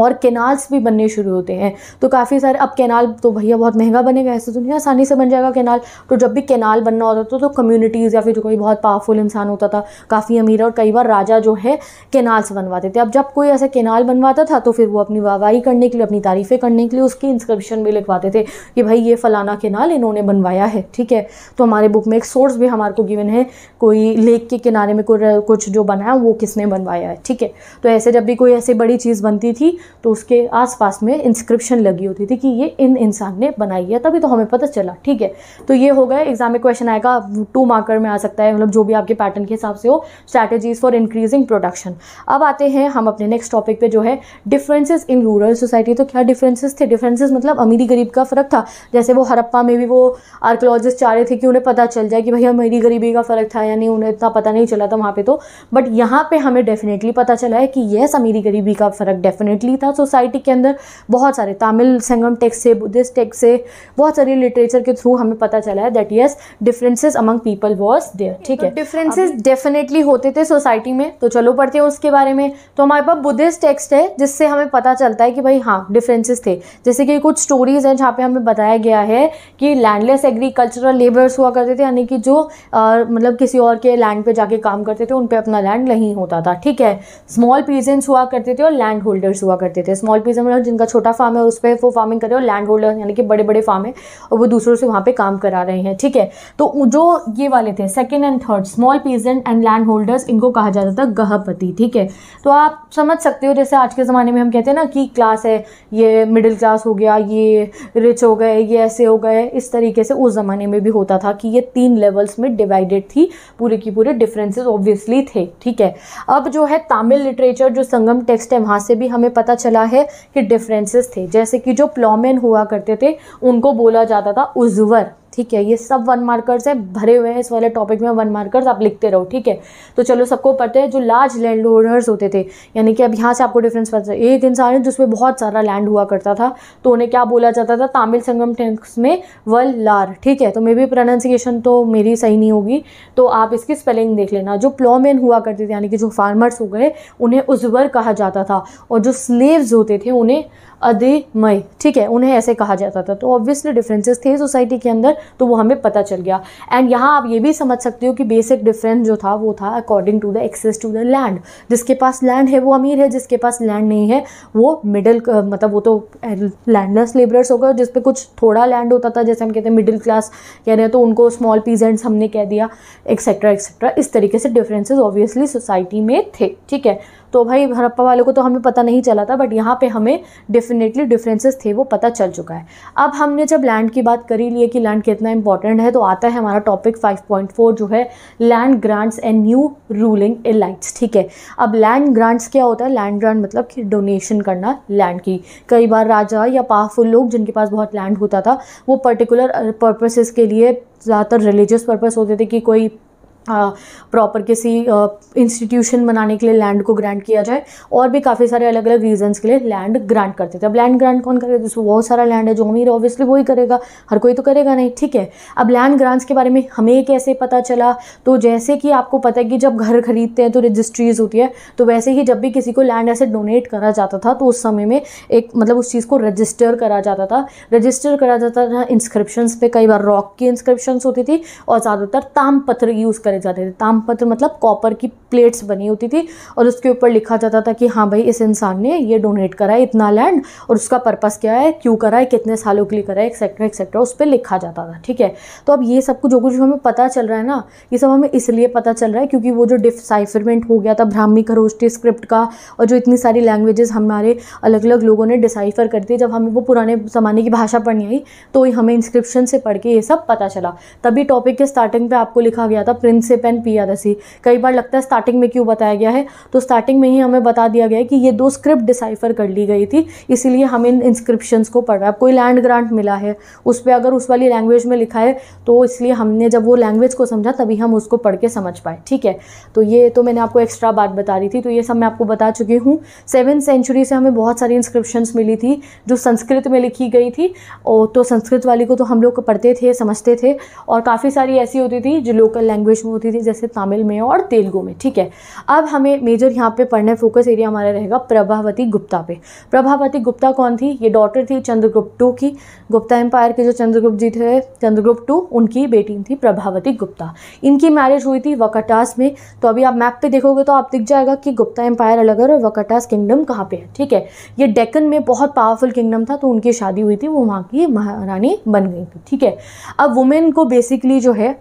A: और केनाल्स भी बनने शुरू होते हैं तो काफ़ी सारे अब केनाल तो भैया बहुत महंगा बनेगा ऐसे तो नहीं आसानी से बन जाएगा केनाल तो जब भी केनाल बनना होता था तो कम्युनिटीज़ या फिर कोई बहुत पावरफुल इंसान होता था काफ़ी अमीर और कई बार राजा जो है केनाल्स बनवाते थे अब जब कोई ऐसा केनाल बनवाता था तो फिर वो अपनी वाहवाही करने के लिए अपनी तारीफ़ें करने के लिए उसकी इंस्क्रिप्शन भी लिखवाते थे कि भाई ये फ़लाना केनाल इन्होंने बनवाया है ठीक है तो हमारे बुक में एक सोर्स भी हमारे को गिवन है कोई लेक के किनारे में कुछ जो बना है वो किसने बनवाया है ठीक है तो ऐसे जब भी कोई ऐसी बड़ी चीज़ बनती थी तो उसके आसपास में इंस्क्रिप्शन लगी होती थी कि ये इन इंसान ने बनाई है तभी तो हमें पता चला ठीक है तो ये हो गया एग्जाम में क्वेश्चन आएगा टू मार्कर में आ सकता है मतलब जो भी आपके पैटर्न के हिसाब से हो स्ट्रैटेजीज़ फॉर इंक्रीजिंग प्रोडक्शन अब आते हैं हम अपने नेक्स्ट टॉपिक पर जो है डिफ्रेंसेज इन रूरल सोसाइटी तो क्या डिफ्रेंसेज थे डिफ्रेंसेज मतलब अमीरी गरीब का फ़र्क था जैसे वो हरप्पा में भी वो आर्कोलॉजिस्ट चाह रहे थे कि उन्हें पता चल जाए कि भाई अमीरी गरीबी का फ़र्क था या नहीं उन्हें इतना पता नहीं चला था वहाँ पर तो बट यहाँ पर हमें डेफिनेटली पता चला है कि येस अमीरी गरीबी का फ़र्क डेफिनेटली नहीं था सोसाइटी के अंदर बहुत सारे तमिल संगम टेक्स से बुद्धिस्ट टेक्स से बहुत सारे लिटरेचर के थ्रू हमें पता चला है that yes differences among people was there ठीक तो है डिफरेंसेस डेफिनेटली होते थे सोसाइटी में तो चलो पढ़ते हैं उसके बारे में तो हमारे पास बुद्धिस्ट टेक्स्ट है जिससे हमें पता चलता है कि भाई हाँ डिफरेंसेस थे जैसे कि कुछ स्टोरीज हैं जहाँ पे हमें बताया गया है कि लैंडलेस एग्रीकल्चरल लेबर्स हुआ करते थे यानी कि जो आ, मतलब किसी और के लैंड पे जाके काम करते थे उन पर अपना लैंड नहीं होता था ठीक है स्मॉल पीजेंट्स हुआ करते थे और लैंड होल्डर्स हुआ हुआ करते थे स्मॉल पीस मतलब जिनका छोटा फार्म है उस पर वो फार्मिंग कर रहे हैं और लैंड होल्डर यानी कि बड़े बड़े फार्म है और वो दूसरों से वहाँ पर काम करा रहे हैं ठीक है तो जो ये वाले थे second and third small peasant and landholders इनको कहा जाता था गहपति ठीक है तो आप समझ सकते हो जैसे आज के ज़माने में हम कहते हैं ना कि क्लास है ये मिडिल क्लास हो गया ये रिच हो गए ये ऐसे हो गए इस तरीके से उस ज़माने में भी होता था कि ये तीन लेवल्स में डिवाइडेड थी पूरे की पूरे डिफरेंसेस ऑब्वियसली थे ठीक है अब जो है तमिल लिटरेचर जो संगम टेक्स्ट है वहाँ से भी हमें पता पता चला है कि डिफरेंसेस थे जैसे कि जो प्लॉमेन हुआ करते थे उनको बोला जाता था उजवर ठीक है ये सब वन मार्कर्स है भरे हुए हैं इस वाले टॉपिक में वन मार्कर्स आप लिखते रहो ठीक है तो चलो सबको पता है जो लार्ज लैंड होल्डर्स होते थे यानी कि अब यहाँ से आपको डिफरेंस पता है एक इंसान है जिसमें बहुत सारा लैंड हुआ करता था तो उन्हें क्या बोला जाता था तमिल संगम टेंस में वल लार ठीक है तो मे बी प्रोनाउंसिएशन तो मेरी सही नहीं होगी तो आप इसकी स्पेलिंग देख लेना जो प्लॉमेन हुआ करते थे यानी कि जो फार्मर्स हो गए उन्हें उजवर कहा जाता था और जो स्लेव्स होते थे उन्हें अधिमय ठीक है उन्हें ऐसे कहा जाता था तो ऑब्वियसली डिफरेंसेस थे सोसाइटी के अंदर तो वो हमें पता चल गया एंड यहाँ आप ये भी समझ सकते हो कि बेसिक डिफरेंस जो था वो था according to the access to the land जिसके पास लैंड है वो अमीर है जिसके पास लैंड नहीं है वो मिडिल मतलब वो तो लैंडलेस लेबरर्स हो गए जिस पर कुछ थोड़ा लैंड होता था जैसे हम कहते हैं मिडिल क्लास कह रहे हैं तो उनको स्मॉल पीजेंट्स हमने कह दिया एक्सेट्रा एक्सेट्रा इस तरीके से डिफरेंसेज ऑब्वियसली सोसाइटी में थे ठीक है तो भाई हड़प्पा वालों को तो हमें पता नहीं चला था बट यहाँ पे हमें डेफिनेटली डिफरेंसेस थे वो पता चल चुका है अब हमने जब लैंड की बात करी है कि लैंड कितना इंपॉर्टेंट है तो आता है हमारा टॉपिक 5.4 जो है land grants and new ruling elites ठीक है अब लैंड ग्रांट्स क्या होता है लैंड ग्रांट मतलब कि डोनेशन करना लैंड की कई बार राजा या पावरफुल लोग जिनके पास बहुत लैंड होता था वो पर्टिकुलर पर्पसेस के लिए ज़्यादातर रिलीजियस पर्पस होते थे कि कोई प्रॉपर हाँ, किसी इंस्टीट्यूशन बनाने के लिए लैंड को ग्रांट किया जाए और भी काफ़ी सारे अलग अलग रीजंस के लिए लैंड ग्रांट करते थे अब लैंड ग्रांट कौन करेगा जिसको बहुत सारा लैंड है जो अमीर है ऑब्वियसली वही करेगा हर कोई तो करेगा नहीं ठीक है अब लैंड ग्रांट्स के बारे में हमें कैसे पता चला तो जैसे कि आपको पता है कि जब घर खरीदते हैं तो रजिस्ट्रीज होती है तो वैसे ही जब भी किसी को लैंड ऐसे डोनेट करा जाता था तो उस समय में एक मतलब उस चीज़ को रजिस्टर करा जाता था रजिस्टर करा जाता था इंस्क्रिप्शंस पे कई बार रॉक की इंस्क्रिप्शंस होती थी और ज़्यादातर ताम पत्र यूज़ करें करे जाते थे तामपत्र मतलब कॉपर की प्लेट्स बनी होती थी और उसके ऊपर लिखा जाता था कि हाँ भाई इस इंसान ने ये डोनेट करा है इतना लैंड और उसका पर्पज़ क्या है क्यों करा है कितने सालों के लिए करा है एक्सेट्रा एक्सेट्रा उस पर लिखा जाता था ठीक है तो अब ये सब कुछ जो कुछ हमें पता चल रहा है ना ये सब हमें इसलिए पता चल रहा है क्योंकि वो जो डिसाइफरमेंट हो गया था ब्राह्मी खरोष्टी स्क्रिप्ट का और जो इतनी सारी लैंग्वेजेस हमारे अलग अलग लोगों ने डिसाइफर कर दी जब हमें वो पुराने ज़माने की भाषा पढ़नी आई तो हमें इंस्क्रिप्शन से पढ़ के ये सब पता चला तभी टॉपिक के स्टार्टिंग पे आपको लिखा गया था प्रिंस से पेन पी आर एस ई कई बार लगता है स्टार्टिंग में क्यों बताया गया है तो स्टार्टिंग में ही हमें बता दिया गया है कि ये दो स्क्रिप्ट डिसाइफर कर ली गई थी इसीलिए हम इन इंस्क्रिप्शन को पढ़ रहे हैं कोई लैंड ग्रांट मिला है उस पर अगर उस वाली लैंग्वेज में लिखा है तो इसलिए हमने जब वो लैंग्वेज को समझा तभी हम उसको पढ़ के समझ पाए ठीक है तो ये तो मैंने आपको एक्स्ट्रा बात बता रही थी तो ये सब मैं आपको बता चुकी हूँ सेवन सेंचुरी से हमें बहुत सारी इंस्क्रिप्शन मिली थी जो संस्कृत में लिखी गई थी और तो संस्कृत वाली को तो हम लोग पढ़ते थे समझते थे और काफ़ी सारी ऐसी होती थी जो लोकल लैंग्वेज में होती थी जैसे तमिल में और तेलुगु में ठीक है अब हमें मेजर यहाँ पे पढ़ने फोकस एरिया हमारा रहेगा प्रभावती गुप्ता पे प्रभावती गुप्ता कौन थी ये डॉटर थी चंद्रगुप्त टू की गुप्ता एम्पायर के जो चंद्रगुप्त जी थे चंद्रगुप्त टू उनकी बेटी थी प्रभावती गुप्ता इनकी मैरिज हुई थी वकटास में तो अभी आप मैप पर देखोगे तो आप दिख जाएगा कि गुप्ता एम्पायर अलग है और वकटास किंगडम कहाँ पे है ठीक है ये डेक्कन में बहुत पावरफुल किंगडम था तो उनकी शादी हुई थी वो वहाँ की महारानी बन गई थी ठीक है अब वुमेन को बेसिकली जो है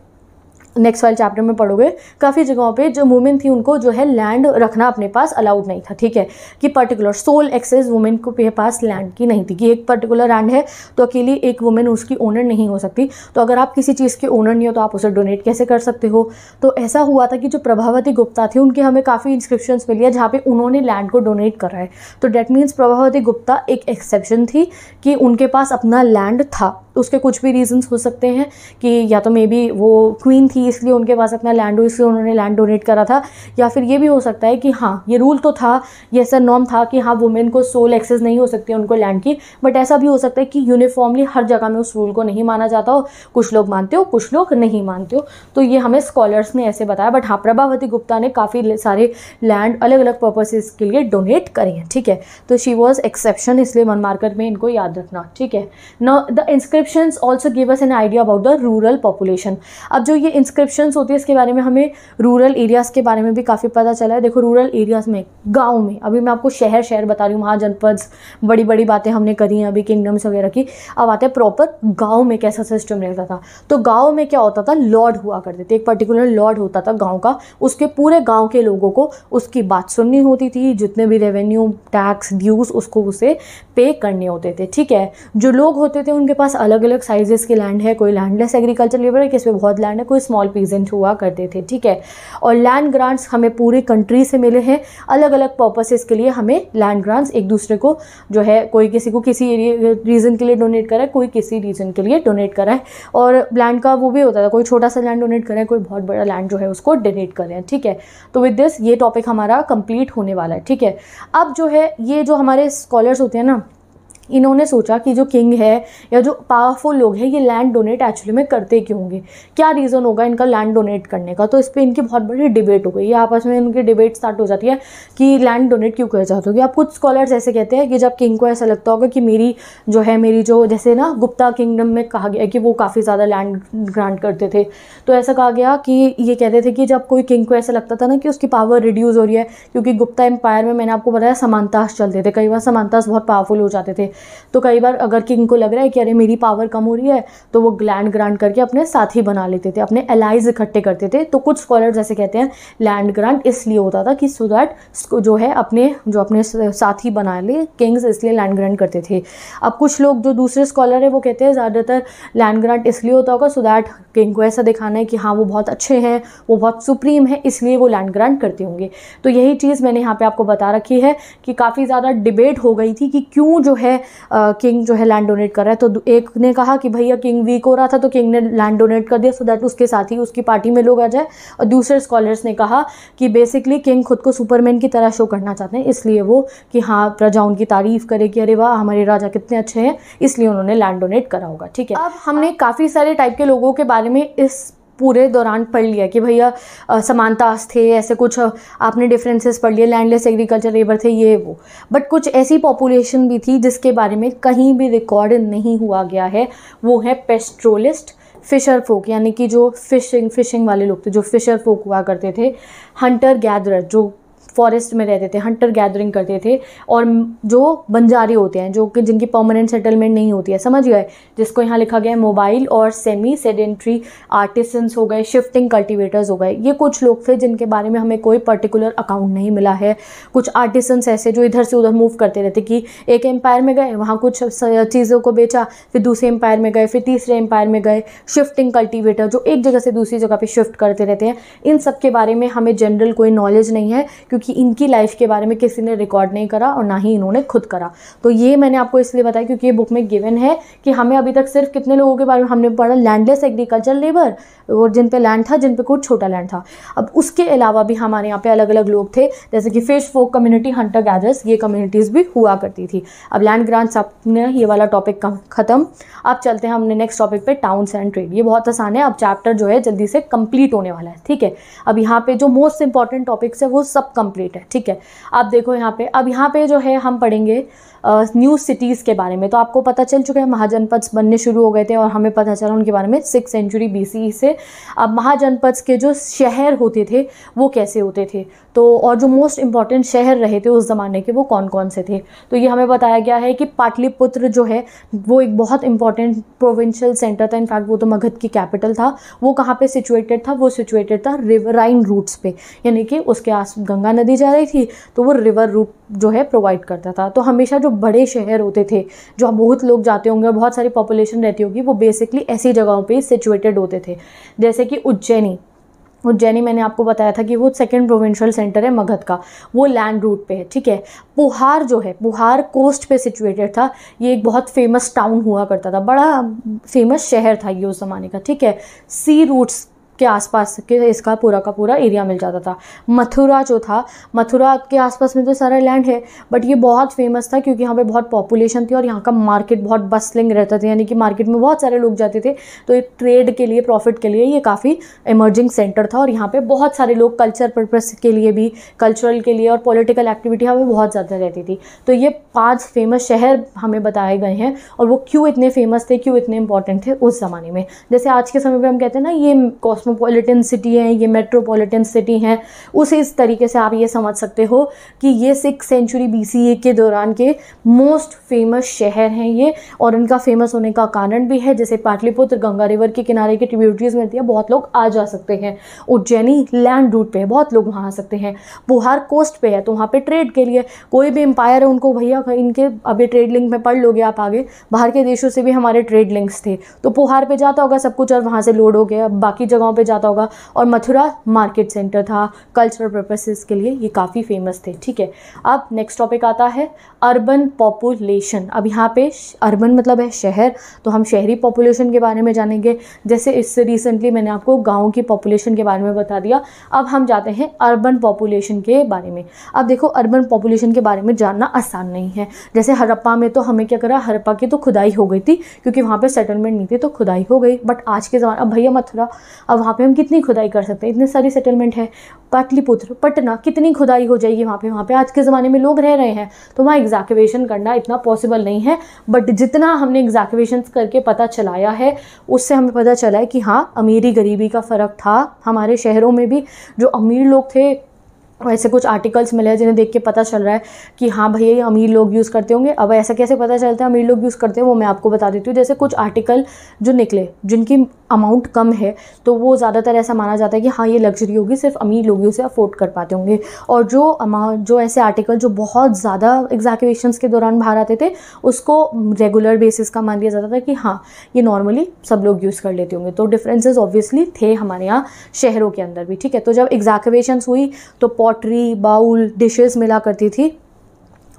A: नेक्स्ट वाले चैप्टर में पढ़ोगे काफ़ी जगहों पे जो वुमेन थी उनको जो है लैंड रखना अपने पास अलाउड नहीं था ठीक है कि पर्टिकुलर सोल एक्सेस वुमेन को के पास लैंड की नहीं थी कि एक पर्टिकुलर लैंड है तो अकेली एक वुमेन उसकी ओनर नहीं हो सकती तो अगर आप किसी चीज़ के ओनर नहीं हो तो आप उसे डोनेट कैसे कर सकते हो तो ऐसा हुआ था कि जो प्रभावती गुप्ता थी उनके हमें काफ़ी इंस्क्रिप्शन मिली है जहाँ पर उन्होंने लैंड को डोनेट करा है तो डैट मीन्स प्रभावती गुप्ता एक एक्सेप्शन थी कि उनके पास अपना लैंड था तो उसके कुछ भी रीजंस हो सकते हैं कि या तो मे बी वो क्वीन थी इसलिए उनके पास अपना लैंड हो इसलिए उन्होंने लैंड डोनेट करा था या फिर ये भी हो सकता है कि हाँ ये रूल तो था ये ऐसा नॉर्म था कि हाँ वुमेन को सोल एक्सेस नहीं हो सकती उनको लैंड की बट ऐसा भी हो सकता है कि यूनिफॉर्मली हर जगह में उस रूल को नहीं माना जाता हो कुछ लोग मानते हो कुछ लोग नहीं मानते हो तो ये हमें स्कॉलर्स ने ऐसे बताया बट हाँ प्रभावती गुप्ता ने काफ़ी सारे लैंड अलग अलग पर्पसेस के लिए डोनेट करे हैं ठीक है तो शी वॉज एक्सेप्शन इसलिए मन मार्कर में इनको याद रखना ठीक है न the inscript inscription also give us an idea about the rural population अब जो ये इंस्क्रिप्शन होती है इसके बारे में हमें रूरल एरियाज़ के बारे में भी काफ़ी पता चला है देखो रूरल एरियाज़ में गाँव में अभी मैं आपको शहर शहर बता रही हूँ जनपद बड़ी बड़ी बातें हमने करी हैं अभी किंगडम्स वगैरह की अब आते हैं प्रॉपर गाँव में कैसा सिस्टम रहता था तो गाँव में क्या होता था लॉर्ड हुआ करते थे एक पर्टिकुलर लॉर्ड होता था गाँव का उसके पूरे गाँव के लोगों को उसकी बात सुननी होती थी जितने भी रेवेन्यू टैक्स ड्यूज़ उसको उसे पे करने होते थे ठीक है जो लोग होते थे उनके पास अलग अलग अलग साइजेस के लैंड है कोई लैंडलेस एग्रीकल्चर लेबर है किसमें बहुत लैंड है कोई स्मॉल पीजेंट हुआ करते थे ठीक है और लैंड ग्रांट्स हमें पूरी कंट्री से मिले हैं अलग अलग पर्पसेस के लिए हमें लैंड ग्रांट्स एक दूसरे को जो है कोई किसी को किसी रीज़न के लिए डोनेट करा है कोई किसी रीज़न के लिए डोनेट करा है और लैंड का वो भी होता था कोई छोटा सा लैंड डोनेट करें कोई बहुत बड़ा लैंड जो है उसको डोनेट करें ठीक है तो विद दिस ये टॉपिक हमारा कंप्लीट होने वाला है ठीक है अब जो है ये जो हमारे स्कॉलर्स होते हैं ना इन्होंने सोचा कि जो किंग है या जो पावरफुल लोग हैं ये लैंड डोनेट एक्चुअली में करते क्यों होंगे क्या रीज़न होगा इनका लैंड डोनेट करने का तो इस पर इनकी बहुत बड़ी डिबेट हो गई आपस में इनकी डिबेट स्टार्ट हो जाती है कि लैंड डोनेट क्यों किया जाता हो आप कुछ स्कॉलर्स ऐसे कहते हैं कि जब किंग को ऐसा लगता होगा कि मेरी जो है मेरी जो जैसे ना गुप्ता किंगडम में कहा गया कि वो काफ़ी ज़्यादा लैंड ग्रांट करते थे तो ऐसा कहा गया कि ये कहते थे कि जब कोई किंग को ऐसा लगता था ना कि उसकी पावर रिड्यूज़ हो रही है क्योंकि गुप्ता एम्पायर में मैंने आपको बताया समानतास चलते थे कई बार समानतास बहुत पावरफुल हो जाते थे तो कई बार अगर किंग को लग रहा है कि अरे मेरी पावर कम हो रही है तो वो ग्लैंड ग्रांट करके अपने साथी बना लेते थे अपने एलाइज इकट्ठे करते थे तो कुछ स्कॉलर्स ऐसे कहते हैं लैंड ग्रांट इसलिए होता था कि सो दैट जो है अपने जो अपने साथी बना ले किंग्स इसलिए लैंड ग्रांट करते थे अब कुछ लोग जो दूसरे स्कॉलर है वो कहते हैं ज़्यादातर लैंड ग्रांट इसलिए होता होगा सो दैट किंग को ऐसा दिखाना है कि हाँ वो बहुत अच्छे हैं वो बहुत सुप्रीम है इसलिए वो लैंड ग्रांट करते होंगे तो यही चीज़ मैंने यहाँ पे आपको बता रखी है कि काफ़ी ज़्यादा डिबेट हो गई थी कि क्यों जो है किंग जो है लैंड डोनेट कर रहा है तो एक ने कहा कि भैया किंग वीक हो रहा था तो किंग ने लैंड डोनेट कर दिया सो दैट उसके साथ ही उसकी पार्टी में लोग आ जाए और दूसरे स्कॉलर्स ने कहा कि बेसिकली किंग खुद को सुपरमैन की तरह शो करना चाहते हैं इसलिए वो कि हाँ प्रजा उनकी तारीफ़ करे कि अरे वाह हमारे राजा कितने अच्छे हैं इसलिए उन्होंने लैंड डोनेट करा होगा ठीक है अब हमने काफ़ी सारे टाइप के लोगों के बारे में इस पूरे दौरान पढ़ लिया कि भैया समानतास थे ऐसे कुछ आपने डिफरेंसेस पढ़ लिए लैंडलेस एग्रीकल्चर लेबर थे ये वो बट कुछ ऐसी पॉपुलेशन भी थी जिसके बारे में कहीं भी रिकॉर्ड नहीं हुआ गया है वो है पेस्ट्रोलिस्ट फिशर फोक यानी कि जो फिशिंग फिशिंग वाले लोग थे जो फिशर फोक हुआ करते थे हंटर गैदर जो फॉरेस्ट में रहते थे हंटर गैदरिंग करते थे और जो बंजारे होते हैं जो कि जिनकी परमानेंट सेटलमेंट नहीं होती है समझ गए जिसको यहाँ लिखा गया है मोबाइल और सेमी सेडेंट्री आर्टिसंस हो गए शिफ्टिंग कल्टिवेटर्स हो गए ये कुछ लोग थे जिनके बारे में हमें कोई पर्टिकुलर अकाउंट नहीं मिला है कुछ आर्टिसंस ऐसे जो इधर से उधर मूव करते रहते कि एक एम्पायर में गए वहाँ कुछ चीज़ों को बेचा फिर दूसरे एम्पायर में गए फिर तीसरे एम्पायर में गए शिफ्टिंग कल्टिवेटर जो एक जगह से दूसरी जगह पर शिफ्ट करते रहते हैं इन सब के बारे में हमें जनरल कोई नॉलेज नहीं है क्योंकि कि इनकी लाइफ के बारे में किसी ने रिकॉर्ड नहीं करा और ना ही इन्होंने खुद करा तो ये मैंने आपको इसलिए बताया क्योंकि ये बुक में गिवन है कि हमें अभी तक सिर्फ कितने लोगों के बारे में हमने पढ़ा लैंडलेस एग्रीकल्चर लेबर और जिन पे लैंड था जिन पे कुछ छोटा लैंड था अब उसके अलावा भी हमारे यहाँ पे अलग अलग लोग थे जैसे कि fish folk community hunter gatherers ये कम्युनिटीज़ भी हुआ करती थी अब लैंड ग्रांट्स आपने ये वाला टॉपिक ख़त्म अब चलते हैं हमने नेक्स्ट टॉपिक पे टाउन्स एंड ट्रेड ये बहुत आसान है अब चैप्टर जो है जल्दी से कंप्लीट होने वाला है ठीक है अब यहाँ पे जो मोस्ट इंपॉर्टेंट टॉपिक्स है वो सब कम कंप्लीट है ठीक है आप देखो यहाँ पे अब यहाँ पे जो है हम पढ़ेंगे न्यू सिटीज़ के बारे में तो आपको पता चल चुका है महाजनपद बनने शुरू हो गए थे और हमें पता चला उनके बारे में सिक्स सेंचुरी बी से अब महाजनपद के जो शहर होते थे वो कैसे होते थे तो और जो मोस्ट इम्पॉर्टेंट शहर रहे थे उस ज़माने के वो कौन कौन से थे तो ये हमें बताया गया है कि पाटलिपुत्र जो है वो एक बहुत इंपॉर्टेंट प्रोविंशियल सेंटर था इनफैक्ट वो तो मगध की कैपिटल था वो कहाँ पे सिचुएटेड था वो सिचुएटेड था रिवराइन रूट्स पे यानी कि उसके आस गंगा नदी जा रही थी तो वो रिवर रूट जो है प्रोवाइड करता था तो हमेशा जो बड़े शहर होते थे जो बहुत लोग जाते होंगे और बहुत सारी पॉपुलेशन रहती होगी वो बेसिकली ऐसी जगहों पे सिचुएटेड होते थे जैसे कि उज्जैनी उज्जैनी मैंने आपको बताया था कि वो सेकेंड प्रोविंशियल सेंटर है मगध का वो लैंड रूट पे है ठीक है पुहार जो है पुहार कोस्ट पे सिचुएटेड था ये एक बहुत फेमस टाउन हुआ करता था बड़ा फेमस शहर था ये उस ज़माने का ठीक है सी रूट्स के आसपास के इसका पूरा का पूरा एरिया मिल जाता था मथुरा जो था मथुरा के आसपास में तो सारा लैंड है बट ये बहुत फेमस था क्योंकि यहाँ पे बहुत पॉपुलेशन थी और यहाँ का मार्केट बहुत बसलिंग रहता था यानी कि मार्केट में बहुत सारे लोग जाते थे तो एक ट्रेड के लिए प्रॉफिट के लिए ये काफ़ी इमर्जिंग सेंटर था और यहाँ पर बहुत सारे लोग कल्चर पर्पज़ के लिए भी कल्चरल के लिए और पोलिटिकल एक्टिविटी यहाँ पर बहुत ज़्यादा रहती थी तो ये पाँच फेमस शहर हमें बताए गए हैं और वो क्यों इतने फेमस थे क्यों इतने इंपॉर्टेंट थे उस ज़माने में जैसे आज के समय पर हम कहते हैं ना ये कॉस्मोपोलिटन सिटी हैं ये मेट्रोपॉलिटन सिटी हैं उसे इस तरीके से आप ये समझ सकते हो कि ये सिक्स सेंचुरी बी के दौरान के मोस्ट फेमस शहर हैं ये और इनका फेमस होने का कारण भी है जैसे पाटलिपुत्र गंगा रिवर के किनारे के ट्रिब्यूटरीज में है बहुत लोग आ जा सकते हैं उज्जैनी लैंड रूट पर बहुत लोग वहाँ आ सकते हैं बुहार कोस्ट पर है तो वहाँ पर ट्रेड के लिए कोई भी एम्पायर है उनको भैया इनके अभी ट्रेड लिंक में पढ़ लोगे आप आगे बाहर के देशों से भी हमारे ट्रेड लिंक्स थे तो पुहार पे जाता होगा सब कुछ और वहाँ से लोड हो गया बाकी जगहों पे जाता होगा और मथुरा मार्केट सेंटर था कल्चरल पर्पसेस के लिए ये काफ़ी फेमस थे ठीक है अब नेक्स्ट टॉपिक आता है अर्बन पॉपुलेशन अब यहाँ पे अर्बन मतलब है शहर तो हम शहरी पॉपुलेशन के बारे में जानेंगे जैसे इससे रिसेंटली मैंने आपको गाँव की पॉपुलेशन के बारे में बता दिया अब हम जाते हैं अर्बन पॉपुलेशन के बारे में अब देखो अर्बन पॉपुलेशन के बारे में जानना आसान नहीं है जैसे हरप्पा में तो हमें क्या करा हरप्पा की तो खुदाई हो गई थी क्योंकि वहाँ पर सेटलमेंट नहीं थी तो खुदाई हो गई बट आज के ज़माने अब भैया मथुरा अब वहाँ पे हम कितनी खुदाई कर सकते हैं इतने सारी सेटलमेंट है पाटलिपुत्र पटना कितनी खुदाई हो जाएगी वहाँ पे वहाँ पे आज के ज़माने में लोग रह रहे हैं तो वहाँ एग्जैक्यूशन करना इतना पॉसिबल नहीं है बट जितना हमने एग्जैक्यूशन करके पता चलाया है उससे हमें पता चला है कि हाँ अमीरी गरीबी का फ़र्क था हमारे शहरों में भी जो अमीर लोग थे ऐसे कुछ आर्टिकल्स मिले हैं जिन्हें देख के पता चल रहा है कि हाँ भैया ये अमीर लोग यूज़ करते होंगे अब ऐसा कैसे पता चलता है अमीर लोग यूज़ करते हैं वो मैं आपको बता देती हूँ जैसे कुछ आर्टिकल जो निकले जिनकी अमाउंट कम है तो वो ज़्यादातर ऐसा माना जाता है कि हाँ ये लग्जरी होगी सिर्फ अमीर लोग उसे अफोर्ड कर पाते होंगे और जो अमाउंट जो ऐसे आर्टिकल जो बहुत ज़्यादा एग्जैक्यूशन के दौरान बाहर आते थे उसको रेगुलर बेसिस का मान लिया जाता था कि हाँ ये नॉर्मली सब लोग यूज़ कर लेते होंगे तो डिफरेंसेस ऑब्वियसली थे हमारे यहाँ शहरों के अंदर भी ठीक है तो जब एग्जैक्यूशन हुई तो पॉटरी बाउल डिशेज़ मिला करती थी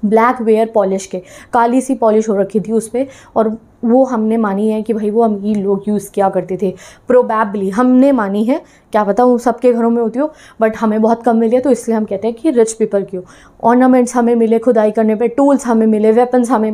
A: ब्लैक वेयर पॉलिश के काली सी पॉलिश हो रखी थी उस पर और वो हमने मानी है कि भाई वो अमीर लोग यूज़ किया करते थे प्रोबेबली हमने मानी है क्या पता वो सबके घरों में होती हो बट हमें बहुत कम मिली है तो इसलिए हम कहते हैं कि रिच पीपल की हो ऑर्नामेंट्स हमें मिले खुदाई करने पे टूल्स हमें मिले वेपन्स हमें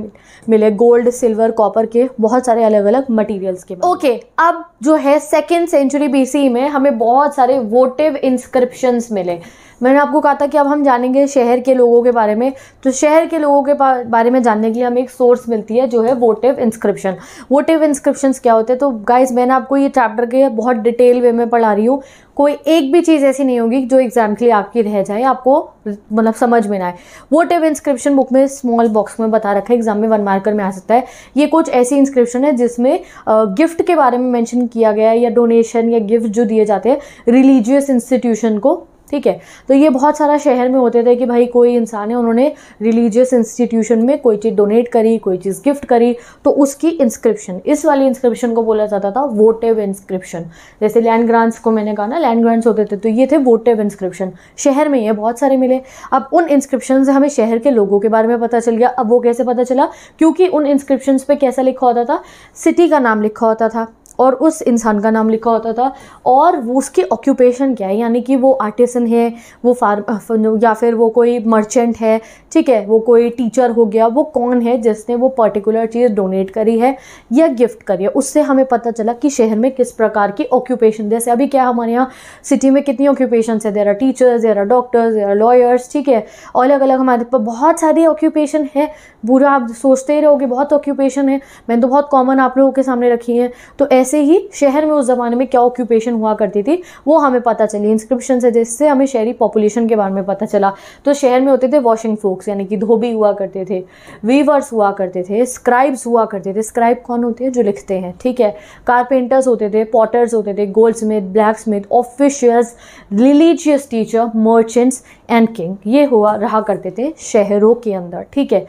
A: मिले गोल्ड सिल्वर कॉपर के बहुत सारे अलग अलग मटीरियल्स के ओके okay, अब जो है सेकेंड सेंचुरी बी में हमें बहुत सारे वोटिव इंस्क्रिप्शंस मिले मैंने आपको कहा था कि अब हम जानेंगे शहर के लोगों के बारे में तो शहर के लोगों के बारे में जानने के लिए हमें एक सोर्स मिलती है जो है वोटिव इंस्क्रिप्शन वोटिव इंस्क्रिप्शन क्या होते हैं तो गाइज मैंने आपको ये चैप्टर के बहुत डिटेल वे में पढ़ा रही हूँ कोई एक भी चीज़ ऐसी नहीं होगी जो एग्जाम के लिए आपकी रह जाए आपको मतलब समझ में ना आए वो टेब इंस्क्रिप्शन बुक में स्मॉल बॉक्स में बता रखा है एग्जाम में वन मार्कर में आ सकता है ये कुछ ऐसी इंस्क्रिप्शन है जिसमें गिफ्ट के बारे में मेंशन किया गया है या डोनेशन या गिफ्ट जो दिए जाते हैं रिलीजियस इंस्टीट्यूशन को ठीक है तो ये बहुत सारा शहर में होते थे कि भाई कोई इंसान है उन्होंने रिलीजियस इंस्टीट्यूशन में कोई चीज़ डोनेट करी कोई चीज़ गिफ्ट करी तो उसकी इंस्क्रिप्शन इस वाली इंस्क्रिप्शन को बोला जाता था वोटिव इंस्क्रिप्शन जैसे लैंड ग्रांट्स को मैंने कहा ना लैंड ग्रांट्स होते थे तो ये थे वोटिव इंस्क्रिप्शन शहर में ये बहुत सारे मिले अब उन इंस्क्रिप्शन से हमें शहर के लोगों के बारे में पता चल गया अब वो कैसे पता चला क्योंकि उन इंस्क्रिप्शन पर कैसा लिखा होता था सिटी का नाम लिखा होता था और उस इंसान का नाम लिखा होता था और वो उसकी ऑक्यूपेशन क्या है यानी कि वो आर्टिसन है वो फार्म या फिर वो कोई मर्चेंट है ठीक है वो कोई टीचर हो गया वो कौन है जिसने वो पर्टिकुलर चीज़ डोनेट करी है या गिफ्ट करी है उससे हमें पता चला कि शहर में किस प्रकार की ऑक्यूपेशन जैसे अभी क्या हमारे यहाँ सिटी में कितनी ऑक्यूपेशन है there are teachers there are doctors there are lawyers ठीक है और अलग अलग हमारे पास बहुत सारी ऑक्यूपेशन है बुरा आप सोचते ही रहोगे बहुत ऑक्यूपेशन है मैंने तो बहुत कॉमन आप लोगों के सामने रखी है तो ऐसे ही शहर में उस ज़माने में क्या ऑक्यूपेशन हुआ करती थी वो हमें पता चली इंस्क्रिप्शन से जिससे हमें शहरी पॉपुलेशन के बारे में पता चला तो शहर में होते थे वॉशिंग फोक्स यानी कि धोबी हुआ करते थे वीवर्स हुआ करते थे स्क्राइब्स हुआ करते थे स्क्राइब कौन होते हैं जो लिखते हैं ठीक है कारपेंटर्स होते थे पॉटर्स होते थे goldsmith blacksmith officials religious teacher merchants and king ये हुआ रहा करते थे शहरों के अंदर ठीक है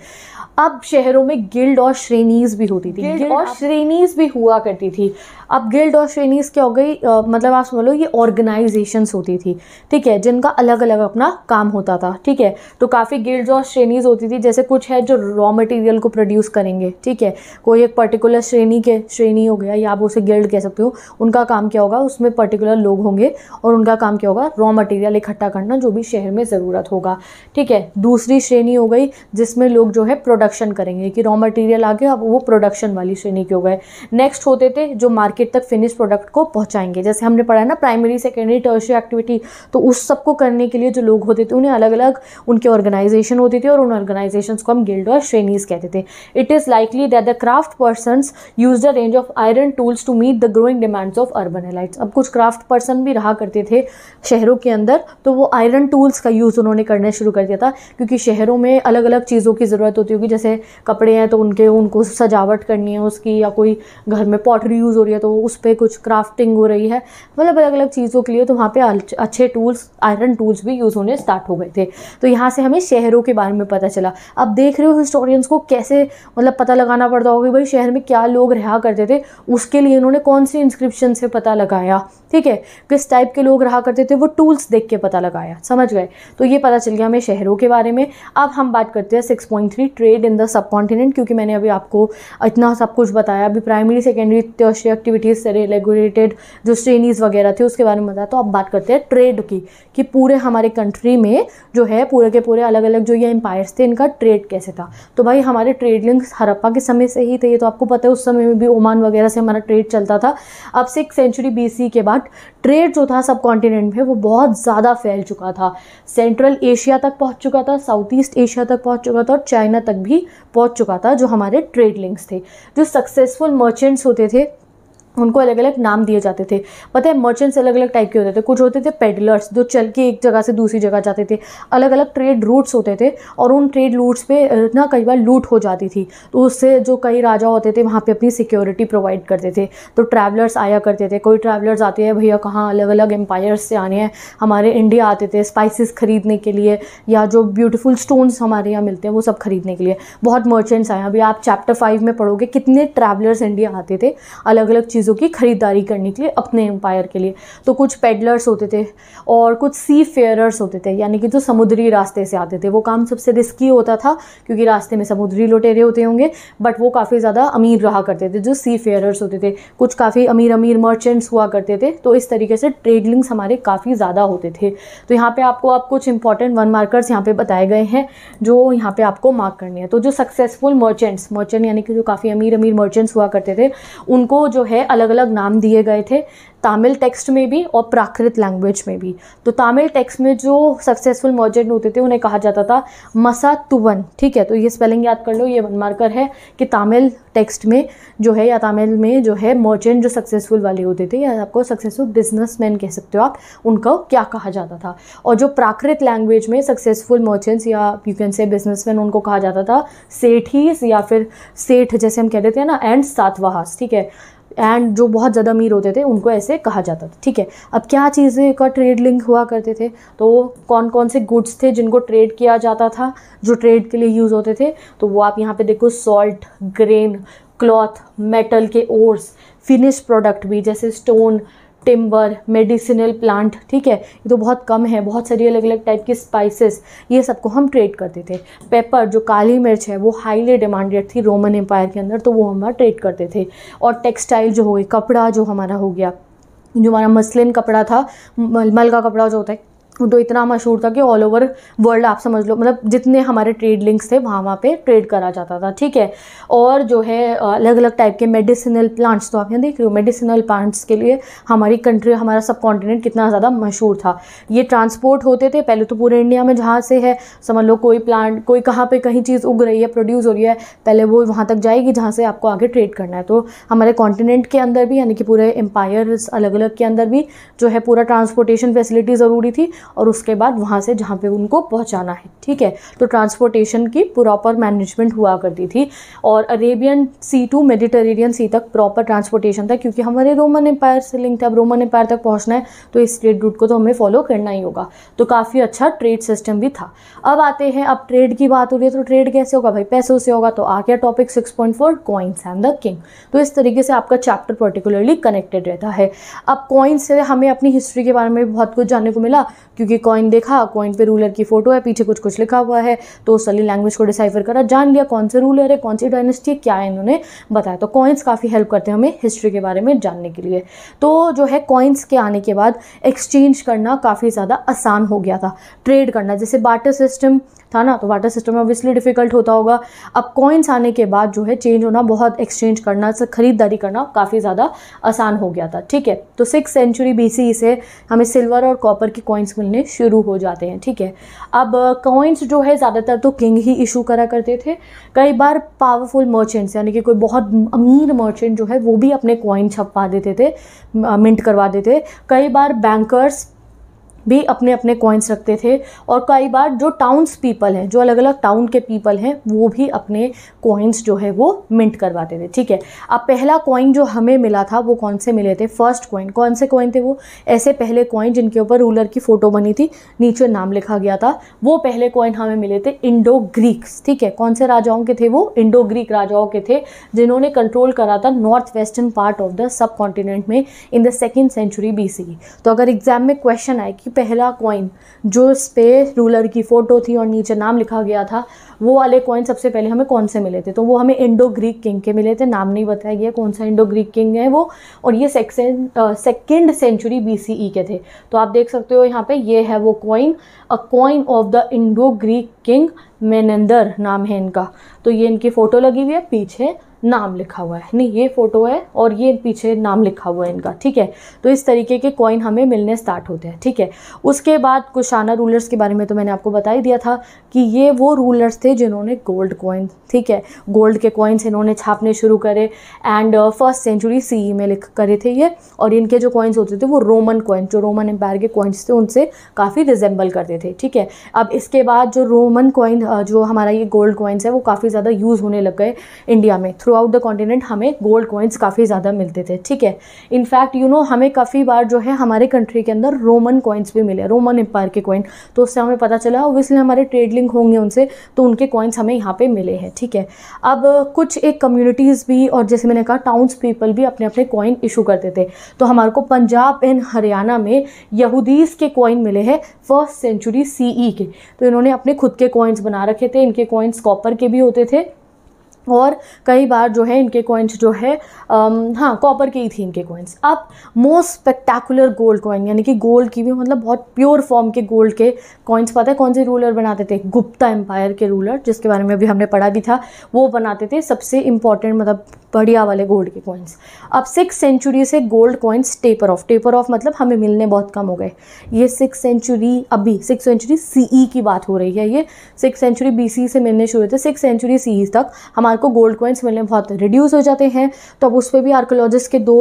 A: अब शहरों में गिल्ड और श्रेणीज भी होती थी गिल्ड, गिल्ड और श्रेणीज भी हुआ करती थी अब गिल्ड और श्रेणीज क्या हो गई आ, मतलब आप समझ लो ये ऑर्गेनाइजेशंस होती थी ठीक है जिनका अलग अलग अपना काम होता था ठीक है तो काफ़ी गिल्ड्स और श्रेणीज होती थी जैसे कुछ है जो रॉ मटेरियल को प्रोड्यूस करेंगे ठीक है कोई एक पर्टिकुलर श्रेणी के श्रेणी हो गया या आप उसे गिल्ड कह सकते हो उनका काम क्या होगा उसमें पर्टिकुलर लोग होंगे और उनका काम क्या होगा रॉ मटेरियल इकट्ठा करना जो भी शहर में ज़रूरत होगा ठीक है दूसरी श्रेणी हो गई जिसमें लोग जो है प्रोडक्ट प्रोडक्शन करेंगे कि रॉ मटेरियल आ गया अब वो प्रोडक्शन वाली श्रेणी के हो गए नेक्स्ट होते थे जो मार्केट तक फिनिश प्रोडक्ट को पहुंचाएंगे जैसे हमने पढ़ा ना प्राइमरी सेकेंडरी टर्शरी एक्टिविटी तो उस सबको करने के लिए जो लोग होते थे उन्हें अलग अलग उनके ऑर्गेनाइजेशन होती थी और उन ऑर्गेनाइजेशन को हम गिल्ड और श्रेणीज कहते थे it is likely that the craft person use the range of iron tools to meet the growing demands of urban elites अब कुछ क्राफ्ट पर्सन भी रहा करते थे शहरों के अंदर तो वो आयरन टूल्स का यूज़ उन्होंने करना शुरू कर दिया था क्योंकि शहरों में अलग अलग चीज़ों की ज़रूरत होती होगी जैसे कपड़े हैं तो उनके उनको सजावट करनी है उसकी या कोई घर में पॉटरी यूज़ हो रही है तो उस पर कुछ क्राफ्टिंग हो रही है मतलब अलग अलग चीज़ों के लिए तो वहाँ पर अच्छे टूल्स आयरन टूल्स भी यूज़ होने स्टार्ट हो गए थे तो यहाँ से हमें शहरों के बारे में पता चला अब देख रहे हो हिस्टोरियंस को कैसे मतलब पता लगाना पड़ता होगा भाई शहर में क्या लोग रहा करते थे उसके लिए इन्होंने कौन सी इंस्क्रिप्शन से पता लगाया ठीक है किस टाइप के लोग रहा करते थे वो टूल्स देख के पता लगाया समझ गए तो ये पता चल गया हमें शहरों के बारे में अब हम बात करते हैं six point three trade light in the subcontinent क्योंकि मैंने अभी आपको इतना सब कुछ बताया अभी प्राइमरी सेकेंडरी टर्शरी एक्टिविटीज़ से रेगुलेटेड जो श्रेणीज़ वगैरह थी उसके बारे में बताया तो अब बात करते हैं ट्रेड की कि पूरे हमारे कंट्री में जो है पूरे के पूरे अलग अलग जो ये एम्पायर्स थे इनका ट्रेड कैसे था तो भाई हमारे ट्रेड लिंक्स हरप्पा के समय से ही थे ये तो आपको पता है उस समय में भी ओमान वगैरह से हमारा ट्रेड चलता था अब सिक्स सेंचुरी बीसी के बाद ट्रेड जो था सब कॉन्टिनेंट में वो बहुत ज़्यादा फैल चुका था सेंट्रल एशिया तक पहुँच चुका था साउथ ईस्ट एशिया तक पहुँच चुका था और चाइना तक भी भी पहुंच चुका था जो हमारे ट्रेड लिंक्स थे जो सक्सेसफुल मर्चेंट्स होते थे उनको अलग अलग नाम दिए जाते थे पता है मर्चेंट्स अलग अलग टाइप के होते थे कुछ होते थे पेडलर्स जो चल के एक जगह से दूसरी जगह जाते थे अलग अलग ट्रेड रूट्स होते थे और उन ट्रेड रूट्स पे ना कई बार लूट हो जाती थी तो उससे जो कई राजा होते थे वहाँ पे अपनी सिक्योरिटी प्रोवाइड करते थे तो ट्रैवलर्स आया करते थे कोई ट्रैवलर्स आते हैं भैया कहाँ अलग अलग एम्पायर्स से आने हैं हमारे इंडिया आते थे स्पाइसिस ख़रीदने के लिए या जो ब्यूटीफुल स्टोन्स हमारे यहाँ मिलते हैं वो सब खरीदने के लिए बहुत मर्चेंट्स आए अभी आप चैप्टर फाइव में पढ़ोगे कितने ट्रैवलर्स इंडिया आते थे अलग अलग चीज़ चीज़ों की ख़रीदारी करने के लिए अपने एम्पायर के लिए तो कुछ पेडलर्स होते थे और कुछ सी फेयरर्स होते थे यानी कि जो तो समुद्री रास्ते से आते थे वो काम सबसे रिस्की होता था क्योंकि रास्ते में समुद्री लुटेरे होते होंगे बट वो काफ़ी ज़्यादा अमीर रहा करते थे जो सी फेयरर्स होते थे कुछ काफ़ी अमीर अमीर मर्चेंट्स हुआ करते थे तो इस तरीके से ट्रेडलिंग्स हमारे काफ़ी ज़्यादा होते थे तो यहाँ पर आपको आप कुछ इंपॉर्टेंट वन मार्कर्स यहाँ पर बताए गए हैं जो यहाँ पर आपको मार्क करने हैं तो जो सक्सेसफुल मर्चेंट्स मर्चेंट यानी कि जो काफ़ी अमीर अमीर मर्चेंट्स हुआ करते थे उनको जो है अलग अलग नाम दिए गए थे तमिल टेक्स्ट में भी और प्राकृत लैंग्वेज में भी तो तमिल टेक्स्ट में जो सक्सेसफुल मर्जेंट होते थे उन्हें कहा जाता था मसा तुवन ठीक है तो ये स्पेलिंग याद कर लो ये वन मार्कर है कि तमिल टेक्स्ट में जो है या तमिल में जो है मर्चेंट जो सक्सेसफुल वाले होते थे या आपको सक्सेसफुल बिजनेस कह सकते हो आप उनका क्या कहा जाता था और जो प्राकृत लैंग्वेज में सक्सेसफुल मर्चेंट्स या यू कैन से बिजनेसमैन उनको कहा जाता था सेठीज या फिर सेठ जैसे हम कह देते हैं ना एंड सातवाहास ठीक है एंड जो बहुत ज़्यादा अमीर होते थे उनको ऐसे कहा जाता था ठीक है अब क्या चीज़ें का ट्रेड लिंक हुआ करते थे तो कौन कौन से गुड्स थे जिनको ट्रेड किया जाता था जो ट्रेड के लिए यूज़ होते थे तो वो आप यहाँ पे देखो सॉल्ट ग्रेन क्लॉथ मेटल के ओर्स फिनिश प्रोडक्ट भी जैसे स्टोन टिम्बर मेडिसिनल प्लांट ठीक है ये तो बहुत कम है बहुत सारी अलग अलग टाइप की स्पाइसेस ये सबको हम ट्रेड करते थे पेपर जो काली मिर्च है वो हाईली डिमांडेड थी रोमन एम्पायर के अंदर तो वो हम ट्रेड करते थे और टेक्सटाइल जो हो गई कपड़ा जो हमारा हो गया जो हमारा मसलिन कपड़ा था मल का कपड़ा जो होता है तो इतना मशहूर था कि ऑल ओवर वर्ल्ड आप समझ लो मतलब जितने हमारे ट्रेड लिंक्स थे वहाँ वहाँ पे ट्रेड करा जाता था ठीक है और जो है अलग अलग टाइप के मेडिसिनल प्लांट्स तो आप यहाँ देख रहे हो मेडिसिनल प्लांट्स के लिए हमारी कंट्री हमारा सब कॉन्टिनेंट कितना ज़्यादा मशहूर था ये ट्रांसपोर्ट होते थे पहले तो पूरे इंडिया में जहाँ से है समझ लो कोई प्लांट कोई कहाँ पर कहीं चीज़ उग रही है प्रोड्यूस हो रही है पहले वो वहाँ तक जाएगी जहाँ से आपको आगे ट्रेड करना है तो हमारे कॉन्टिनेंट के अंदर भी यानी कि पूरे एम्पायर्स अलग अलग के अंदर भी जो है पूरा ट्रांसपोर्टेशन फैसिलिटी ज़रूरी थी और उसके बाद वहाँ से जहाँ पे उनको पहुँचाना है ठीक है तो ट्रांसपोर्टेशन की प्रॉपर मैनेजमेंट हुआ करती थी और Arabian sea to Mediterranean sea तक प्रॉपर ट्रांसपोर्टेशन था क्योंकि हमारे रोमन एम्पायर से लिंक था अब रोमन एम्पायर तक पहुँचना है तो इस ट्रेड रूट को तो हमें फॉलो करना ही होगा तो काफ़ी अच्छा ट्रेड सिस्टम भी था अब आते हैं अब ट्रेड की बात हो रही है तो ट्रेड कैसे होगा भाई पैसों से होगा तो आ गया topic six point four coins and the king तो इस तरीके से आपका चैप्टर पर्टिकुलरली कनेक्टेड रहता है अब कॉइन्स से हमें अपनी हिस्ट्री के बारे में बहुत कुछ जानने को मिला क्योंकि कॉइन देखा कॉइन पे रूलर की फ़ोटो है पीछे कुछ कुछ लिखा हुआ है तो सली लैंग्वेज को डिसाइफर करा जान लिया कौन से रूलर है कौन सी डायनेस्टी है क्या है इन्होंने बताया तो कॉइन्स काफ़ी हेल्प करते हैं हमें हिस्ट्री के बारे में जानने के लिए तो जो है कॉइन्स के आने के बाद एक्सचेंज करना काफ़ी ज़्यादा आसान हो गया था ट्रेड करना जैसे बाटर सिस्टम था ना तो वाटर सिस्टम में ऑब्वियसली डिफ़िकल्ट होता होगा अब कॉइन्स आने के बाद जो है चेंज होना बहुत एक्सचेंज करना ख़रीदारी करना काफ़ी ज़्यादा आसान हो गया था ठीक है तो सिक्स सेंचुरी बी से हमें सिल्वर और कॉपर की कॉइन्स मिलने शुरू हो जाते हैं ठीक है अब कॉइन्स uh, जो है ज़्यादातर तो किंग ही इशू करा करते थे कई बार पावरफुल मर्चेंट्स यानी कि कोई बहुत अमीर मर्चेंट जो है वो भी अपने कॉइन छपवा देते थे मिंट uh, करवा देते कई बार बैंकर्स भी अपने अपने कॉइन्स रखते थे और कई बार जो टाउन्स पीपल हैं जो अलग अलग टाउन के पीपल हैं वो भी अपने कॉइन्स जो है वो मिंट करवाते थे ठीक है अब पहला कॉइन जो हमें मिला था वो कौन से मिले थे फर्स्ट कॉइन कौन से कॉइन थे वो ऐसे पहले कॉइन जिनके ऊपर रूलर की फ़ोटो बनी थी नीचे नाम लिखा गया था वो पहले कॉइन हमें मिले थे इंडो ग्रीक्स ठीक है कौन से राजाओं के थे वो इंडो ग्रीक राजाओं के थे जिन्होंने कंट्रोल करा था north western part of the subcontinent में in the second century B तो अगर एग्जाम में क्वेश्चन आए कि पहला कॉइन जो इस पे रूलर की फ़ोटो थी और नीचे नाम लिखा गया था वो वाले कॉइन सबसे पहले हमें कौन से मिले थे तो वो हमें इंडो ग्रीक किंग के मिले थे नाम नहीं बताया गया कौन सा इंडो ग्रीक किंग है वो और ये सेकेंड सेंचुरी बी के थे तो आप देख सकते हो यहाँ पे ये है वो coin a coin of the Indo Greek king Menander नाम है इनका तो ये इनकी फ़ोटो लगी हुई है पीछे नाम लिखा हुआ है नहीं ये फ़ोटो है और ये पीछे नाम लिखा हुआ है इनका ठीक है तो इस तरीके के कॉइन हमें मिलने स्टार्ट होते हैं ठीक है उसके बाद कुशाना रूलर्स के बारे में तो मैंने आपको बता ही दिया था कि ये वो रूलर्स थे जिन्होंने गोल्ड कॉइन ठीक है गोल्ड के कॉइन्स इन्होंने छापने शुरू करे एंड फर्स्ट सेंचुरी सी में लिख करे थे ये और इनके जो कॉइन्स होते थे वो रोमन कॉइन जो रोमन एम्पायर के कॉइन्स थे उनसे काफ़ी रिजेंबल करते थे ठीक है अब इसके बाद जो रोमन कॉइन uh, जो हमारा ये गोल्ड कॉइन्स है वो काफ़ी ज़्यादा यूज़ होने लग गए इंडिया में through throughout the continent हमें गोल्ड कॉइन्स काफ़ी ज़्यादा मिलते थे ठीक है इनफैक्ट यू नो हमें काफ़ी बार जो है हमारे कंट्री के अंदर रोमन कॉइन्स भी मिले रोमन एम्पायर के कॉइन तो उससे हमें पता चला ओबियसली हमारे ट्रेड लिंक होंगे उनसे तो उनके कॉइन्स हमें यहाँ पर मिले हैं ठीक है अब कुछ एक कम्युनिटीज़ भी और जैसे मैंने कहा टाउन्स पीपल भी अपने अपने कॉइन इशू करते थे तो हमारे को पंजाब एंड हरियाणा में यहूदीज़ के कॉइन मिले हैं फर्स्ट सेंचुरी सीई के तो इन्होंने अपने खुद के कॉइन्स बना रखे थे इनके कॉइन्स कॉपर के भी होते थे और कई बार जो है इनके कॉइन्स जो है हाँ कॉपर के ही थी इनके कॉइन्स अब मोस्ट स्पेक्टैकुलर गोल्ड कॉइन यानी कि गोल्ड की भी मतलब बहुत प्योर फॉर्म के गोल्ड के कॉइन्स पता है कौन से रूलर बनाते थे गुप्ता एम्पायर के रूलर जिसके बारे में अभी हमने पढ़ा भी था वो बनाते थे सबसे इम्पॉर्टेंट मतलब बढ़िया वाले गोल्ड के कॉइन्स अब सिक्स सेंचुरी से gold coins taper off taper off मतलब हमें मिलने बहुत कम हो गए ये सिक्स सेंचुरी अभी सिक्स सेंचुरी सीई की बात हो रही है ये सिक्स सेंचुरी बी से मिलने शुरू होते सिक्स सेंचुरी सीई तक हमारे को गोल्ड कॉइन्स मिलने बहुत रिड्यूस हो जाते हैं तो अब उस पर भी आर्कोलॉजिस्ट के दो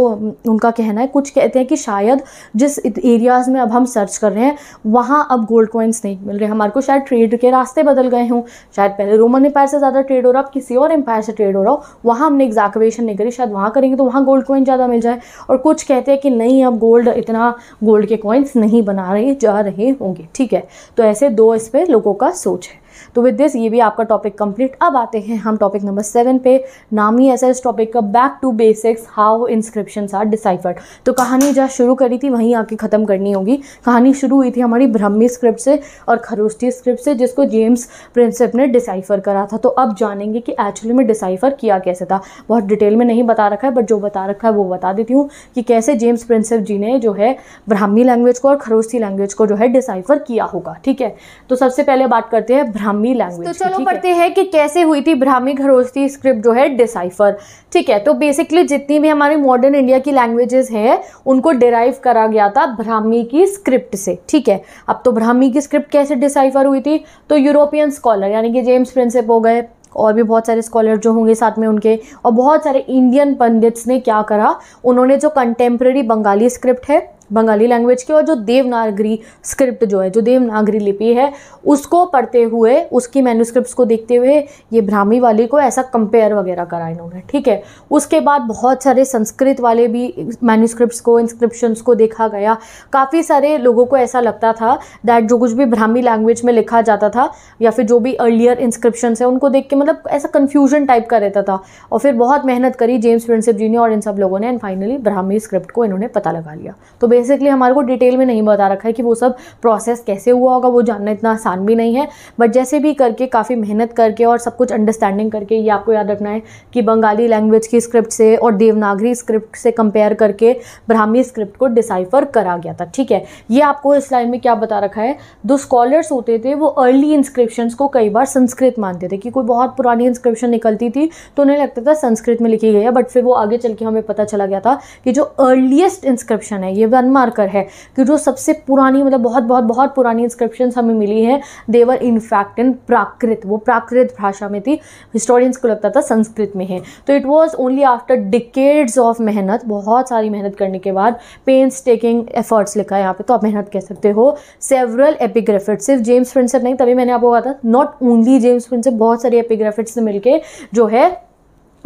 A: उनका कहना है कुछ कहते हैं कि शायद जिस एरियाज़ में अब हम सर्च कर रहे हैं वहाँ अब गोल्ड कॉइन्स नहीं मिल रहे हमारे को शायद ट्रेड के रास्ते बदल गए हों शायद पहले रोमन एम्पायर से ज़्यादा ट्रेड हो रहा अब किसी और एम्पायर से ट्रेड हो रहा हो वहाँ हमने एग्जैक्ट कॉन्ट्रीब्यूशन नहीं करें शायद वहाँ करेंगे तो वहाँ गोल्ड कॉइन ज़्यादा मिल जाए और कुछ कहते हैं कि नहीं अब गोल्ड इतना गोल्ड के कॉइन्स नहीं बना रहे जा रहे होंगे ठीक है तो ऐसे दो इस पर लोगों का सोच है तो विद दिस ये भी आपका टॉपिक कंप्लीट अब आते हैं हम टॉपिक नंबर सेवन पे नामी ऐसा इस टॉपिक का back to basics how inscription are deciphered तो कहानी जहाँ शुरू करी थी वहीं आके ख़त्म करनी होगी कहानी शुरू हुई थी हमारी ब्रह्मी स्क्रिप्ट से और खरोस्टी स्क्रिप्ट से जिसको जेम्स प्रिंसिप ने डिसाइफर करा था तो अब जानेंगे कि एक्चुअली में डिसाइफर किया कैसे था बहुत डिटेल में नहीं बता रखा है बट जो बता रखा है वो बता देती हूँ कि कैसे जेम्स प्रिंसिप जी ने जो है ब्राह्मी लैंग्वेज को और खरोस्ती लैंग्वेज को जो है डिसाइफर किया होगा ठीक है तो सबसे पहले बात करते हैं ब्राह्मी ब्राह्मी लैंग्वेज तो चलो पढ़ते हैं कि कैसे हुई थी ब्राह्मी खरोस्ती स्क्रिप्ट जो है डिसाइफर ठीक है तो बेसिकली जितनी भी हमारी मॉडर्न इंडिया की लैंग्वेजेस हैं उनको डिराइव करा गया था ब्राह्मी की स्क्रिप्ट से ठीक है अब तो ब्राह्मी की स्क्रिप्ट कैसे डिसाइफर हुई थी तो यूरोपियन स्कॉलर यानी कि जेम्स प्रिंसिप हो गए और भी बहुत सारे स्कॉलर जो होंगे साथ में उनके और बहुत सारे इंडियन पंडित्स ने क्या करा उन्होंने जो कंटेम्प्रेरी बंगाली स्क्रिप्ट है बंगाली लैंग्वेज की और जो देवनागरी स्क्रिप्ट जो है जो देवनागरी लिपि है उसको पढ़ते हुए उसकी मैन्यूस्क्रिप्ट को देखते हुए ये ब्राह्मी वाली को ऐसा कंपेयर वगैरह करा इन्होंने ठीक है उसके बाद बहुत सारे संस्कृत वाले भी मैन्यूस्क्रिप्ट को इंस्क्रिप्शंस को देखा गया काफ़ी सारे लोगों को ऐसा लगता था दैट जो कुछ भी ब्राह्मी लैंग्वेज में लिखा जाता था या फिर जो भी अर्लियर इंस्क्रिप्शन है उनको देख के मतलब ऐसा कन्फ्यूजन टाइप का रहता था और फिर बहुत मेहनत करी जेम्स प्रिंसिप जी ने और इन सब लोगों ने एंड फाइनली ब्राह्मी स्क्रिप्ट को इन्होंने पता लगा लिया तो बेसिकली हमारे को डिटेल में नहीं बता रखा है कि वो सब प्रोसेस कैसे हुआ होगा वो जानना इतना आसान भी नहीं है बट जैसे भी करके काफ़ी मेहनत करके और सब कुछ अंडरस्टैंडिंग करके ये आपको याद रखना है कि बंगाली लैंग्वेज की स्क्रिप्ट से और देवनागरी स्क्रिप्ट से कंपेयर करके ब्राह्मी स्क्रिप्ट को डिसाइफर करा गया था ठीक है ये आपको इस लाइन में क्या बता रखा है दो स्कॉलर्स होते थे वो अर्ली इंस्क्रिप्शन को कई बार संस्कृत मानते थे कि कोई बहुत पुरानी इंस्क्रिप्शन निकलती थी तो उन्हें लगता था संस्कृत में लिखी गई है बट फिर वो आगे चल के हमें पता चला गया था कि जो अर्लीस्ट इंस्क्रिप्शन है ये वन मार्कर है कि जो सबसे पुरानी मतलब बहुत बहुत बहुत पुरानी इंस्क्रिप्शन हमें मिली है देवर इनफैक्ट इन प्राकृत वो प्राकृत भाषा में थी हिस्टोरियंस को लगता था संस्कृत में है तो it was only after decades of मेहनत बहुत सारी मेहनत करने के बाद पेंस टेकिंग एफर्ट्स लिखा है यहाँ पे तो आप मेहनत कह सकते हो सेवरल एपिग्राफिट सिर्फ जेम्स प्रिंसेप नहीं तभी मैंने आपको कहा था नॉट ओनली जेम्स प्रिंसेप बहुत सारी एपिग्राफिट्स मिलकर जो है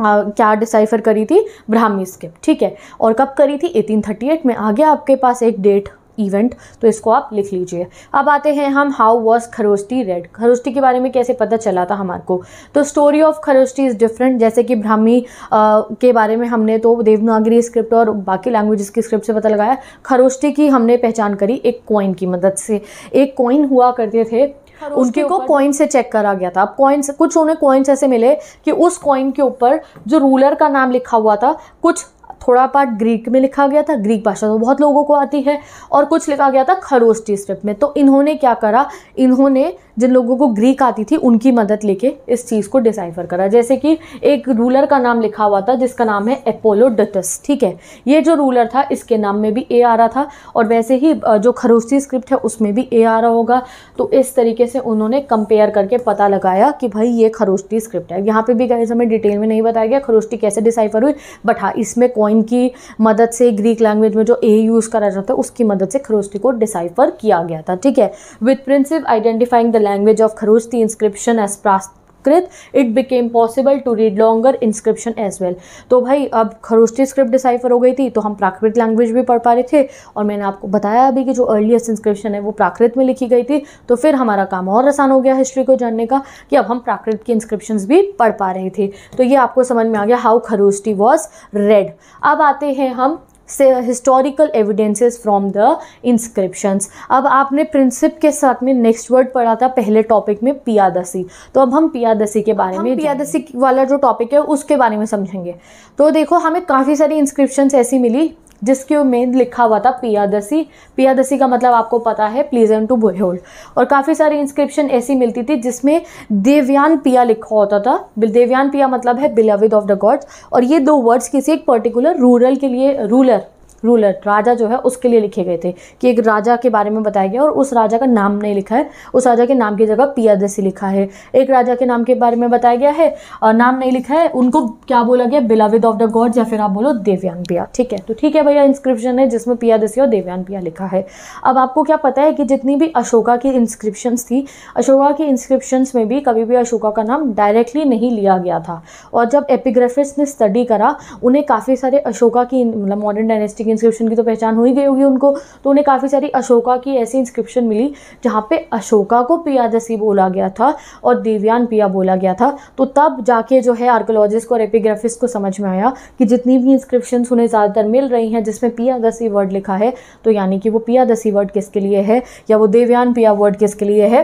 A: क्या डिसाइफर करी थी ब्राह्मी स्क्रिप्ट ठीक है और कब करी थी 1838 में आ गया आपके पास एक डेट इवेंट तो इसको आप लिख लीजिए अब आते हैं हम how was Kharosthi read Kharosthi के बारे में कैसे पता चला था हमारे को तो story of Kharosthi is different जैसे कि ब्राह्मी के बारे में हमने तो देवनागरी स्क्रिप्ट और बाकी लैंग्वेज की स्क्रिप्ट से पता लगाया खरोस्टी की हमने पहचान करी एक कॉइन की मदद से एक कॉइन हुआ करते थे उनके को कॉइन से चेक करा गया था कॉइन्स कुछ उन्हें कॉइन्स ऐसे मिले कि उस कॉइन के ऊपर जो रूलर का नाम लिखा हुआ था कुछ थोड़ा पार्ट ग्रीक में लिखा गया था ग्रीक भाषा तो बहुत लोगों को आती है और कुछ लिखा गया था खरोस्टी स्क्रिप्ट में तो इन्होंने क्या करा इन्होंने जिन लोगों को ग्रीक आती थी उनकी मदद लेके इस चीज़ को डिसाइफर करा जैसे कि एक रूलर का नाम लिखा हुआ था जिसका नाम है एपोलो डटस ठीक है ये जो रूलर था इसके नाम में भी ए आ रहा था और वैसे ही जो खरोस्टी स्क्रिप्ट है उसमें भी ए आ रहा होगा तो इस तरीके से उन्होंने कंपेयर करके पता लगाया कि भाई ये खरोस्टी स्क्रिप्ट है यहाँ पर भी कहीं हमें डिटेल में नहीं बताया गया खरोस्टी कैसे डिसाइफर हुई बट हाँ इसमें कोई की मदद से ग्रीक लैंग्वेज में जो ए यूज़ करा जाता है उसकी मदद से खरोस्ती को डिसाइफर किया गया था ठीक है with Prinsep identifying the language of Kharosthi inscription as Prakrit Sanskrit it became possible to read longer inscription as well तो भाई अब खरोष्टी स्क्रिप्ट डिसाइफर हो गई थी तो हम प्राकृत लैंग्वेज भी पढ़ पा रहे थे और मैंने आपको बताया अभी कि जो अर्लीस्ट इंस्क्रिप्शन है वो प्राकृत में लिखी गई थी तो फिर हमारा काम और आसान हो गया हिस्ट्री को जानने का कि अब हम प्राकृत की इंस्क्रिप्शन भी पढ़ पा रहे थे तो ये आपको समझ में आ गया हाउ खरोष्टी वॉज रेड अब आते हैं हम historical evidences from the inscriptions अब आपने प्रिंसिप के साथ में नेक्स्ट वर्ड पढ़ा था पहले टॉपिक में पियादसी तो अब हम पियादसी के बारे में पियादसी वाला जो टॉपिक है उसके बारे में समझेंगे तो देखो हमें काफ़ी सारी इंस्क्रिप्शंस ऐसी मिली जिसके में लिखा हुआ था पियादसी पियादसी का मतलब आपको पता है प्लीजेंट टू बोहोल्ड और काफ़ी सारी इंस्क्रिप्शन ऐसी मिलती थी जिसमें देवयान पिया लिखा होता था देवयान पिया मतलब है बिलविद ऑफ द गॉड्स और ये दो वर्ड्स किसी एक पर्टिकुलर रूरल के लिए रूलर रूलर राजा जो है उसके लिए लिखे गए थे कि एक राजा के बारे में बताया गया और उस राजा का नाम नहीं लिखा है उस राजा के नाम की जगह पियादसी लिखा है एक राजा के नाम के बारे में बताया गया है और नाम नहीं लिखा है उनको क्या बोला गया बिलाविद ऑफ द गॉड या फिर आप बोलो देवयान पिया ठीक है तो ठीक है भैया इंस्क्रिप्शन है जिसमें पियादसी और देवयान पिया लिखा है अब आपको क्या पता है कि जितनी भी अशोका की इंस्क्रिप्शन थी अशोका की इंस्क्रिप्शन में भी कभी भी अशोका का नाम डायरेक्टली नहीं लिया गया था और जब एपिग्राफिस्ट ने स्टडी करा उन्हें काफ़ी सारे अशोका की मतलब मॉडर्न डायनेस्टी एंशिक इंस्क्रिप्शन की तो पहचान हो ही गई होगी उनको तो उन्हें काफ़ी सारी अशोका की ऐसी इंस्क्रिप्शन मिली जहाँ पे अशोका को पियादसी बोला गया था और देवयान पिया बोला गया था तो तब जाके जो है आर्कोलॉजिस्ट और एपिग्राफिस्ट को समझ में आया कि जितनी भी इंस्क्रिप्शन उन्हें ज़्यादातर मिल रही हैं जिसमें पियादसी वर्ड लिखा है तो यानी कि वो पियादसी वर्ड किसके लिए है या वो देवयान पिया वर्ड किसके लिए है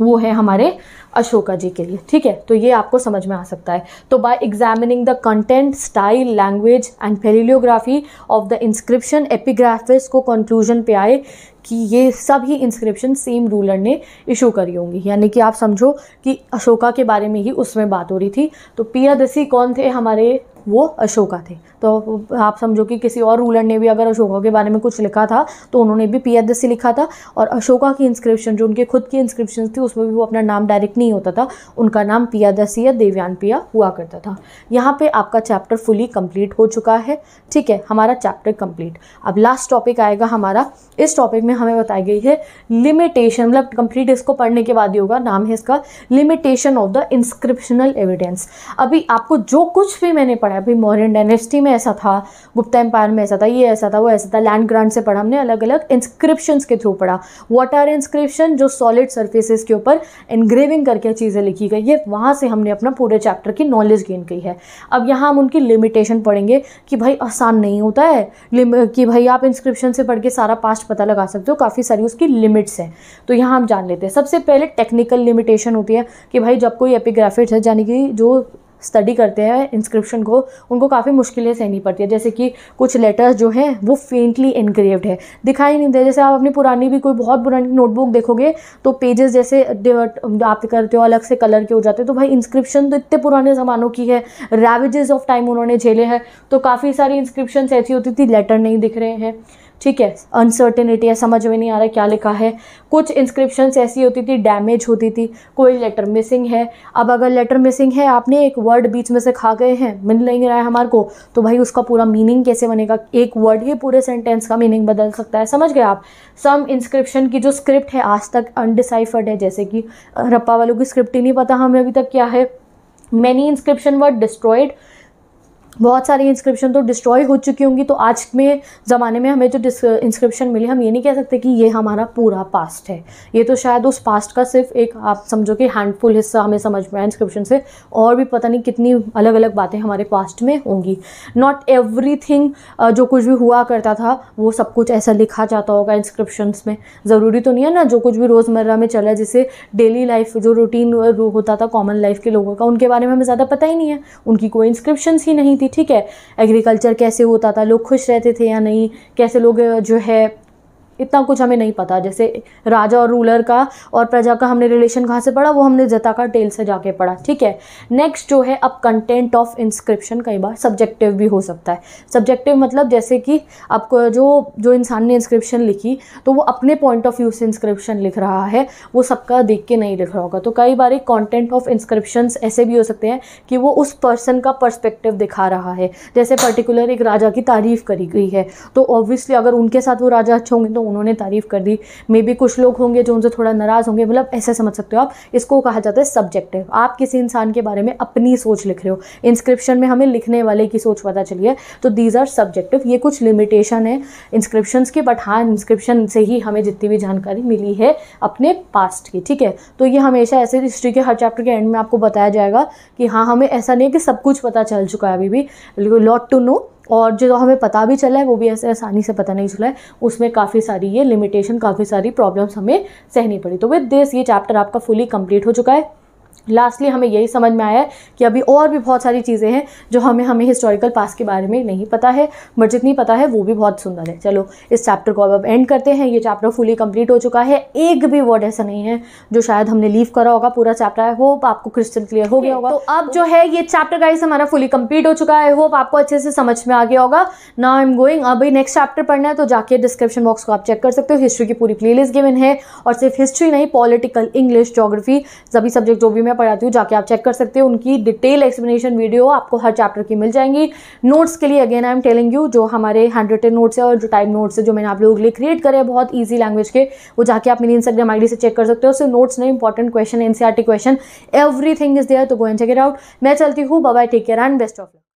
A: वो है हमारे अशोका जी के लिए ठीक है तो ये आपको समझ में आ सकता है तो by examining the content style language and palaeography of the inscription epigraphists को कंक्लूजन पे आए कि ये सभी इंस्क्रिप्शन सेम रूलर ने इशू करी होंगी यानी कि आप समझो कि अशोका के बारे में ही उसमें बात हो रही थी तो पियादसी कौन थे हमारे वो अशोका थे तो आप समझो कि किसी और रूलर ने भी अगर अशोका के बारे में कुछ लिखा था तो उन्होंने भी पीएदसी लिखा था और अशोका की इंस्क्रिप्शन जो उनके खुद की इंस्क्रिप्शन थी उसमें भी वो अपना नाम डायरेक्ट नहीं होता था उनका नाम पियादसी या देवयान पिया हुआ करता था यहाँ पर आपका चैप्टर फुली कम्प्लीट हो चुका है ठीक है हमारा चैप्टर कम्प्लीट अब लास्ट टॉपिक आएगा हमारा इस टॉपिक में हमें बताई गई है लिमिटेशन मतलब कंप्लीट इसको पढ़ने के बाद ही होगा नाम है इसका limitation of the inscriptional evidence अभी आपको जो कुछ भी मैंने पढ़ा है भाई मौर्यन डायनेस्टी में ऐसा था गुप्ता एम्पायर में ऐसा था ये ऐसा था वो ऐसा था लैंड ग्रांट से पढ़ा हमने अलग अलग इंस्क्रिप्शन के थ्रू पढ़ा वॉट आर इंस्क्रिप्शन जो सॉलिड सर्फेसिस के ऊपर इनग्रेविंग करके चीज़ें लिखी गई है वहाँ से हमने अपना पूरे चैप्टर की नॉलेज गेन की है अब यहाँ हम उनकी लिमिटेशन पढ़ेंगे कि भाई आसान नहीं होता है कि भाई आप इंस्क्रिप्शन से पढ़ के सारा पास्ट पता लगा सकते हो काफ़ी सारी उसकी लिमिट्स हैं तो यहाँ हम जान लेते हैं सबसे पहले टेक्निकल लिमिटेशन होती है कि भाई जब कोई एपिग्राफिक्स है यानी कि जो स्टडी करते हैं इंस्क्रिप्शन को उनको काफ़ी मुश्किलें सहनी पड़ती है जैसे कि कुछ लेटर्स जो हैं वो फेंटली इनग्रेव्ड है दिखाई नहीं दे जैसे आप अपनी पुरानी भी कोई बहुत पुरानी नोटबुक देखोगे तो पेजेस जैसे आप करते हो अलग से कलर के हो जाते हैं तो भाई इंस्क्रिप्शन तो इतने पुराने ज़मानों की है रेविजेज ऑफ टाइम उन्होंने झेले हैं तो काफ़ी सारी इंस्क्रिप्शन ऐसी होती थी लेटर नहीं दिख रहे हैं ठीक है अनसर्टेनिटी है समझ में नहीं आ रहा क्या लिखा है कुछ इंस्क्रिप्शंस ऐसी होती थी डैमेज होती थी कोई लेटर मिसिंग है अब अगर लेटर मिसिंग है आपने एक वर्ड बीच में से खा गए हैं मिल नहीं रहा है हमारे को तो भाई उसका पूरा मीनिंग कैसे बनेगा एक वर्ड ही पूरे सेंटेंस का मीनिंग बदल सकता है समझ गए आप सम इंस्क्रिप्शन की जो स्क्रिप्ट है आज तक अनडिसाइफर्ड है जैसे कि रप्पा वालों की स्क्रिप्ट ही नहीं पता हमें अभी तक क्या है मैनी इंस्क्रिप्शन वर्ड डिस्ट्रॉयड बहुत सारी इंस्क्रिप्शन तो डिस्ट्रॉय हो चुकी होंगी तो आज में ज़माने में हमें जो इंस्क्रिप्शन मिली हम ये नहीं कह सकते कि ये हमारा पूरा पास्ट है ये तो शायद उस पास्ट का सिर्फ एक आप समझो कि हैंडफुल हिस्सा हमें समझ में आया इंस्क्रिप्शन से और भी पता नहीं कितनी अलग अलग बातें हमारे पास्ट में होंगी नॉट एवरी जो कुछ भी हुआ करता था वो सब कुछ ऐसा लिखा जाता होगा इंस्क्रिप्शन में ज़रूरी तो नहीं है ना जो कुछ भी रोज़मर्रा में चला जिसे डेली लाइफ जो रूटीन होता था कॉमन लाइफ के लोगों का उनके बारे में हमें ज़्यादा पता ही नहीं है उनकी कोई इंस्क्रिप्शन ही नहीं थी ठीक है एग्रीकल्चर कैसे होता था लोग खुश रहते थे या नहीं कैसे लोग जो है इतना कुछ हमें नहीं पता जैसे राजा और रूलर का और प्रजा का हमने रिलेशन कहाँ से पढ़ा वो हमने जता का टेल से जाके पढ़ा ठीक है नेक्स्ट जो है अब कंटेंट ऑफ इंस्क्रिप्शन कई बार सब्जेक्टिव भी हो सकता है सब्जेक्टिव मतलब जैसे कि आपको जो जो इंसान ने इंस्क्रिप्शन लिखी तो वो अपने पॉइंट ऑफ व्यू से इंस्क्रिप्शन लिख रहा है वो सबका देख के नहीं लिख रहा होगा तो कई बार एक कॉन्टेंट ऑफ इंस्क्रिप्शन ऐसे भी हो सकते हैं कि वो उस पर्सन का पर्स्पेक्टिव दिखा रहा है जैसे पर्टिकुलर एक राजा की तारीफ़ करी गई है तो ऑब्वियसली अगर उनके साथ वो राजा अच्छे होंगे तो उन्होंने तारीफ़ कर दी मे बी कुछ लोग होंगे जो उनसे थोड़ा नाराज़ होंगे मतलब ऐसे समझ सकते हो आप इसको कहा जाता है सब्जेक्टिव आप किसी इंसान के बारे में अपनी सोच लिख रहे हो इंस्क्रिप्शन में हमें लिखने वाले की सोच पता चली है तो दीज आर सब्जेक्टिव ये कुछ लिमिटेशन है इंस्क्रिप्शन के बट हाँ इंस्क्रिप्शन से ही हमें जितनी भी जानकारी मिली है अपने पास्ट की ठीक है तो ये हमेशा ऐसे हिस्ट्री के हर चैप्टर के एंड में आपको बताया जाएगा कि हाँ हमें ऐसा नहीं है कि सब कुछ पता चल चुका है अभी भी लॉट टू नो और जो हमें पता भी चला है वो भी ऐसे आसानी से पता नहीं चला है उसमें काफ़ी सारी ये लिमिटेशन काफ़ी सारी प्रॉब्लम्स हमें सहनी पड़ी तो विद दिस ये चैप्टर आपका फुली कंप्लीट हो चुका है लास्टली हमें यही समझ में आया है कि अभी और भी बहुत सारी चीज़ें हैं जो हमें हमें हिस्टोरिकल पास के बारे में नहीं पता है बट जितनी पता है वो भी बहुत सुंदर है चलो इस चैप्टर को अब अब एंड करते हैं ये चैप्टर फुली कंप्लीट हो चुका है एक भी वर्ड ऐसा नहीं है जो शायद हमने लीव करा होगा पूरा चैप्टर आई होप आपको क्रिस्टल क्लियर हो गया होगा तो अब जो तो है ये चैप्टर गाइस हमारा फुली कंप्लीट हो चुका है होप आपको अच्छे से समझ में आ गया होगा ना आई एम गोइंग अभी नेक्स्ट चैप्टर पढ़ना है तो जाके डिस्क्रिप्शन बॉक्स को आप चेक कर सकते हो हिस्ट्री की पूरी प्ले लिस्ट गिवन है और सिर्फ हिस्ट्री नहीं पॉलिटिकल इंग्लिश जोग्राफी सभी सब्जेक्ट जो भी मैं मैं पढ़ाती हूँ जाके आप चेक कर सकते हो उनकी डिटेल एक्सप्लेनेशन वीडियो आपको हर चैप्टर की मिल जाएंगी नोट्स के लिए again I am telling you जो हमारे हैंड रिटन नोट्स है और जो टाइप नोट्स है जो मैंने आप लोगों के लिए क्रिएट करे बहुत ईजी लैंग्वेज के वो जाके आप मेरी इंस्टाग्राम आई से चेक कर सकते हो सिर्फ नोट्स नहीं important question NCERT question everything is there तो go and check it out मैं चलती हूँ bye take care and best of luck